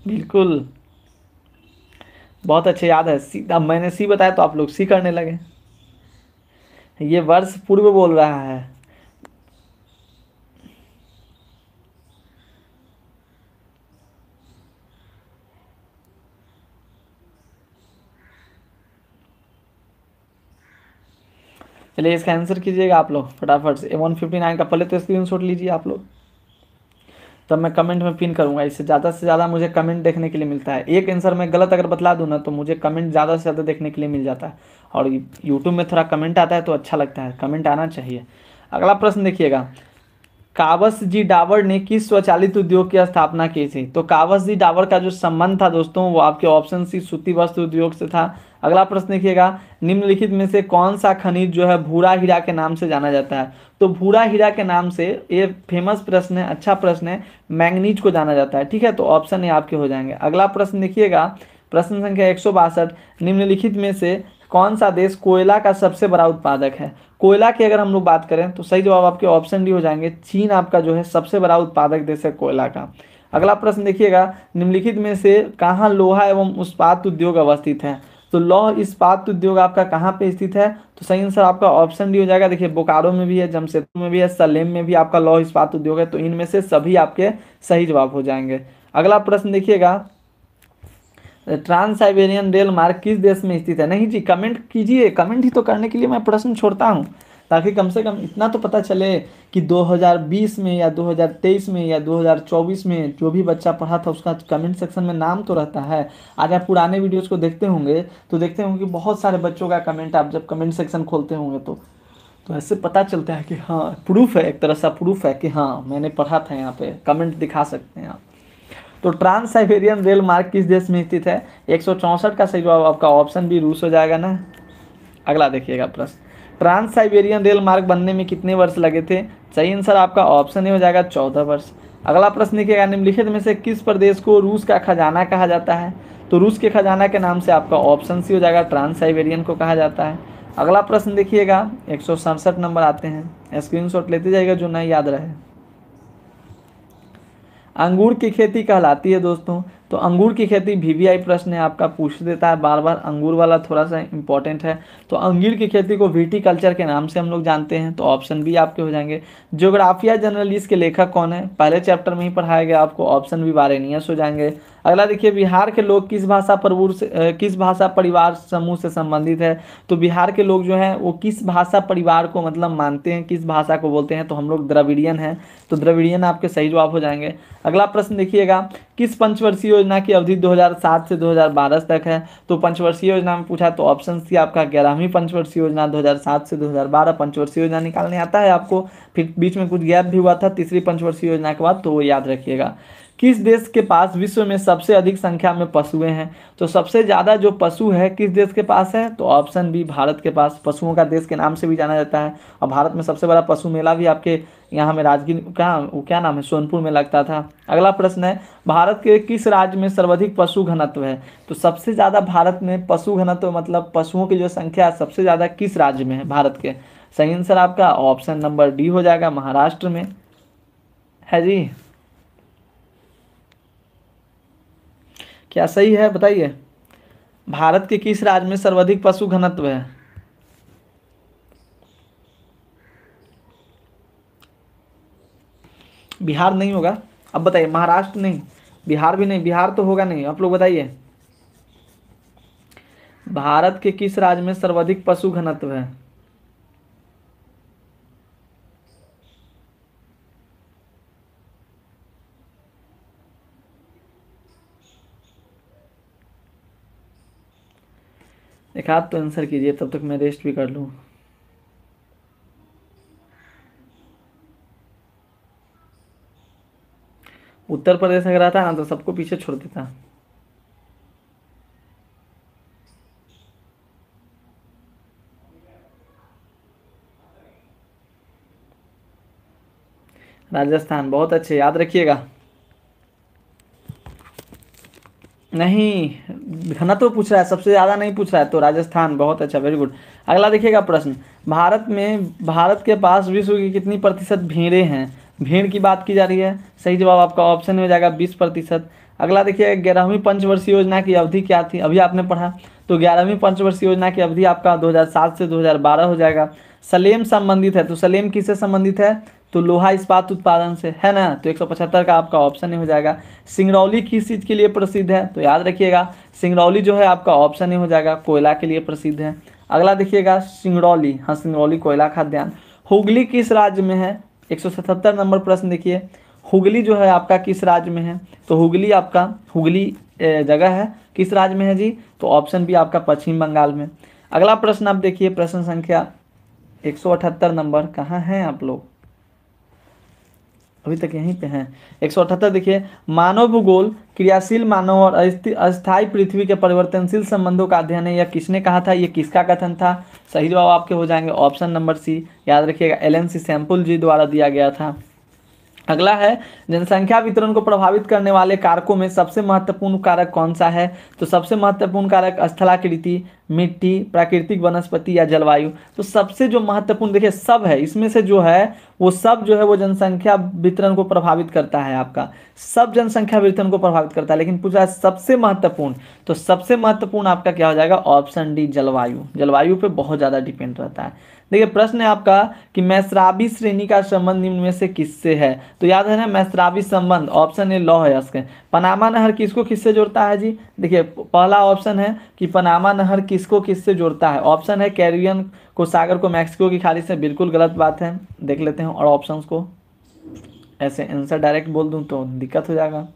बिल्कुल बहुत अच्छे याद है सी अब मैंने सी बताया तो आप लोग सी करने लगे ये वर्ष पूर्व बोल रहा है चलिए इसका आंसर कीजिएगा आप लोग फटाफट से वन फिफ्टी नाइन का पहले तो स्क्रीन शॉट लीजिए आप लोग तब मैं कमेंट में पिन करूँगा इससे ज़्यादा से ज़्यादा मुझे कमेंट देखने के लिए मिलता है एक आंसर मैं गलत अगर बतला दूँ ना तो मुझे कमेंट ज़्यादा से ज़्यादा देखने के लिए मिल जाता है और यूट्यूब में थोड़ा कमेंट आता है तो अच्छा लगता है कमेंट आना चाहिए अगला प्रश्न देखिएगा कावस जी डावर ने किस स्वचालित उद्योग की स्थापना की थी तो कावस जी डावर का जो संबंध था दोस्तों वो आपके ऑप्शन सी सूती वस्त्र उद्योग से था अगला प्रश्न देखिएगा निम्नलिखित में से कौन सा खनिज जो है भूरा हीरा के नाम से जाना जाता है तो भूरा हीरा के नाम से ये फेमस प्रश्न है अच्छा प्रश्न है मैंगनीज को जाना जाता है ठीक है तो ऑप्शन ये आपके हो जाएंगे अगला प्रश्न देखिएगा प्रश्न संख्या एक निम्नलिखित में से कौन सा देश कोयला का सबसे बड़ा उत्पादक है कोयला की अगर हम लोग बात करें तो सही जवाब आपके ऑप्शन डी हो जाएंगे चीन आपका जो है सबसे बड़ा उत्पादक देश है कोयला का अगला प्रश्न देखिएगा निम्नलिखित में से कहाँ लोहा एवं उत्पाद उद्योग अवस्थित है तो लौह इस्पात उद्योग आपका कहाँ पे स्थित है तो सही आंसर आपका ऑप्शन डी हो जाएगा देखिए बोकारो में भी है जमशेदपुर में भी है सलेम में भी आपका लौह इस्पात उद्योग है तो इनमें से सभी आपके सही जवाब हो जाएंगे अगला प्रश्न देखिएगा ट्रांस साइबेरियन रेल मार्ग किस देश में स्थित है नहीं जी कमेंट कीजिए कमेंट ही तो करने के लिए मैं प्रश्न छोड़ता हूँ ताकि कम से कम इतना तो पता चले कि 2020 में या 2023 में या 2024 में जो भी बच्चा पढ़ा था उसका कमेंट सेक्शन में नाम तो रहता है आज आप पुराने वीडियोस को देखते होंगे तो देखते होंगे कि बहुत सारे बच्चों का कमेंट आप जब कमेंट सेक्शन खोलते होंगे तो तो ऐसे पता चलता है कि हाँ प्रूफ है एक तरह सा प्रूफ है कि हाँ मैंने पढ़ा था यहाँ पे कमेंट दिखा सकते हैं आप तो ट्रांस साइबेरियन रेल मार्ग किस देश में स्थित है एक का सही जवाब आपका ऑप्शन भी रूस हो जाएगा ना अगला देखिएगा प्रश्न ट्रांस साइबेरियन रेल मार्ग बनने में कितने वर्ष लगे थे सही आंसर आपका ऑप्शन ही हो जाएगा चौदह वर्ष अगला प्रश्न देखिएगा निम्नलिखित में से किस प्रदेश को रूस का खजाना कहा जाता है तो रूस के खजाना के नाम से आपका ऑप्शन सी हो जाएगा ट्रांस साइबेरियन को कहा जाता है अगला प्रश्न देखिएगा एक नंबर आते हैं स्क्रीन लेते जाएगा जो नहीं याद रहे अंगूर की खेती कहलाती है दोस्तों तो अंगूर की खेती वी प्रश्न है आपका पूछ देता है बार बार अंगूर वाला थोड़ा सा इंपॉर्टेंट है तो अंगूर की खेती को वीटी कल्चर के नाम से हम लोग जानते हैं तो ऑप्शन बी आपके हो जाएंगे जोग्राफिया जर्नलिस्ट के लेखक कौन है पहले चैप्टर में ही पढ़ाया गया आपको ऑप्शन बी बारेनियस हो जाएंगे अगला देखिए बिहार के लोग किस भाषा पर किस भाषा परिवार समूह से संबंधित है तो बिहार के लोग जो हैं वो किस भाषा परिवार को मतलब मानते हैं किस भाषा को बोलते हैं तो हम लोग द्रविडियन हैं तो द्रविडियन आपके सही जवाब हो जाएंगे अगला प्रश्न देखिएगा किस पंचवर्षीय योजना की अवधि 2007 से 2012 तक है तो पंचवर्षीय योजना में पूछा तो ऑप्शन सी आपका ग्यारहवीं पंचवर्षीय योजना 2007 से 2012 पंचवर्षीय योजना निकालने आता है आपको फिर बीच में कुछ गैप भी हुआ था तीसरी पंचवर्षीय योजना के बाद तो वो याद रखिएगा किस देश के पास विश्व में सबसे अधिक संख्या में पशुएं हैं तो सबसे ज़्यादा जो पशु है किस देश के पास है तो ऑप्शन बी भारत के पास पशुओं का देश के नाम से भी जाना जाता है और भारत में सबसे बड़ा पशु मेला भी आपके यहाँ में राजगीर क्या वो क्या नाम है सोनपुर में लगता था अगला प्रश्न है भारत के किस राज्य में सर्वाधिक पशु घनत्व है तो सबसे ज़्यादा भारत में पशु घनत्व मतलब पशुओं की जो संख्या सबसे ज़्यादा किस राज्य में है भारत के सही आंसर आपका ऑप्शन नंबर डी हो जाएगा महाराष्ट्र में है जी क्या सही है बताइए भारत के किस राज्य में सर्वाधिक पशु घनत्व है बिहार नहीं होगा अब बताइए महाराष्ट्र नहीं बिहार भी नहीं बिहार तो होगा नहीं आप लोग बताइए भारत के किस राज्य में सर्वाधिक पशु घनत्व है एक आप तो आंसर कीजिए तब तक मैं रेस्ट भी कर लूँ उत्तर प्रदेश अगर आता ना तो सबको पीछे छोड़ देता राजस्थान बहुत अच्छे याद रखिएगा नहीं घनत्व तो पूछ रहा है सबसे ज़्यादा नहीं पूछ रहा है तो राजस्थान बहुत अच्छा वेरी गुड अगला देखिएगा प्रश्न भारत में भारत के पास विश्व की कितनी प्रतिशत भीड़ें हैं भीड़ की बात की जा रही है सही जवाब आपका ऑप्शन में जाएगा बीस प्रतिशत अगला देखिए ग्यारहवीं पंचवर्षीय योजना की अवधि क्या थी अभी आपने पढ़ा तो ग्यारहवीं पंचवर्षीय योजना की अवधि आपका दो से दो हो जाएगा सलेम संबंधित है तो सलेम किससे संबंधित है तो लोहा इस्पात उत्पादन से है ना तो एक का आपका ऑप्शन ही हो जाएगा सिंगरौली किस चीज़ के लिए प्रसिद्ध है तो याद रखिएगा सिंगरौली जो है आपका ऑप्शन ही हो जाएगा कोयला के लिए प्रसिद्ध है अगला देखिएगा सिंगरौली हाँ सिंगरौली कोयला खाद्यान्न हुगली किस राज्य में है एक नंबर प्रश्न देखिए हुगली जो है आपका किस राज्य में है तो हुगली आपका हुगली जगह है किस राज्य में है जी तो ऑप्शन भी आपका पश्चिम बंगाल में अगला प्रश्न आप देखिए प्रश्न संख्या 178 नंबर कहाँ हैं आप लोग अभी तक यहीं पे हैं एक सौ अठहत्तर देखिए मानव भूगोल क्रियाशील मानव और अस्थायी पृथ्वी के परिवर्तनशील संबंधों का अध्ययन है यह किसने कहा था यह किसका कथन था सही जवाब आपके हो जाएंगे ऑप्शन नंबर सी याद रखिएगा L N C Sampul ji द्वारा दिया गया था अगला है जनसंख्या वितरण को प्रभावित करने वाले कारकों में सबसे महत्वपूर्ण कारक कौन सा है तो सबसे महत्वपूर्ण कारक स्थलाकृति मिट्टी प्राकृतिक वनस्पति या जलवायु तो सबसे जो महत्वपूर्ण देखिए सब है इसमें से जो है वो सब जो है वो जनसंख्या वितरण को प्रभावित करता है आपका सब जनसंख्या वितरण को प्रभावित करता है लेकिन पूछा है सबसे महत्वपूर्ण तो सबसे महत्वपूर्ण आपका क्या हो जाएगा ऑप्शन डी जलवायु जलवायु पर बहुत ज़्यादा डिपेंड रहता है देखिए प्रश्न है आपका कि मैसराबी श्रेणी का संबंध निम्न में से किससे है तो याद है ना मैसराबी संबंध ऑप्शन ए लॉ है इसके पनामा नहर किसको किससे जोड़ता है जी देखिए पहला ऑप्शन है कि पनामा नहर किसको किससे जोड़ता है ऑप्शन है कैरियन को सागर को मैक्सिको की खाली से बिल्कुल गलत बात है देख लेते हैं और ऑप्शन को ऐसे आंसर डायरेक्ट बोल दूँ तो दिक्कत हो जाएगा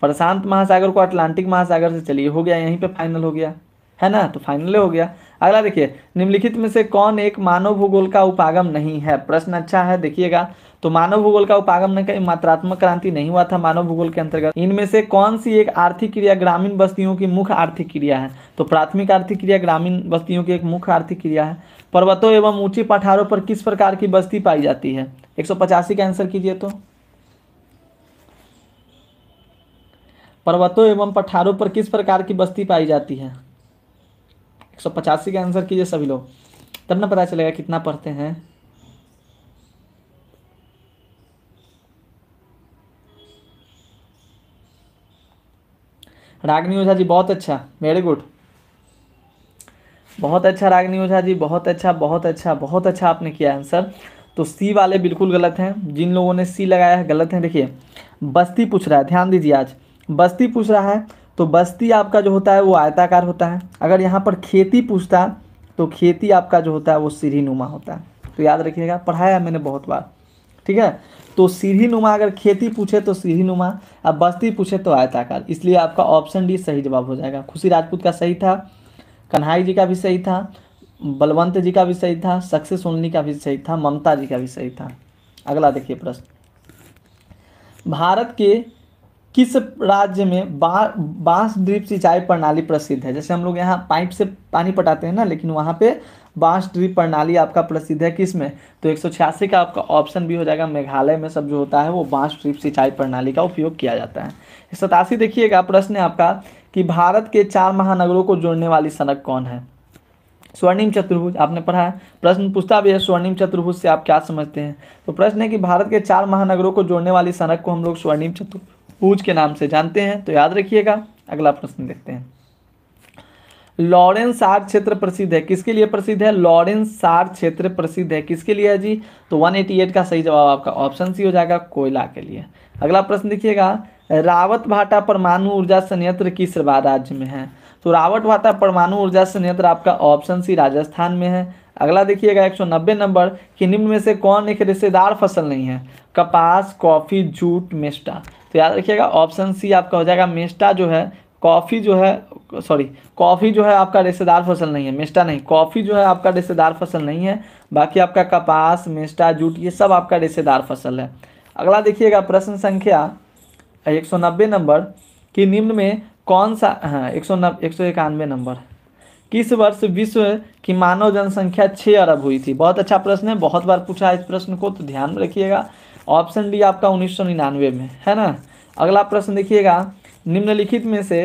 प्रशांत महासागर को अटलांटिक महासागर से चलिए हो गया यहीं पर फाइनल हो गया है ना तो फाइनल हो गया अगला देखिए निम्नलिखित में से कौन एक मानव भूगोल का उपागम नहीं है प्रश्न अच्छा है देखिएगा तो मानव भूगोल का उपागम ने कहीं मात्रात्मक क्रांति नहीं हुआ था मानव भूगोल के अंतर्गत इनमें से कौन सी एक आर्थिक क्रिया ग्रामीण बस्तियों की मुख्य आर्थिक क्रिया है तो प्राथमिक आर्थिक क्रिया ग्रामीण बस्तियों की एक मुख्य आर्थिक क्रिया है पर्वतों एवं ऊंची पठारों पर किस प्रकार की बस्ती पाई जाती है एक का आंसर कीजिए तो पर्वतों एवं पठारों पर किस प्रकार की बस्ती पाई जाती है एक सौ पचासी का आंसर कीजिए सभी लोग तब ना पता चलेगा कितना पढ़ते हैं रागनी ओझा जी बहुत अच्छा वेरी गुड बहुत अच्छा रागनी ओझा जी बहुत अच्छा बहुत अच्छा बहुत अच्छा आपने किया आंसर तो सी वाले बिल्कुल गलत हैं जिन लोगों ने सी लगाया है गलत हैं देखिए बस्ती पूछ रहा है ध्यान दीजिए आज बस्ती पूछ रहा है तो बस्ती आपका जो होता है वो आयताकार होता है अगर यहाँ पर खेती पूछता तो खेती आपका जो होता है वो सीढ़ी नुमा होता है तो याद रखिएगा पढ़ाया मैंने बहुत बार ठीक है तो सीढ़ी नुमा अगर खेती पूछे तो सीढ़ी नुमा अब बस्ती पूछे तो आयताकार इसलिए आपका ऑप्शन डी सही जवाब हो जाएगा खुशी राजपूत का सही था कन्हाई जी का भी सही था बलवंत जी का भी सही था सक्सेस ओनली का भी सही था ममता जी का भी सही था अगला देखिए प्रश्न भारत के किस राज्य में बा बांस ड्रिप सिंचाई प्रणाली प्रसिद्ध है जैसे हम लोग यहाँ पाइप से पानी पटाते हैं ना लेकिन वहाँ पे बांस ड्रिप प्रणाली आपका प्रसिद्ध है किस में तो एक का आपका ऑप्शन भी हो जाएगा मेघालय में सब जो होता है वो बांस ड्रिप सिंचाई प्रणाली का उपयोग किया जाता है सतासी देखिएगा प्रश्न है आपका कि भारत के चार महानगरों को जोड़ने वाली सड़क कौन है स्वर्णिम चतुर्भुज आपने पढ़ा है प्रश्न पूछता भी है स्वर्णिम चतुर्भुज से आप क्या समझते हैं तो प्रश्न है कि भारत के चार महानगरों को जोड़ने वाली सड़क को हम लोग स्वर्णिम चतुर्भुज पूज के नाम से जानते हैं तो याद रखिएगा अगला प्रश्न देखते हैं लॉरेंस सार क्षेत्र प्रसिद्ध है किसके लिए प्रसिद्ध है लॉरेंस सार क्षेत्र प्रसिद्ध है किसके लिए है जी तो 188 का सही जवाब आपका ऑप्शन सी हो जाएगा कोयला के लिए अगला प्रश्न देखिएगा रावत भाटा परमाणु ऊर्जा संयंत्र किस राज्य में है तो रावत भाटा परमाणु ऊर्जा संयंत्र आपका ऑप्शन सी राजस्थान में है अगला देखिएगा एक नंबर कि निम्न में से कौन एक रिश्तेदार फसल नहीं है कपास कॉफ़ी जूट मिस्टा तो याद रखिएगा ऑप्शन सी आपका हो जाएगा मेस्टा जो है कॉफ़ी जो है सॉरी कॉफ़ी जो है आपका रिश्तेदार फसल नहीं है मेस्टा नहीं कॉफ़ी जो है आपका रिश्तेदार फसल नहीं है बाकी आपका कपास मेस्टा जूट ये सब आपका रिश्तेदार फसल है अगला देखिएगा प्रश्न संख्या एक सौ नब्बे नंबर कि निम्न में कौन सा हाँ एक सौ नब एक सौ इक्यानवे नंबर किस वर्ष विश्व की मानव जनसंख्या छः अरब हुई थी बहुत अच्छा प्रश्न है बहुत बार पूछा है इस प्रश्न को तो ध्यान में रखिएगा ऑप्शन डी आपका उन्नीस में है ना अगला प्रश्न देखिएगा निम्नलिखित में से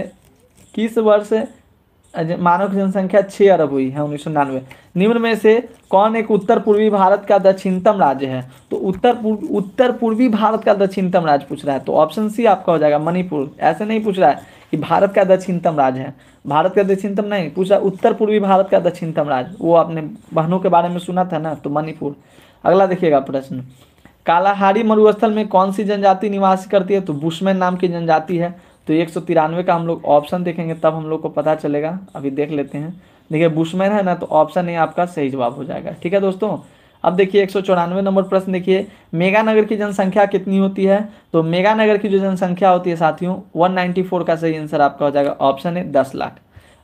किस वर्ष मानव की जनसंख्या छः अरब हुई है उन्नीस निम्न में से कौन एक उत्तर पूर्वी भारत का दक्षिणतम राज्य है तो उत्तर पूर्व उत्तर पूर्वी भारत का दक्षिणतम राज्य पूछ रहा है तो ऑप्शन सी आपका हो जाएगा मणिपुर ऐसे नहीं पूछ रहा है कि भारत का दक्षिणतम राज्य है भारत का दक्षिणतम नहीं पूछ रहा उत्तर पूर्वी भारत का दक्षिणतम राज्य वो आपने बहनों के बारे में सुना था ना तो मणिपुर अगला देखिएगा प्रश्न कालाहारी मरुस्थल में कौन सी जनजाति निवास करती है तो बुशमैन नाम की जनजाति है तो एक का हम लोग ऑप्शन देखेंगे तब हम लोग को पता चलेगा अभी देख लेते हैं देखिए बुशमैन है ना तो ऑप्शन ए आपका सही जवाब हो जाएगा ठीक है दोस्तों अब देखिए एक नंबर प्रश्न देखिए मेगानगर की जनसंख्या कितनी होती है तो मेगानगर की जो जनसंख्या होती है साथियों 194 का सही आंसर आपका हो जाएगा ऑप्शन है दस लाख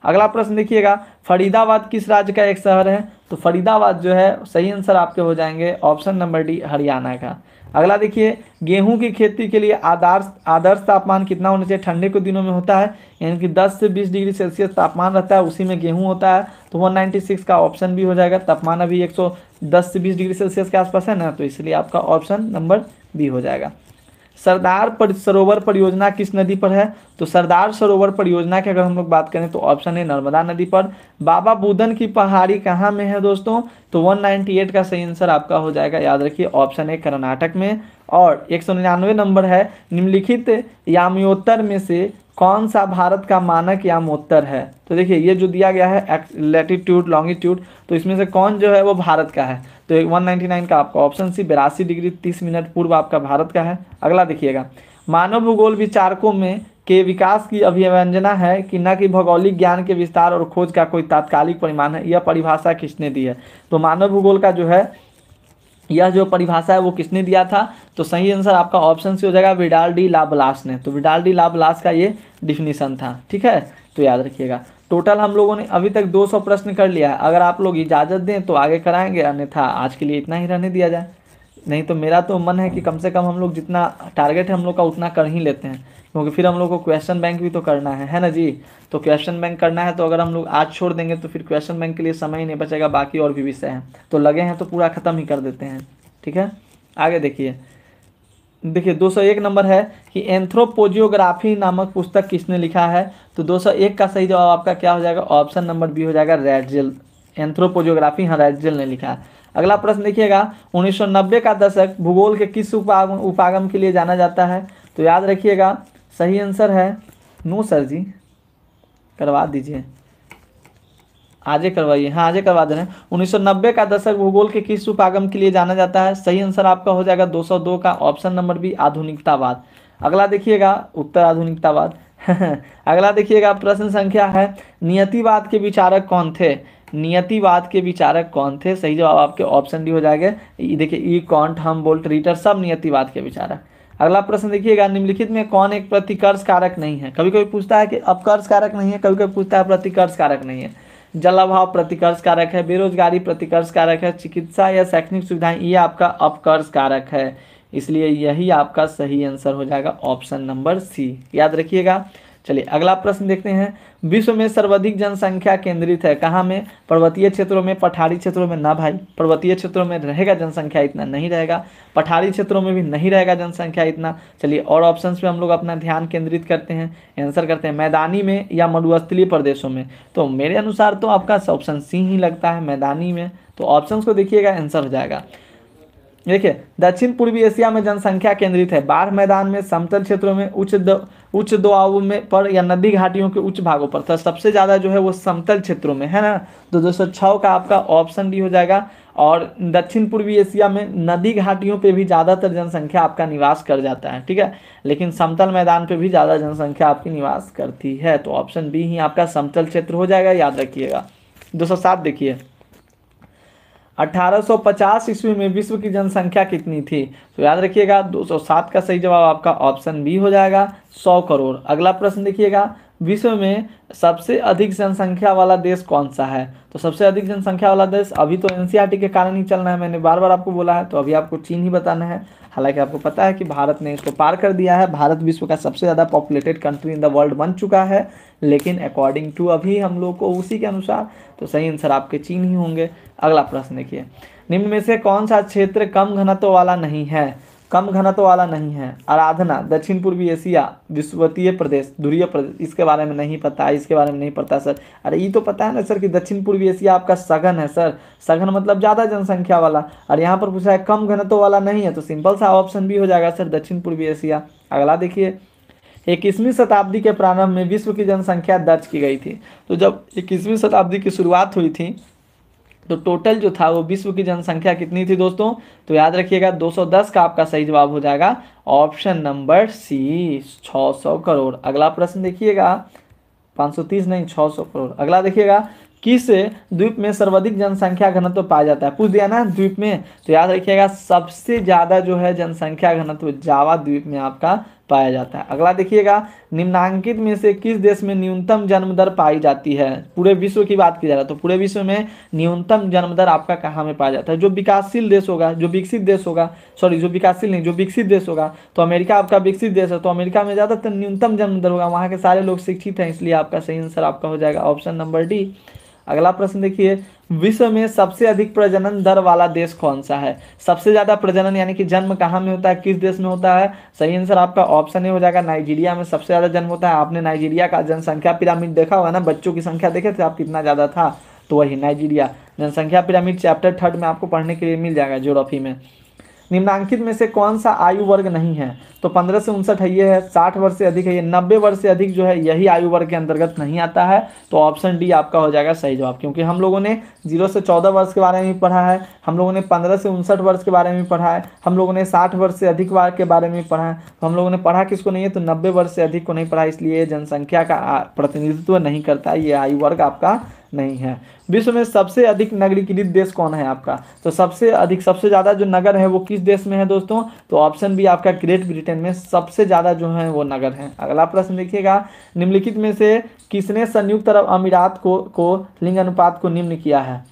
अगला प्रश्न देखिएगा फरीदाबाद किस राज्य का एक शहर है तो फरीदाबाद जो है सही आंसर आपके हो जाएंगे ऑप्शन नंबर डी हरियाणा का अगला देखिए गेहूं की खेती के लिए आदर्श आदर्श तापमान कितना होना चाहिए ठंडे के दिनों में होता है यानी कि 10 से 20 डिग्री सेल्सियस तापमान रहता है उसी में गेहूं होता है तो 196 का ऑप्शन भी हो जाएगा तापमान अभी 110 से 20 डिग्री सेल्सियस के आसपास है ना तो इसलिए आपका ऑप्शन नंबर बी हो जाएगा सरदार पर, सरोवर परियोजना किस नदी पर है तो सरदार सरोवर परियोजना की अगर हम लोग बात करें तो ऑप्शन है नर्मदा नदी पर बाबा बुदन की पहाड़ी कहाँ में है दोस्तों तो 198 का सही आंसर आपका हो जाएगा याद रखिए ऑप्शन है कर्नाटक में और एक नंबर है निम्नलिखित याम्योत्तर में से कौन सा भारत का मानक यामोत्तर है तो देखिए ये जो दिया गया है लेटिट्यूड लॉन्गिट्यूड तो इसमें से कौन जो है वो भारत का है तो 199 का आपका ऑप्शन सी बिरासी डिग्री तीस मिनट पूर्व आपका भारत का है अगला देखिएगा मानव भूगोल विचारकों में के विकास की अभिव्यंजना है कि न कि भौगोलिक ज्ञान के विस्तार और खोज का कोई तात्कालिक परिमाण है यह परिभाषा किसने दी है तो मानव भूगोल का जो है यह जो परिभाषा है वो किसने दिया था तो सही आंसर आपका ऑप्शन सी हो जाएगा विडाल डी लाबलास ने तो विडाल डी लाबलास का ये डिफिनीशन था ठीक है तो याद रखिएगा टोटल हम लोगों ने अभी तक 200 प्रश्न कर लिया है अगर आप लोग इजाज़त दें तो आगे कराएंगे अन्यथा आज के लिए इतना ही रहने दिया जाए नहीं तो मेरा तो मन है कि कम से कम हम लोग जितना टारगेट है हम लोग का उतना कर ही लेते हैं क्योंकि फिर हम लोग को क्वेश्चन बैंक भी तो करना है है ना जी तो क्वेश्चन बैंक करना है तो अगर हम लोग आज छोड़ देंगे तो फिर क्वेश्चन बैंक के लिए समय ही नहीं बचेगा बाकी और भी विषय हैं तो लगे हैं तो पूरा ख़त्म ही कर देते हैं ठीक है आगे देखिए देखिए दो सौ एक नंबर है कि एंथ्रोपोजियोग्राफी नामक पुस्तक किसने लिखा है तो दो सौ एक का सही जवाब आपका क्या हो जाएगा ऑप्शन नंबर बी हो जाएगा रेडजेल एंथ्रोपोजियोग्राफी हाँ रेडजेल ने लिखा है अगला प्रश्न देखिएगा 1990 का दशक भूगोल के किस उपागम उपागम के लिए जाना जाता है तो याद रखिएगा सही आंसर है नो सर जी करवा दीजिए आजे करवाइए हाँ आजे करवा दे रहे हैं उन्नीस का दशक भूगोल के किस उपागम के लिए जाना जाता है सही आंसर आपका हो जाएगा 202 का ऑप्शन नंबर बी आधुनिकतावाद अगला देखिएगा उत्तर आधुनिकतावाद अगला देखिएगा प्रश्न संख्या है नियतिवाद के विचारक कौन थे नियतिवाद के विचारक कौन थे सही जवाब आपके ऑप्शन डी हो जाएगा देखिए ई कॉन्ट हम बोल्ट रीटर सब नियतिवाद के विचारक अगला प्रश्न देखिएगा निम्नलिखित में कौन एक प्रतिकर्ष कारक नहीं है कभी कभी पूछता है कि अपकर्ष कारक नहीं है कभी कभी पूछता है प्रतिकर्ष कारक नहीं है जलाभाव प्रतिकर्ष कारक है बेरोजगारी प्रतिकर्ष कारक है चिकित्सा या शैक्षणिक सुविधाएं ये आपका अपकर्ष कारक है इसलिए यही आपका सही आंसर हो जाएगा ऑप्शन नंबर सी याद रखिएगा चलिए अगला प्रश्न देखते हैं विश्व में सर्वाधिक जनसंख्या केंद्रित है कहाँ में पर्वतीय क्षेत्रों में पठारी क्षेत्रों में ना भाई पर्वतीय क्षेत्रों में रहेगा जनसंख्या इतना नहीं रहेगा पठारी क्षेत्रों में भी नहीं रहेगा जनसंख्या इतना चलिए और ऑप्शन पर हम लोग अपना ध्यान केंद्रित करते हैं आंसर करते हैं मैदानी में या मरुस्थलीय प्रदेशों में तो मेरे अनुसार तो आपका ऑप्शन सी ही लगता है मैदानी में तो ऑप्शन को देखिएगा आंसर हो जाएगा देखिए दक्षिण पूर्वी एशिया में जनसंख्या केंद्रित है बाढ़ मैदान में समतल क्षेत्रों में उच्च उच्च दोआओं में पर या नदी घाटियों के उच्च भागों पर तो सबसे ज़्यादा जो है वो समतल क्षेत्रों में है ना तो दो सौ का आपका ऑप्शन डी हो जाएगा और दक्षिण पूर्वी एशिया में नदी घाटियों पे भी ज़्यादातर जनसंख्या आपका निवास कर जाता है ठीक है लेकिन समतल मैदान पे भी ज़्यादा जनसंख्या आपकी निवास करती है तो ऑप्शन बी ही आपका समतल क्षेत्र हो जाएगा याद रखिएगा दो देखिए 1850 ईस्वी में विश्व की जनसंख्या कितनी थी तो याद रखिएगा 207 का सही जवाब आपका ऑप्शन बी हो जाएगा 100 करोड़ अगला प्रश्न देखिएगा विश्व में सबसे अधिक जनसंख्या वाला देश कौन सा है तो सबसे अधिक जनसंख्या वाला देश अभी तो एनसीआरटी के कारण ही चलना है मैंने बार बार आपको बोला है तो अभी आपको चीन ही बताना है हालांकि आपको पता है कि भारत ने इसको पार कर दिया है भारत विश्व का सबसे ज़्यादा populated country in the world बन चुका है लेकिन अकॉर्डिंग टू अभी हम लोग को उसी के अनुसार तो सही आंसर आपके चीन ही होंगे अगला प्रश्न देखिए निम्न में से कौन सा क्षेत्र कम घनत्व वाला नहीं है कम घनत्व वाला नहीं है आराधना दक्षिण पूर्वी एशिया विश्वतीय प्रदेश ध्रीय प्रदेश इसके बारे में नहीं पता इसके बारे में नहीं पता सर अरे ये तो पता है ना सर कि दक्षिण पूर्वी एशिया आपका सघन है सर सघन मतलब ज़्यादा जनसंख्या वाला और यहाँ पर पूछा है कम घनत्व वाला नहीं है तो सिंपल सा ऑप्शन भी हो जाएगा सर दक्षिण पूर्वी एशिया अगला देखिए इक्कीसवीं शताब्दी के प्रारंभ में विश्व की जनसंख्या दर्ज की गई थी तो जब इक्कीसवीं शताब्दी की शुरुआत हुई थी तो टोटल जो था वो विश्व की जनसंख्या कितनी थी दोस्तों तो याद रखिएगा 210 का आपका सही जवाब हो जाएगा ऑप्शन नंबर सी 600 करोड़ अगला प्रश्न देखिएगा 530 नहीं 600 करोड़ अगला देखिएगा किस द्वीप में सर्वाधिक जनसंख्या घनत्व पाया जाता है पूछ दिया ना द्वीप में तो याद रखिएगा सबसे ज़्यादा जो है जनसंख्या घनत्व जावा द्वीप में आपका पाया जाता है अगला देखिएगा निम्नांकित में से किस देश में न्यूनतम जन्म दर पाई जाती है पूरे विश्व की बात की जा रहा है तो पूरे विश्व में न्यूनतम जन्म दर आपका कहाँ में पाया जाता है जो विकासशील देश होगा जो विकसित देश होगा सॉरी जो विकासशील नहीं जो विकसित देश होगा तो अमेरिका आपका विकसित देश है तो अमेरिका में ज़्यादातर न्यूनतम जन्म दर होगा वहाँ के सारे लोग शिक्षित हैं इसलिए आपका सही आंसर आपका हो जाएगा ऑप्शन नंबर डी अगला प्रश्न देखिए विश्व में सबसे अधिक प्रजनन दर वाला देश कौन सा है सबसे ज्यादा प्रजनन यानी कि जन्म कहाँ में होता है किस देश में होता है सही आंसर आपका ऑप्शन ही हो जाएगा नाइजीरिया में सबसे ज्यादा जन्म होता है आपने नाइजीरिया का जनसंख्या पिरामिड देखा हुआ ना बच्चों की संख्या देखे थे आप कितना ज्यादा था तो वही नाइजीरिया जनसंख्या पिरामिड चैप्टर थर्ड में आपको पढ़ने के लिए मिल जाएगा जोग्राफी में निम्नांकित में से कौन सा आयु वर्ग नहीं है तो पंद्रह से उनसठ है ये है साठ वर्ष से अधिक है ये नब्बे वर्ष से अधिक जो है यही आयु वर्ग के अंतर्गत नहीं आता है तो ऑप्शन डी आपका हो जाएगा सही जवाब क्योंकि हम लोगों ने जीरो से चौदह वर्ष के बारे में भी पढ़ा है हम लोगों ने पंद्रह से उनसठ वर्ष के बारे में पढ़ा है हम लोगों ने साठ वर्ष से अधिक वर्ग के बारे में पढ़ा है तो हम लोगों ने पढ़ा किसको नहीं है तो नब्बे वर्ष से अधिक को नहीं पढ़ा इसलिए जनसंख्या का प्रतिनिधित्व नहीं करता ये आयु वर्ग आपका नहीं है विश्व में सबसे अधिक नगरीकृत देश कौन है आपका तो सबसे अधिक सबसे ज़्यादा जो नगर है वो किस देश में है दोस्तों तो ऑप्शन भी आपका ग्रेट ब्रिटेन में सबसे ज़्यादा जो है वो नगर है अगला प्रश्न देखिएगा निम्नलिखित में से किसने संयुक्त अरब अमीरात को को लिंग अनुपात को निम्न किया है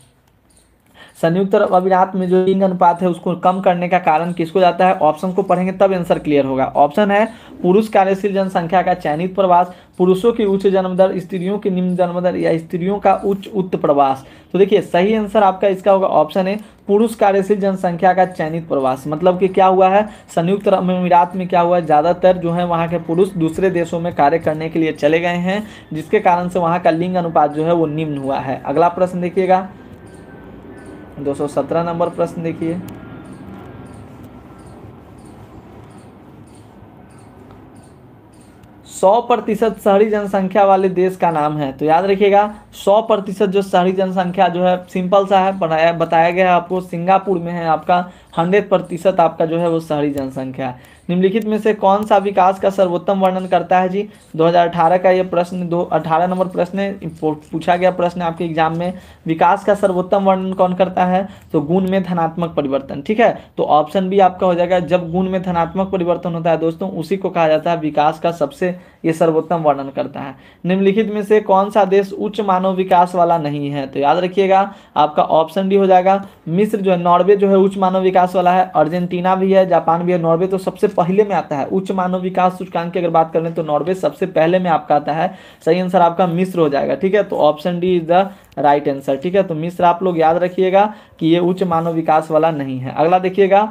संयुक्त अरब में जो लिंग अनुपात है उसको कम करने का कारण किसको जाता है ऑप्शन को पढ़ेंगे तब आंसर क्लियर होगा ऑप्शन है पुरुष कार्यशील जनसंख्या का चयनित प्रवास पुरुषों की उच्च जन्मदर स्त्रियों की निम्न जन्मदर या स्त्रियों का उच्च उत्त प्रवास तो देखिए सही आंसर आपका इसका होगा ऑप्शन है पुरुष कार्यशील जनसंख्या का चयनित प्रवास मतलब कि क्या हुआ है संयुक्त अमीरात में क्या हुआ है ज़्यादातर जो है वहाँ के पुरुष दूसरे देशों में कार्य करने के लिए चले गए हैं जिसके कारण से वहाँ का लिंग अनुपात जो है वो निम्न हुआ है अगला प्रश्न देखिएगा 217 नंबर प्रश्न देखिए सौ प्रतिशत शहरी जनसंख्या वाले देश का नाम है तो याद रखिएगा सौ प्रतिशत जो शहरी जनसंख्या जो है सिंपल सा है बताया गया है आपको सिंगापुर में है आपका हंड्रेड प्रतिशत आपका जो है वो शहरी जनसंख्या है निम्नलिखित में से कौन सा विकास का सर्वोत्तम वर्णन करता है जी 2018 का ये प्रश्न दो अठारह नंबर प्रश्न पूछा गया प्रश्न आपके एग्जाम में विकास का सर्वोत्तम वर्णन कौन करता है तो गुण में धनात्मक परिवर्तन ठीक है तो ऑप्शन भी आपका हो जाएगा जब गुण में धनात्मक परिवर्तन होता है दोस्तों उसी को कहा जाता है विकास का सबसे ये सर्वोत्तम वर्णन करता है निम्नलिखित में से कौन सा देश उच्च मानव विकास वाला नहीं है तो याद रखिएगा आपका ऑप्शन डी हो जाएगा मिस्र जो है नॉर्वे जो है उच्च मानव विकास वाला है अर्जेंटीना भी है जापान भी है नॉर्वे तो सबसे पहले में आता है उच्च मानव विकास सूचकांक की अगर बात करें तो नॉर्वे सबसे पहले में आपका आता है सही आंसर आपका मिस्र हो जाएगा ठीक है तो option D is the right answer ठीक है तो मिस्र आप लोग याद रखिएगा कि ये उच्च मानव विकास वाला नहीं है अगला देखिएगा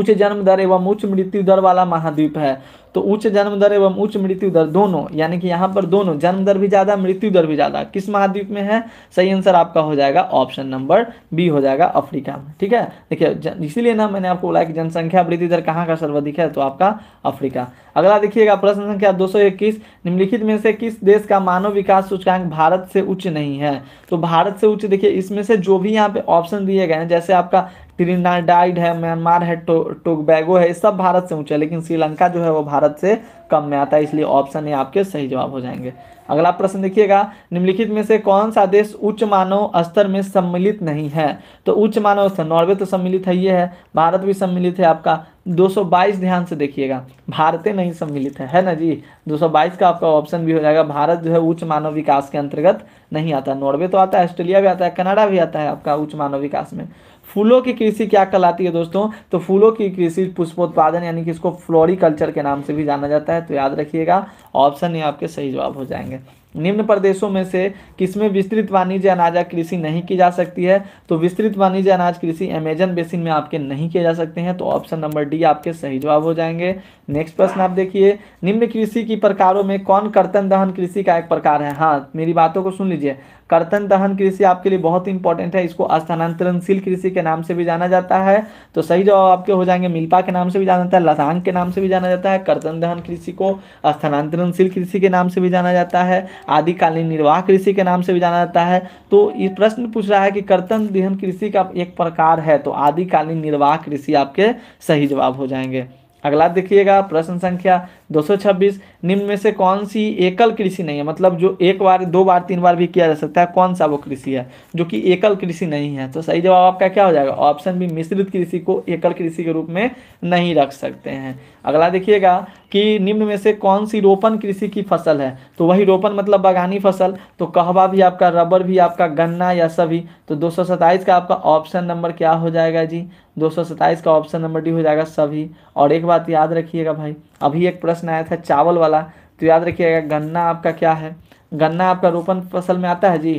उच्च जन्म दर एवं उच्च मृत्यु दर वाला महाद्वीप है तो उच्च जन्म दर एवं उच्च मृत्यु दर दोनों यानी कि यहाँ पर दोनों जन्म दर भी ज़्यादा मृत्यु दर भी ज़्यादा किस महाद्वीप में है सही आंसर आपका हो जाएगा ऑप्शन नंबर बी हो जाएगा अफ्रीका में ठीक है देखिए इसीलिए ना मैंने आपको बोला कि जनसंख्या वृद्धि दर कहाँ का सर्वाधिक है तो आपका अफ्रीका अगला देखिएगा प्रश्न संख्या दो निम्नलिखित में से किस देश का मानव विकास सूचकांक भारत से उच्च नहीं है तो भारत से उच्च देखिए इसमें से जो भी यहाँ पे ऑप्शन दिए गए हैं जैसे आपका ट्रिनाडाइड है म्यांमार है टो, टोकबैगो है सब भारत से ऊंचा है लेकिन श्रीलंका जो है वो भारत से कम में आता है इसलिए ऑप्शन ए आपके सही जवाब हो जाएंगे अगला प्रश्न देखिएगा निम्नलिखित में से कौन सा देश उच्च मानव स्तर में सम्मिलित नहीं है तो उच्च मानव स्तर नॉर्वे तो सम्मिलित है ये है भारत भी सम्मिलित है आपका 222 ध्यान से देखिएगा भारत नहीं सम्मिलित है है ना जी 222 का आपका ऑप्शन भी हो जाएगा भारत जो है उच्च मानव विकास के अंतर्गत नहीं आता नॉर्वे तो आता है ऑस्ट्रेलिया भी आता है कनाडा भी आता है आपका उच्च मानव विकास में फूलों की कृषि क्या कहलाती है दोस्तों तो फूलों की कृषि पुष्पोत्पादन यानी कि इसको फ्लोरिकल्चर के नाम से भी जाना जाता है तो याद रखिएगा ऑप्शन ये आपके सही जवाब हो जाएंगे निम्न प्रदेशों में से किसमें विस्तृत वाणिज्य अनाज कृषि नहीं की जा सकती है तो विस्तृत वाणिज्य अनाज कृषि अमेजन बेसिन में आपके नहीं किए जा सकते हैं तो ऑप्शन नंबर डी आपके सही जवाब हो जाएंगे नेक्स्ट प्रश्न आप देखिए निम्न कृषि की प्रकारों में कौन कर्तन दहन कृषि का एक प्रकार है हाँ मेरी बातों को सुन लीजिए कर्तन दहन कृषि आपके लिए बहुत इंपॉर्टेंट है इसको स्थानांतरणशील कृषि के नाम से भी जाना जाता है तो सही जवाब आपके हो जाएंगे मिल्पा के नाम से भी जाना जाता है लतांग के नाम से भी जाना जाता है कर्तन दहन कृषि को स्थानांतरणशील कृषि के नाम से भी जाना जाता है आदिकालीन निर्वाह कृषि के नाम से भी जाना जाता है तो ये प्रश्न पूछ रहा है कि कर्तन दहन कृषि का एक प्रकार है तो आदिकालीन निर्वाह कृषि आपके सही जवाब हो जाएंगे अगला देखिएगा प्रश्न संख्या 226 निम्न में से कौन सी एकल कृषि नहीं है मतलब जो एक बार दो बार तीन बार भी किया जा सकता है कौन सा वो कृषि है जो कि एकल कृषि नहीं है तो सही जवाब आपका क्या हो जाएगा ऑप्शन भी मिश्रित कृषि को एकल कृषि के रूप में नहीं रख सकते हैं अगला देखिएगा कि निम्न में से कौन सी रोपण कृषि की फसल है तो वही रोपण मतलब बागानी फसल तो कहवा भी आपका रबर भी आपका गन्ना या सभी तो दो का आपका ऑप्शन नंबर क्या हो जाएगा जी दो का ऑप्शन नंबर डी हो जाएगा सभी और एक बात याद रखिएगा भाई अभी एक प्रश्न आया था चावल वाला तो याद रखिएगा गन्ना आपका क्या है गन्ना आपका रोपण फसल में आता है जी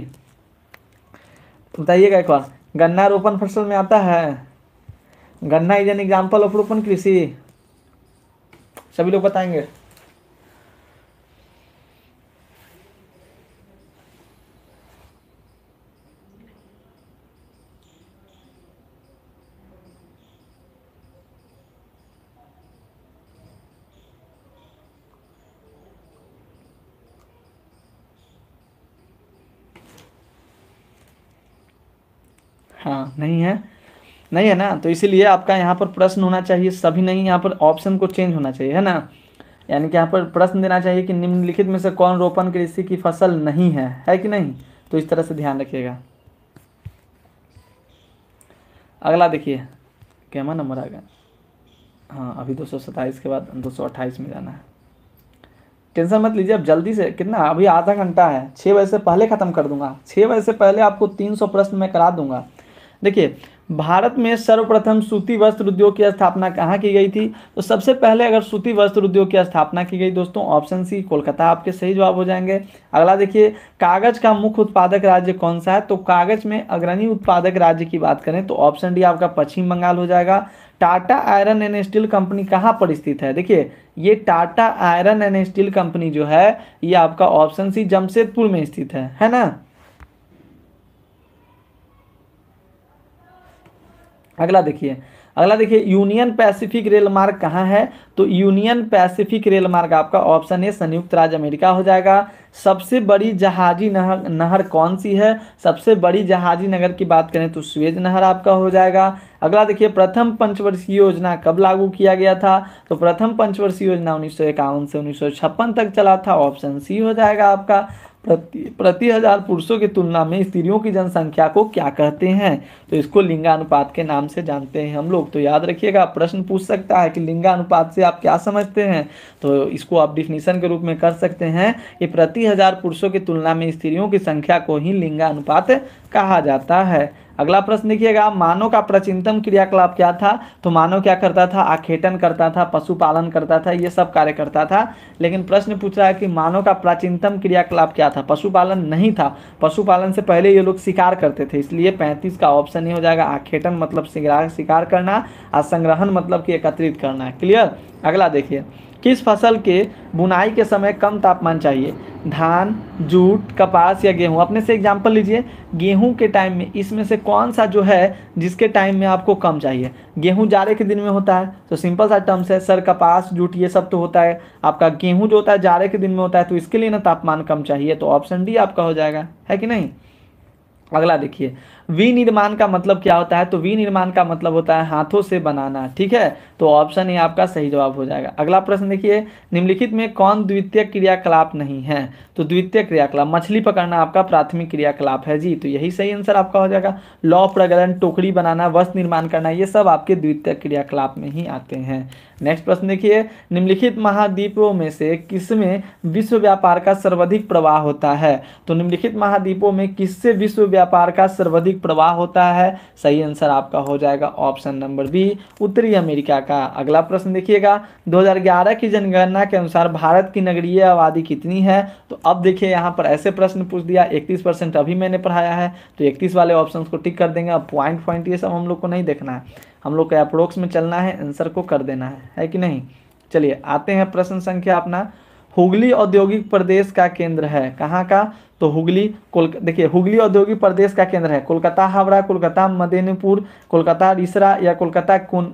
बताइएगा एक बार गन्ना रोपण फसल में आता है गन्ना इज एन एग्जाम्पल ऑफ रोपण कृषि सभी लोग बताएंगे हाँ नहीं है नहीं है ना तो इसीलिए आपका यहाँ पर प्रश्न होना चाहिए सभी नहीं यहाँ पर ऑप्शन को चेंज होना चाहिए है ना यानी कि यहाँ पर प्रश्न देना चाहिए कि निम्नलिखित में से कौन रोपण कृषि की फसल नहीं है है कि नहीं तो इस तरह से ध्यान रखिएगा अगला देखिए कैमा नंबर आ गया हाँ अभी दो के बाद दो में जाना है टेंशन मत लीजिए अब जल्दी से कितना अभी आधा घंटा है छः बजे से पहले ख़त्म कर दूंगा छः बजे से पहले आपको तीन सौ प्रश्न मैं करा दूंगा देखिए भारत में सर्वप्रथम सूती वस्त्र उद्योग की स्थापना कहाँ की गई थी तो सबसे पहले अगर सूती वस्त्र उद्योग की स्थापना की गई दोस्तों ऑप्शन सी कोलकाता आपके सही जवाब हो जाएंगे अगला देखिए कागज का मुख्य उत्पादक राज्य कौन सा है तो कागज में अग्रणी उत्पादक राज्य की बात करें तो ऑप्शन डी आपका पश्चिम बंगाल हो जाएगा Tata Iron and Steel Company कहाँ पर स्थित है देखिए ये Tata Iron and Steel Company जो है ये आपका ऑप्शन सी जमशेदपुर में स्थित है है ना अगला देखिए अगला देखिए यूनियन पैसिफिक रेल मार्ग कहाँ है तो यूनियन पैसिफिक रेल मार्ग आपका ऑप्शन ए संयुक्त राज्य अमेरिका हो जाएगा सबसे बड़ी जहाजी नहर नहर कौन सी है सबसे बड़ी जहाजी नगर की बात करें तो स्वेज नहर आपका हो जाएगा अगला देखिए प्रथम पंचवर्षीय योजना कब लागू किया गया था तो प्रथम पंचवर्षीय योजना उन्नीस से उन्नीस तक चला था ऑप्शन सी हो जाएगा आपका प्रति प्रति हजार पुरुषों की तुलना में स्त्रियों की जनसंख्या को क्या कहते हैं तो इसको लिंगानुपात के नाम से जानते हैं हम लोग तो याद रखिएगा प्रश्न पूछ सकता है कि लिंगानुपात से आप क्या समझते हैं तो इसको आप डिफिनीशन के रूप में कर सकते हैं कि प्रति हजार पुरुषों की तुलना में स्त्रियों की संख्या को ही लिंगानुपात कहा जाता है अगला प्रश्न देखिएगा मानव का प्राचीनतम क्रियाकलाप क्या था तो मानव क्या करता था आखेटन करता था पशुपालन करता था ये सब कार्य करता था लेकिन प्रश्न पूछ रहा है कि मानव का प्राचीनतम क्रियाकलाप क्या था पशुपालन नहीं था पशुपालन से पहले ये लोग शिकार करते थे इसलिए पैंतीस का ऑप्शन ही हो जाएगा आखेटन मतलब शिकार शिकार करना और संग्रहण मतलब कि एकत्रित करना क्लियर अगला देखिए किस फसल के बुनाई के समय कम तापमान चाहिए धान जूट कपास या गेहूँ अपने से एग्जाम्पल लीजिए गेहूँ के टाइम में इसमें से कौन सा जो है जिसके टाइम में आपको कम चाहिए गेहूँ जाड़े के दिन में होता है तो सिंपल सा टर्म्स है सर कपास जूट ये सब तो होता है आपका गेहूँ जो होता है जाड़े के दिन में होता है तो इसके लिए ना तापमान कम चाहिए तो ऑप्शन डी आपका हो जाएगा है कि नहीं अगला देखिए विनिर्माण का मतलब क्या होता है तो विनिर्माण का मतलब होता है हाथों से बनाना ठीक है तो ऑप्शन ए आपका सही जवाब हो जाएगा अगला प्रश्न देखिए निम्नलिखित में कौन द्वितीय क्रियाकलाप नहीं है तो द्वितीय क्रियाकलाप मछली पकड़ना आपका प्राथमिक क्रियाकलाप है जी तो यही सही आंसर आपका हो जाएगा लौह प्रगलन टोकरी बनाना वस्त्र निर्माण करना ये सब आपके द्वितीय क्रियाकलाप में ही आते हैं नेक्स्ट प्रश्न देखिए निम्नलिखित महाद्वीपों में से किसमें विश्व व्यापार का सर्वाधिक प्रवाह होता है तो निम्नलिखित महाद्वीपों में किससे विश्व व्यापार का सर्वाधिक वास्तविक प्रवाह होता है सही आंसर आपका हो जाएगा ऑप्शन नंबर बी उत्तरी अमेरिका का अगला प्रश्न देखिएगा 2011 की जनगणना के अनुसार भारत की नगरीय आबादी कितनी है तो अब देखिए यहाँ पर ऐसे प्रश्न पूछ दिया इकतीस अभी मैंने पढ़ाया है तो इकतीस वाले ऑप्शन को टिक कर देंगे अब पॉइंट पॉइंट ये सब हम लोग को नहीं देखना है हम लोग का अप्रोक्स में चलना है आंसर को कर देना है है कि नहीं चलिए आते हैं प्रश्न संख्या अपना हुगली औद्योगिक प्रदेश का केंद्र है कहाँ का तो हुगली कोल देखिए हुगली औद्योगिक प्रदेश का केंद्र है कोलकाता हावड़ा कोलकाता मदनीपुर कोलकाता रिसरा या कोलकाता कौन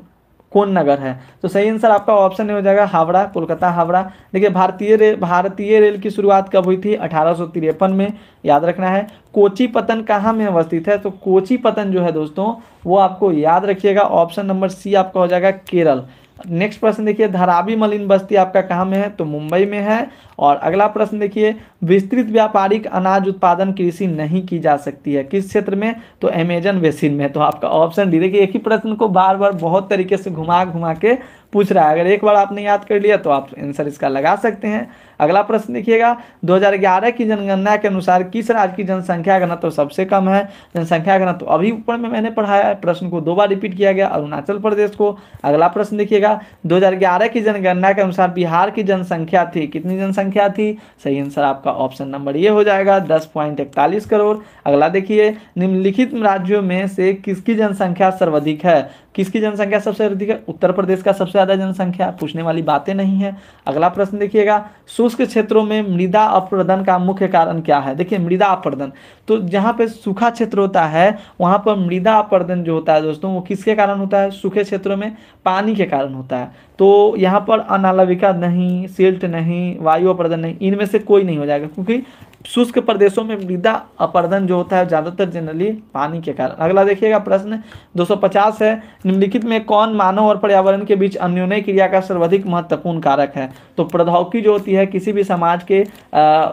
कौन नगर है तो सही आंसर आपका ऑप्शन हो जाएगा हावड़ा कोलकाता हावड़ा देखिए भारतीय रेल भारतीय रेल की शुरुआत कब हुई थी अठारह में याद रखना है कोची पतन कहाँ में अवस्थित है तो कोची पतन जो है दोस्तों वो आपको याद रखिएगा ऑप्शन नंबर सी आपका हो जाएगा केरल नेक्स्ट प्रश्न देखिए धारावी मलिन बस्ती आपका कहाँ में है तो मुंबई में है और अगला प्रश्न देखिए विस्तृत व्यापारिक अनाज उत्पादन कृषि नहीं की जा सकती है किस क्षेत्र में तो अमेजन बेसिन में तो आपका ऑप्शन डी देखिए एक ही प्रश्न को बार बार बहुत तरीके से घुमा घुमा के पूछ रहा है अगर एक बार आपने याद कर लिया तो आप आंसर इसका लगा सकते हैं अगला प्रश्न देखिएगा 2011 की जनगणना के अनुसार किस राज्य की जनसंख्या घनत्व तो सबसे कम है जनसंख्या घनत्व तो अभी ऊपर में मैंने पढ़ाया है प्रश्न को दो बार रिपीट किया गया अरुणाचल प्रदेश को अगला प्रश्न देखिएगा 2011 की जनगणना के अनुसार बिहार की जनसंख्या थी कितनी जनसंख्या संख्या थी सही आंसर आपका ऑप्शन नंबर ये हो जाएगा दस पॉइंट इकतालीस करोड़ अगला देखिए निम्नलिखित राज्यों में से किसकी जनसंख्या सर्वाधिक है किसकी जनसंख्या सबसे अधिक है उत्तर प्रदेश का सबसे ज़्यादा जनसंख्या पूछने वाली बातें नहीं है अगला प्रश्न देखिएगा शुष्क क्षेत्रों में मृदा अपरदन का मुख्य कारण क्या है देखिए मृदा अपरदन तो जहाँ पे सूखा क्षेत्र होता है वहाँ पर मृदा अपरदन जो होता है दोस्तों वो किसके कारण होता है सूखे क्षेत्रों में पानी के कारण होता है तो यहाँ पर अनालविका नहीं सिल्ट नहीं वायु अपरदन नहीं इनमें से कोई नहीं हो जाएगा क्योंकि शुष्क प्रदेशों में मृदा अपर्धन जो होता है ज़्यादातर जनरली पानी के कारण अगला देखिएगा प्रश्न 250 है निम्नलिखित में कौन मानव और पर्यावरण के बीच अन्योन्य क्रिया का सर्वाधिक महत्वपूर्ण कारक है तो प्रौद्योगिकी जो होती है किसी भी समाज के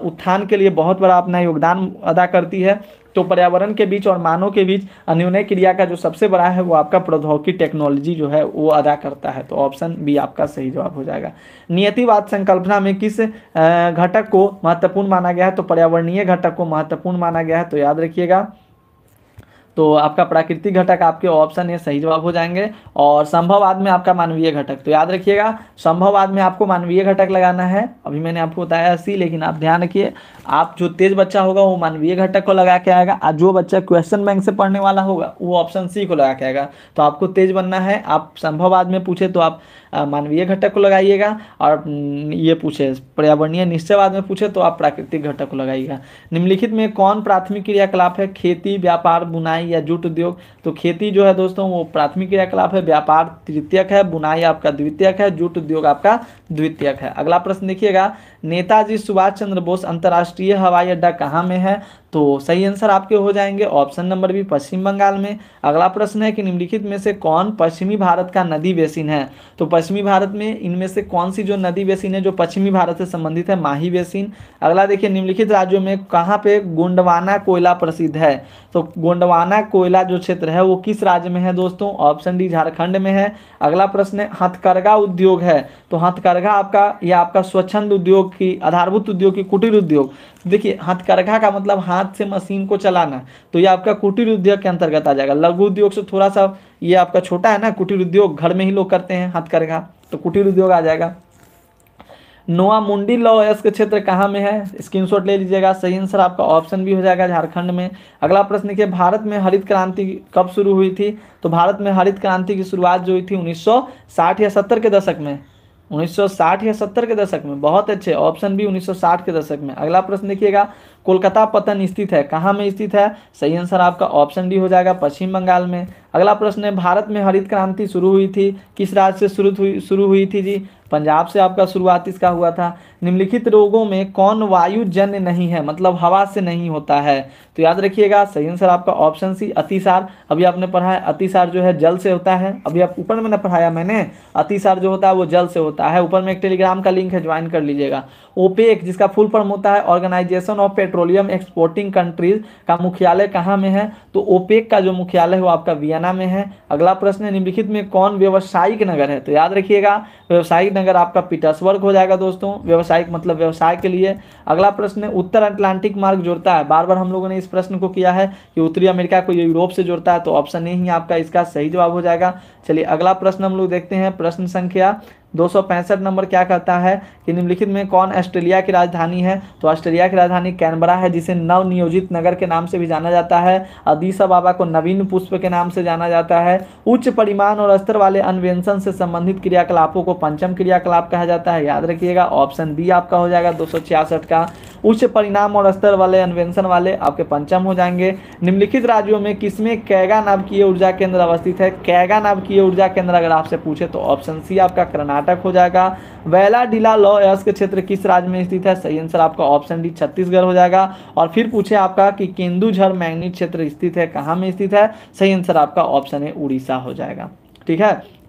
उत्थान के लिए बहुत बड़ा अपना योगदान अदा करती है तो पर्यावरण के बीच और मानव के बीच अन्योन्य क्रिया का जो सबसे बड़ा है वो आपका प्रौद्योगिकी टेक्नोलॉजी जो है वो अदा करता है तो ऑप्शन बी आपका सही जवाब हो जाएगा नियतिवाद संकल्पना में किस घटक को महत्वपूर्ण माना गया है तो पर्यावरणीय घटक को महत्वपूर्ण माना गया है तो याद रखिएगा तो आपका प्राकृतिक घटक आपके ऑप्शन है सही जवाब हो जाएंगे और संभववाद में आपका मानवीय घटक तो याद रखिएगा संभववाद में आपको मानवीय घटक लगाना है अभी मैंने आपको बताया सी लेकिन आप ध्यान रखिए आप जो तेज बच्चा होगा वो मानवीय घटक को लगा के आएगा और जो बच्चा क्वेश्चन बैंक से पढ़ने वाला होगा वो ऑप्शन सी को लगा के आएगा तो आपको तेज बनना है आप संभववाद में पूछे तो आप मानवीय घटक को लगाइएगा और ये पूछे पर्यावरणीय निश्चयवाद में पूछे तो आप प्राकृतिक घटक को लगाइएगा निम्नलिखित में कौन प्राथमिक क्रियाकलाप है खेती व्यापार बुनाई या जूट उद्योग तो खेती जो है दोस्तों वो प्राथमिक क्रियाकलाप है व्यापार तृतीयक है बुनाई आपका द्वितीयक है जूट उद्योग आपका द्वितीयक है अगला प्रश्न देखिएगा नेताजी सुभाष चंद्र बोस अंतर्राष्ट्रीय हवाई अड्डा कहाँ में है तो सही आंसर आपके हो जाएंगे option number B Paschim Bengal में अगला प्रश्न है कि निम्नलिखित में से कौन पश्चिमी भारत का नदी बेसिन है तो पश्चिमी भारत में इनमें से कौन सी जो नदी बेसिन है जो पश्चिमी भारत से संबंधित है माही बेसिन अगला देखिए निम्नलिखित राज्यों में कहाँ पे गोंडवाना कोयला प्रसिद्ध है तो गोंडवाना कोयला जो क्षेत्र है वो किस राज्य में है दोस्तों ऑप्शन डी झारखंड में है अगला प्रश्न है हथकरघा उद्योग है तो हथकरघा आपका या आपका स्वच्छंद उद्योग उद्योग की आधारभूत उद्योग की कुटीर उद्योग देखिए हाथ करघा का मतलब हाथ से मशीन को चलाना तो ये आपका कुटीर उद्योग के अंतर्गत आ जाएगा लघु उद्योग से थोड़ा सा ये आपका छोटा है ना कुटीर उद्योग घर में ही लोग करते हैं हाथ करघा तो कुटीर उद्योग आ जाएगा नोआ मुंडी लो एस के क्षेत्र कहाँ में है स्क्रीनशॉट ले लीजिएगा सही आंसर आपका ऑप्शन भी हो जाएगा झारखंड में अगला प्रश्न देखिए भारत में हरित क्रांति कब शुरू हुई थी तो भारत में हरित क्रांति की शुरुआत जो हुई थी 1960 या 70 के दशक में 1960 या 70 के दशक में बहुत अच्छे ऑप्शन भी 1960 के दशक में अगला प्रश्न देखिएगा कोलकाता पतन स्थित है कहाँ में स्थित है सही आंसर आपका ऑप्शन डी हो जाएगा पश्चिम बंगाल में अगला प्रश्न है भारत में हरित क्रांति शुरू हुई थी किस राज्य से शुरू हुई शुरू हुई थी जी पंजाब से आपका शुरुआत इसका हुआ था निम्नलिखित रोगों में कौन वायुजन्य नहीं है मतलब हवा से नहीं होता है तो याद रखिएगा सही आंसर आपका ऑप्शन सी अतिसार अभी आपने पढ़ा है अतिसार जो है जल से होता है अभी आप ऊपर में पढ़ाया मैंने अतिसार जो होता है वो जल से होता है ऊपर में एक टेलीग्राम का लिंक है ज्वाइन कर लीजिएगा ओपेक जिसका फुल फॉर्म होता है organisation of petroleum exporting countries का मुख्यालय कहाँ में है तो ओपेक का जो मुख्यालय है वो आपका वियना में है अगला प्रश्न है निम्नलिखित में कौन व्यवसायिक नगर है तो याद रखिएगा व्यवसायिक नगर आपका पीटर्सबर्ग हो जाएगा दोस्तों व्यवसाय व्यावसायिक मतलब व्यवसाय के लिए अगला प्रश्न उत्तर अटलांटिक मार्ग जोड़ता है बार बार हम लोगों ने इस प्रश्न को किया है कि उत्तरी अमेरिका को यूरोप से जोड़ता है तो ऑप्शन ए ही आपका इसका सही जवाब हो जाएगा चलिए अगला प्रश्न हम लोग देखते हैं प्रश्न संख्या दो नंबर क्या कहता है कि निम्नलिखित में कौन ऑस्ट्रेलिया की राजधानी है तो ऑस्ट्रेलिया की राजधानी कैनबरा है जिसे नव नियोजित नगर के नाम से भी जाना जाता है अदीसा बाबा को नवीन पुष्प के नाम से जाना जाता है उच्च परिमाण और स्तर वाले अन्वेषण से संबंधित क्रियाकलापों को पंचम क्रियाकलाप कहा जाता है याद रखिएगा ऑप्शन बी आपका हो जाएगा दो का उच्च परिणाम और स्तर वाले अन्वेंशन वाले आपके पंचम हो जाएंगे निम्नलिखित राज्यों में किसमें कैगा की ऊर्जा केंद्र अवस्थित है कैगा की ऊर्जा केंद्र अगर आपसे पूछे तो ऑप्शन सी आपका करना कर्नाटक हो जाएगा वेला डीला लॉ एयर्स के क्षेत्र किस राज्य में स्थित है सही आंसर आपका ऑप्शन डी छत्तीसगढ़ हो जाएगा और फिर पूछे आपका कि केंदुझर मैग्नी क्षेत्र स्थित है कहाँ में स्थित है सही आंसर आपका ऑप्शन है उड़ीसा हो जाएगा ठीक है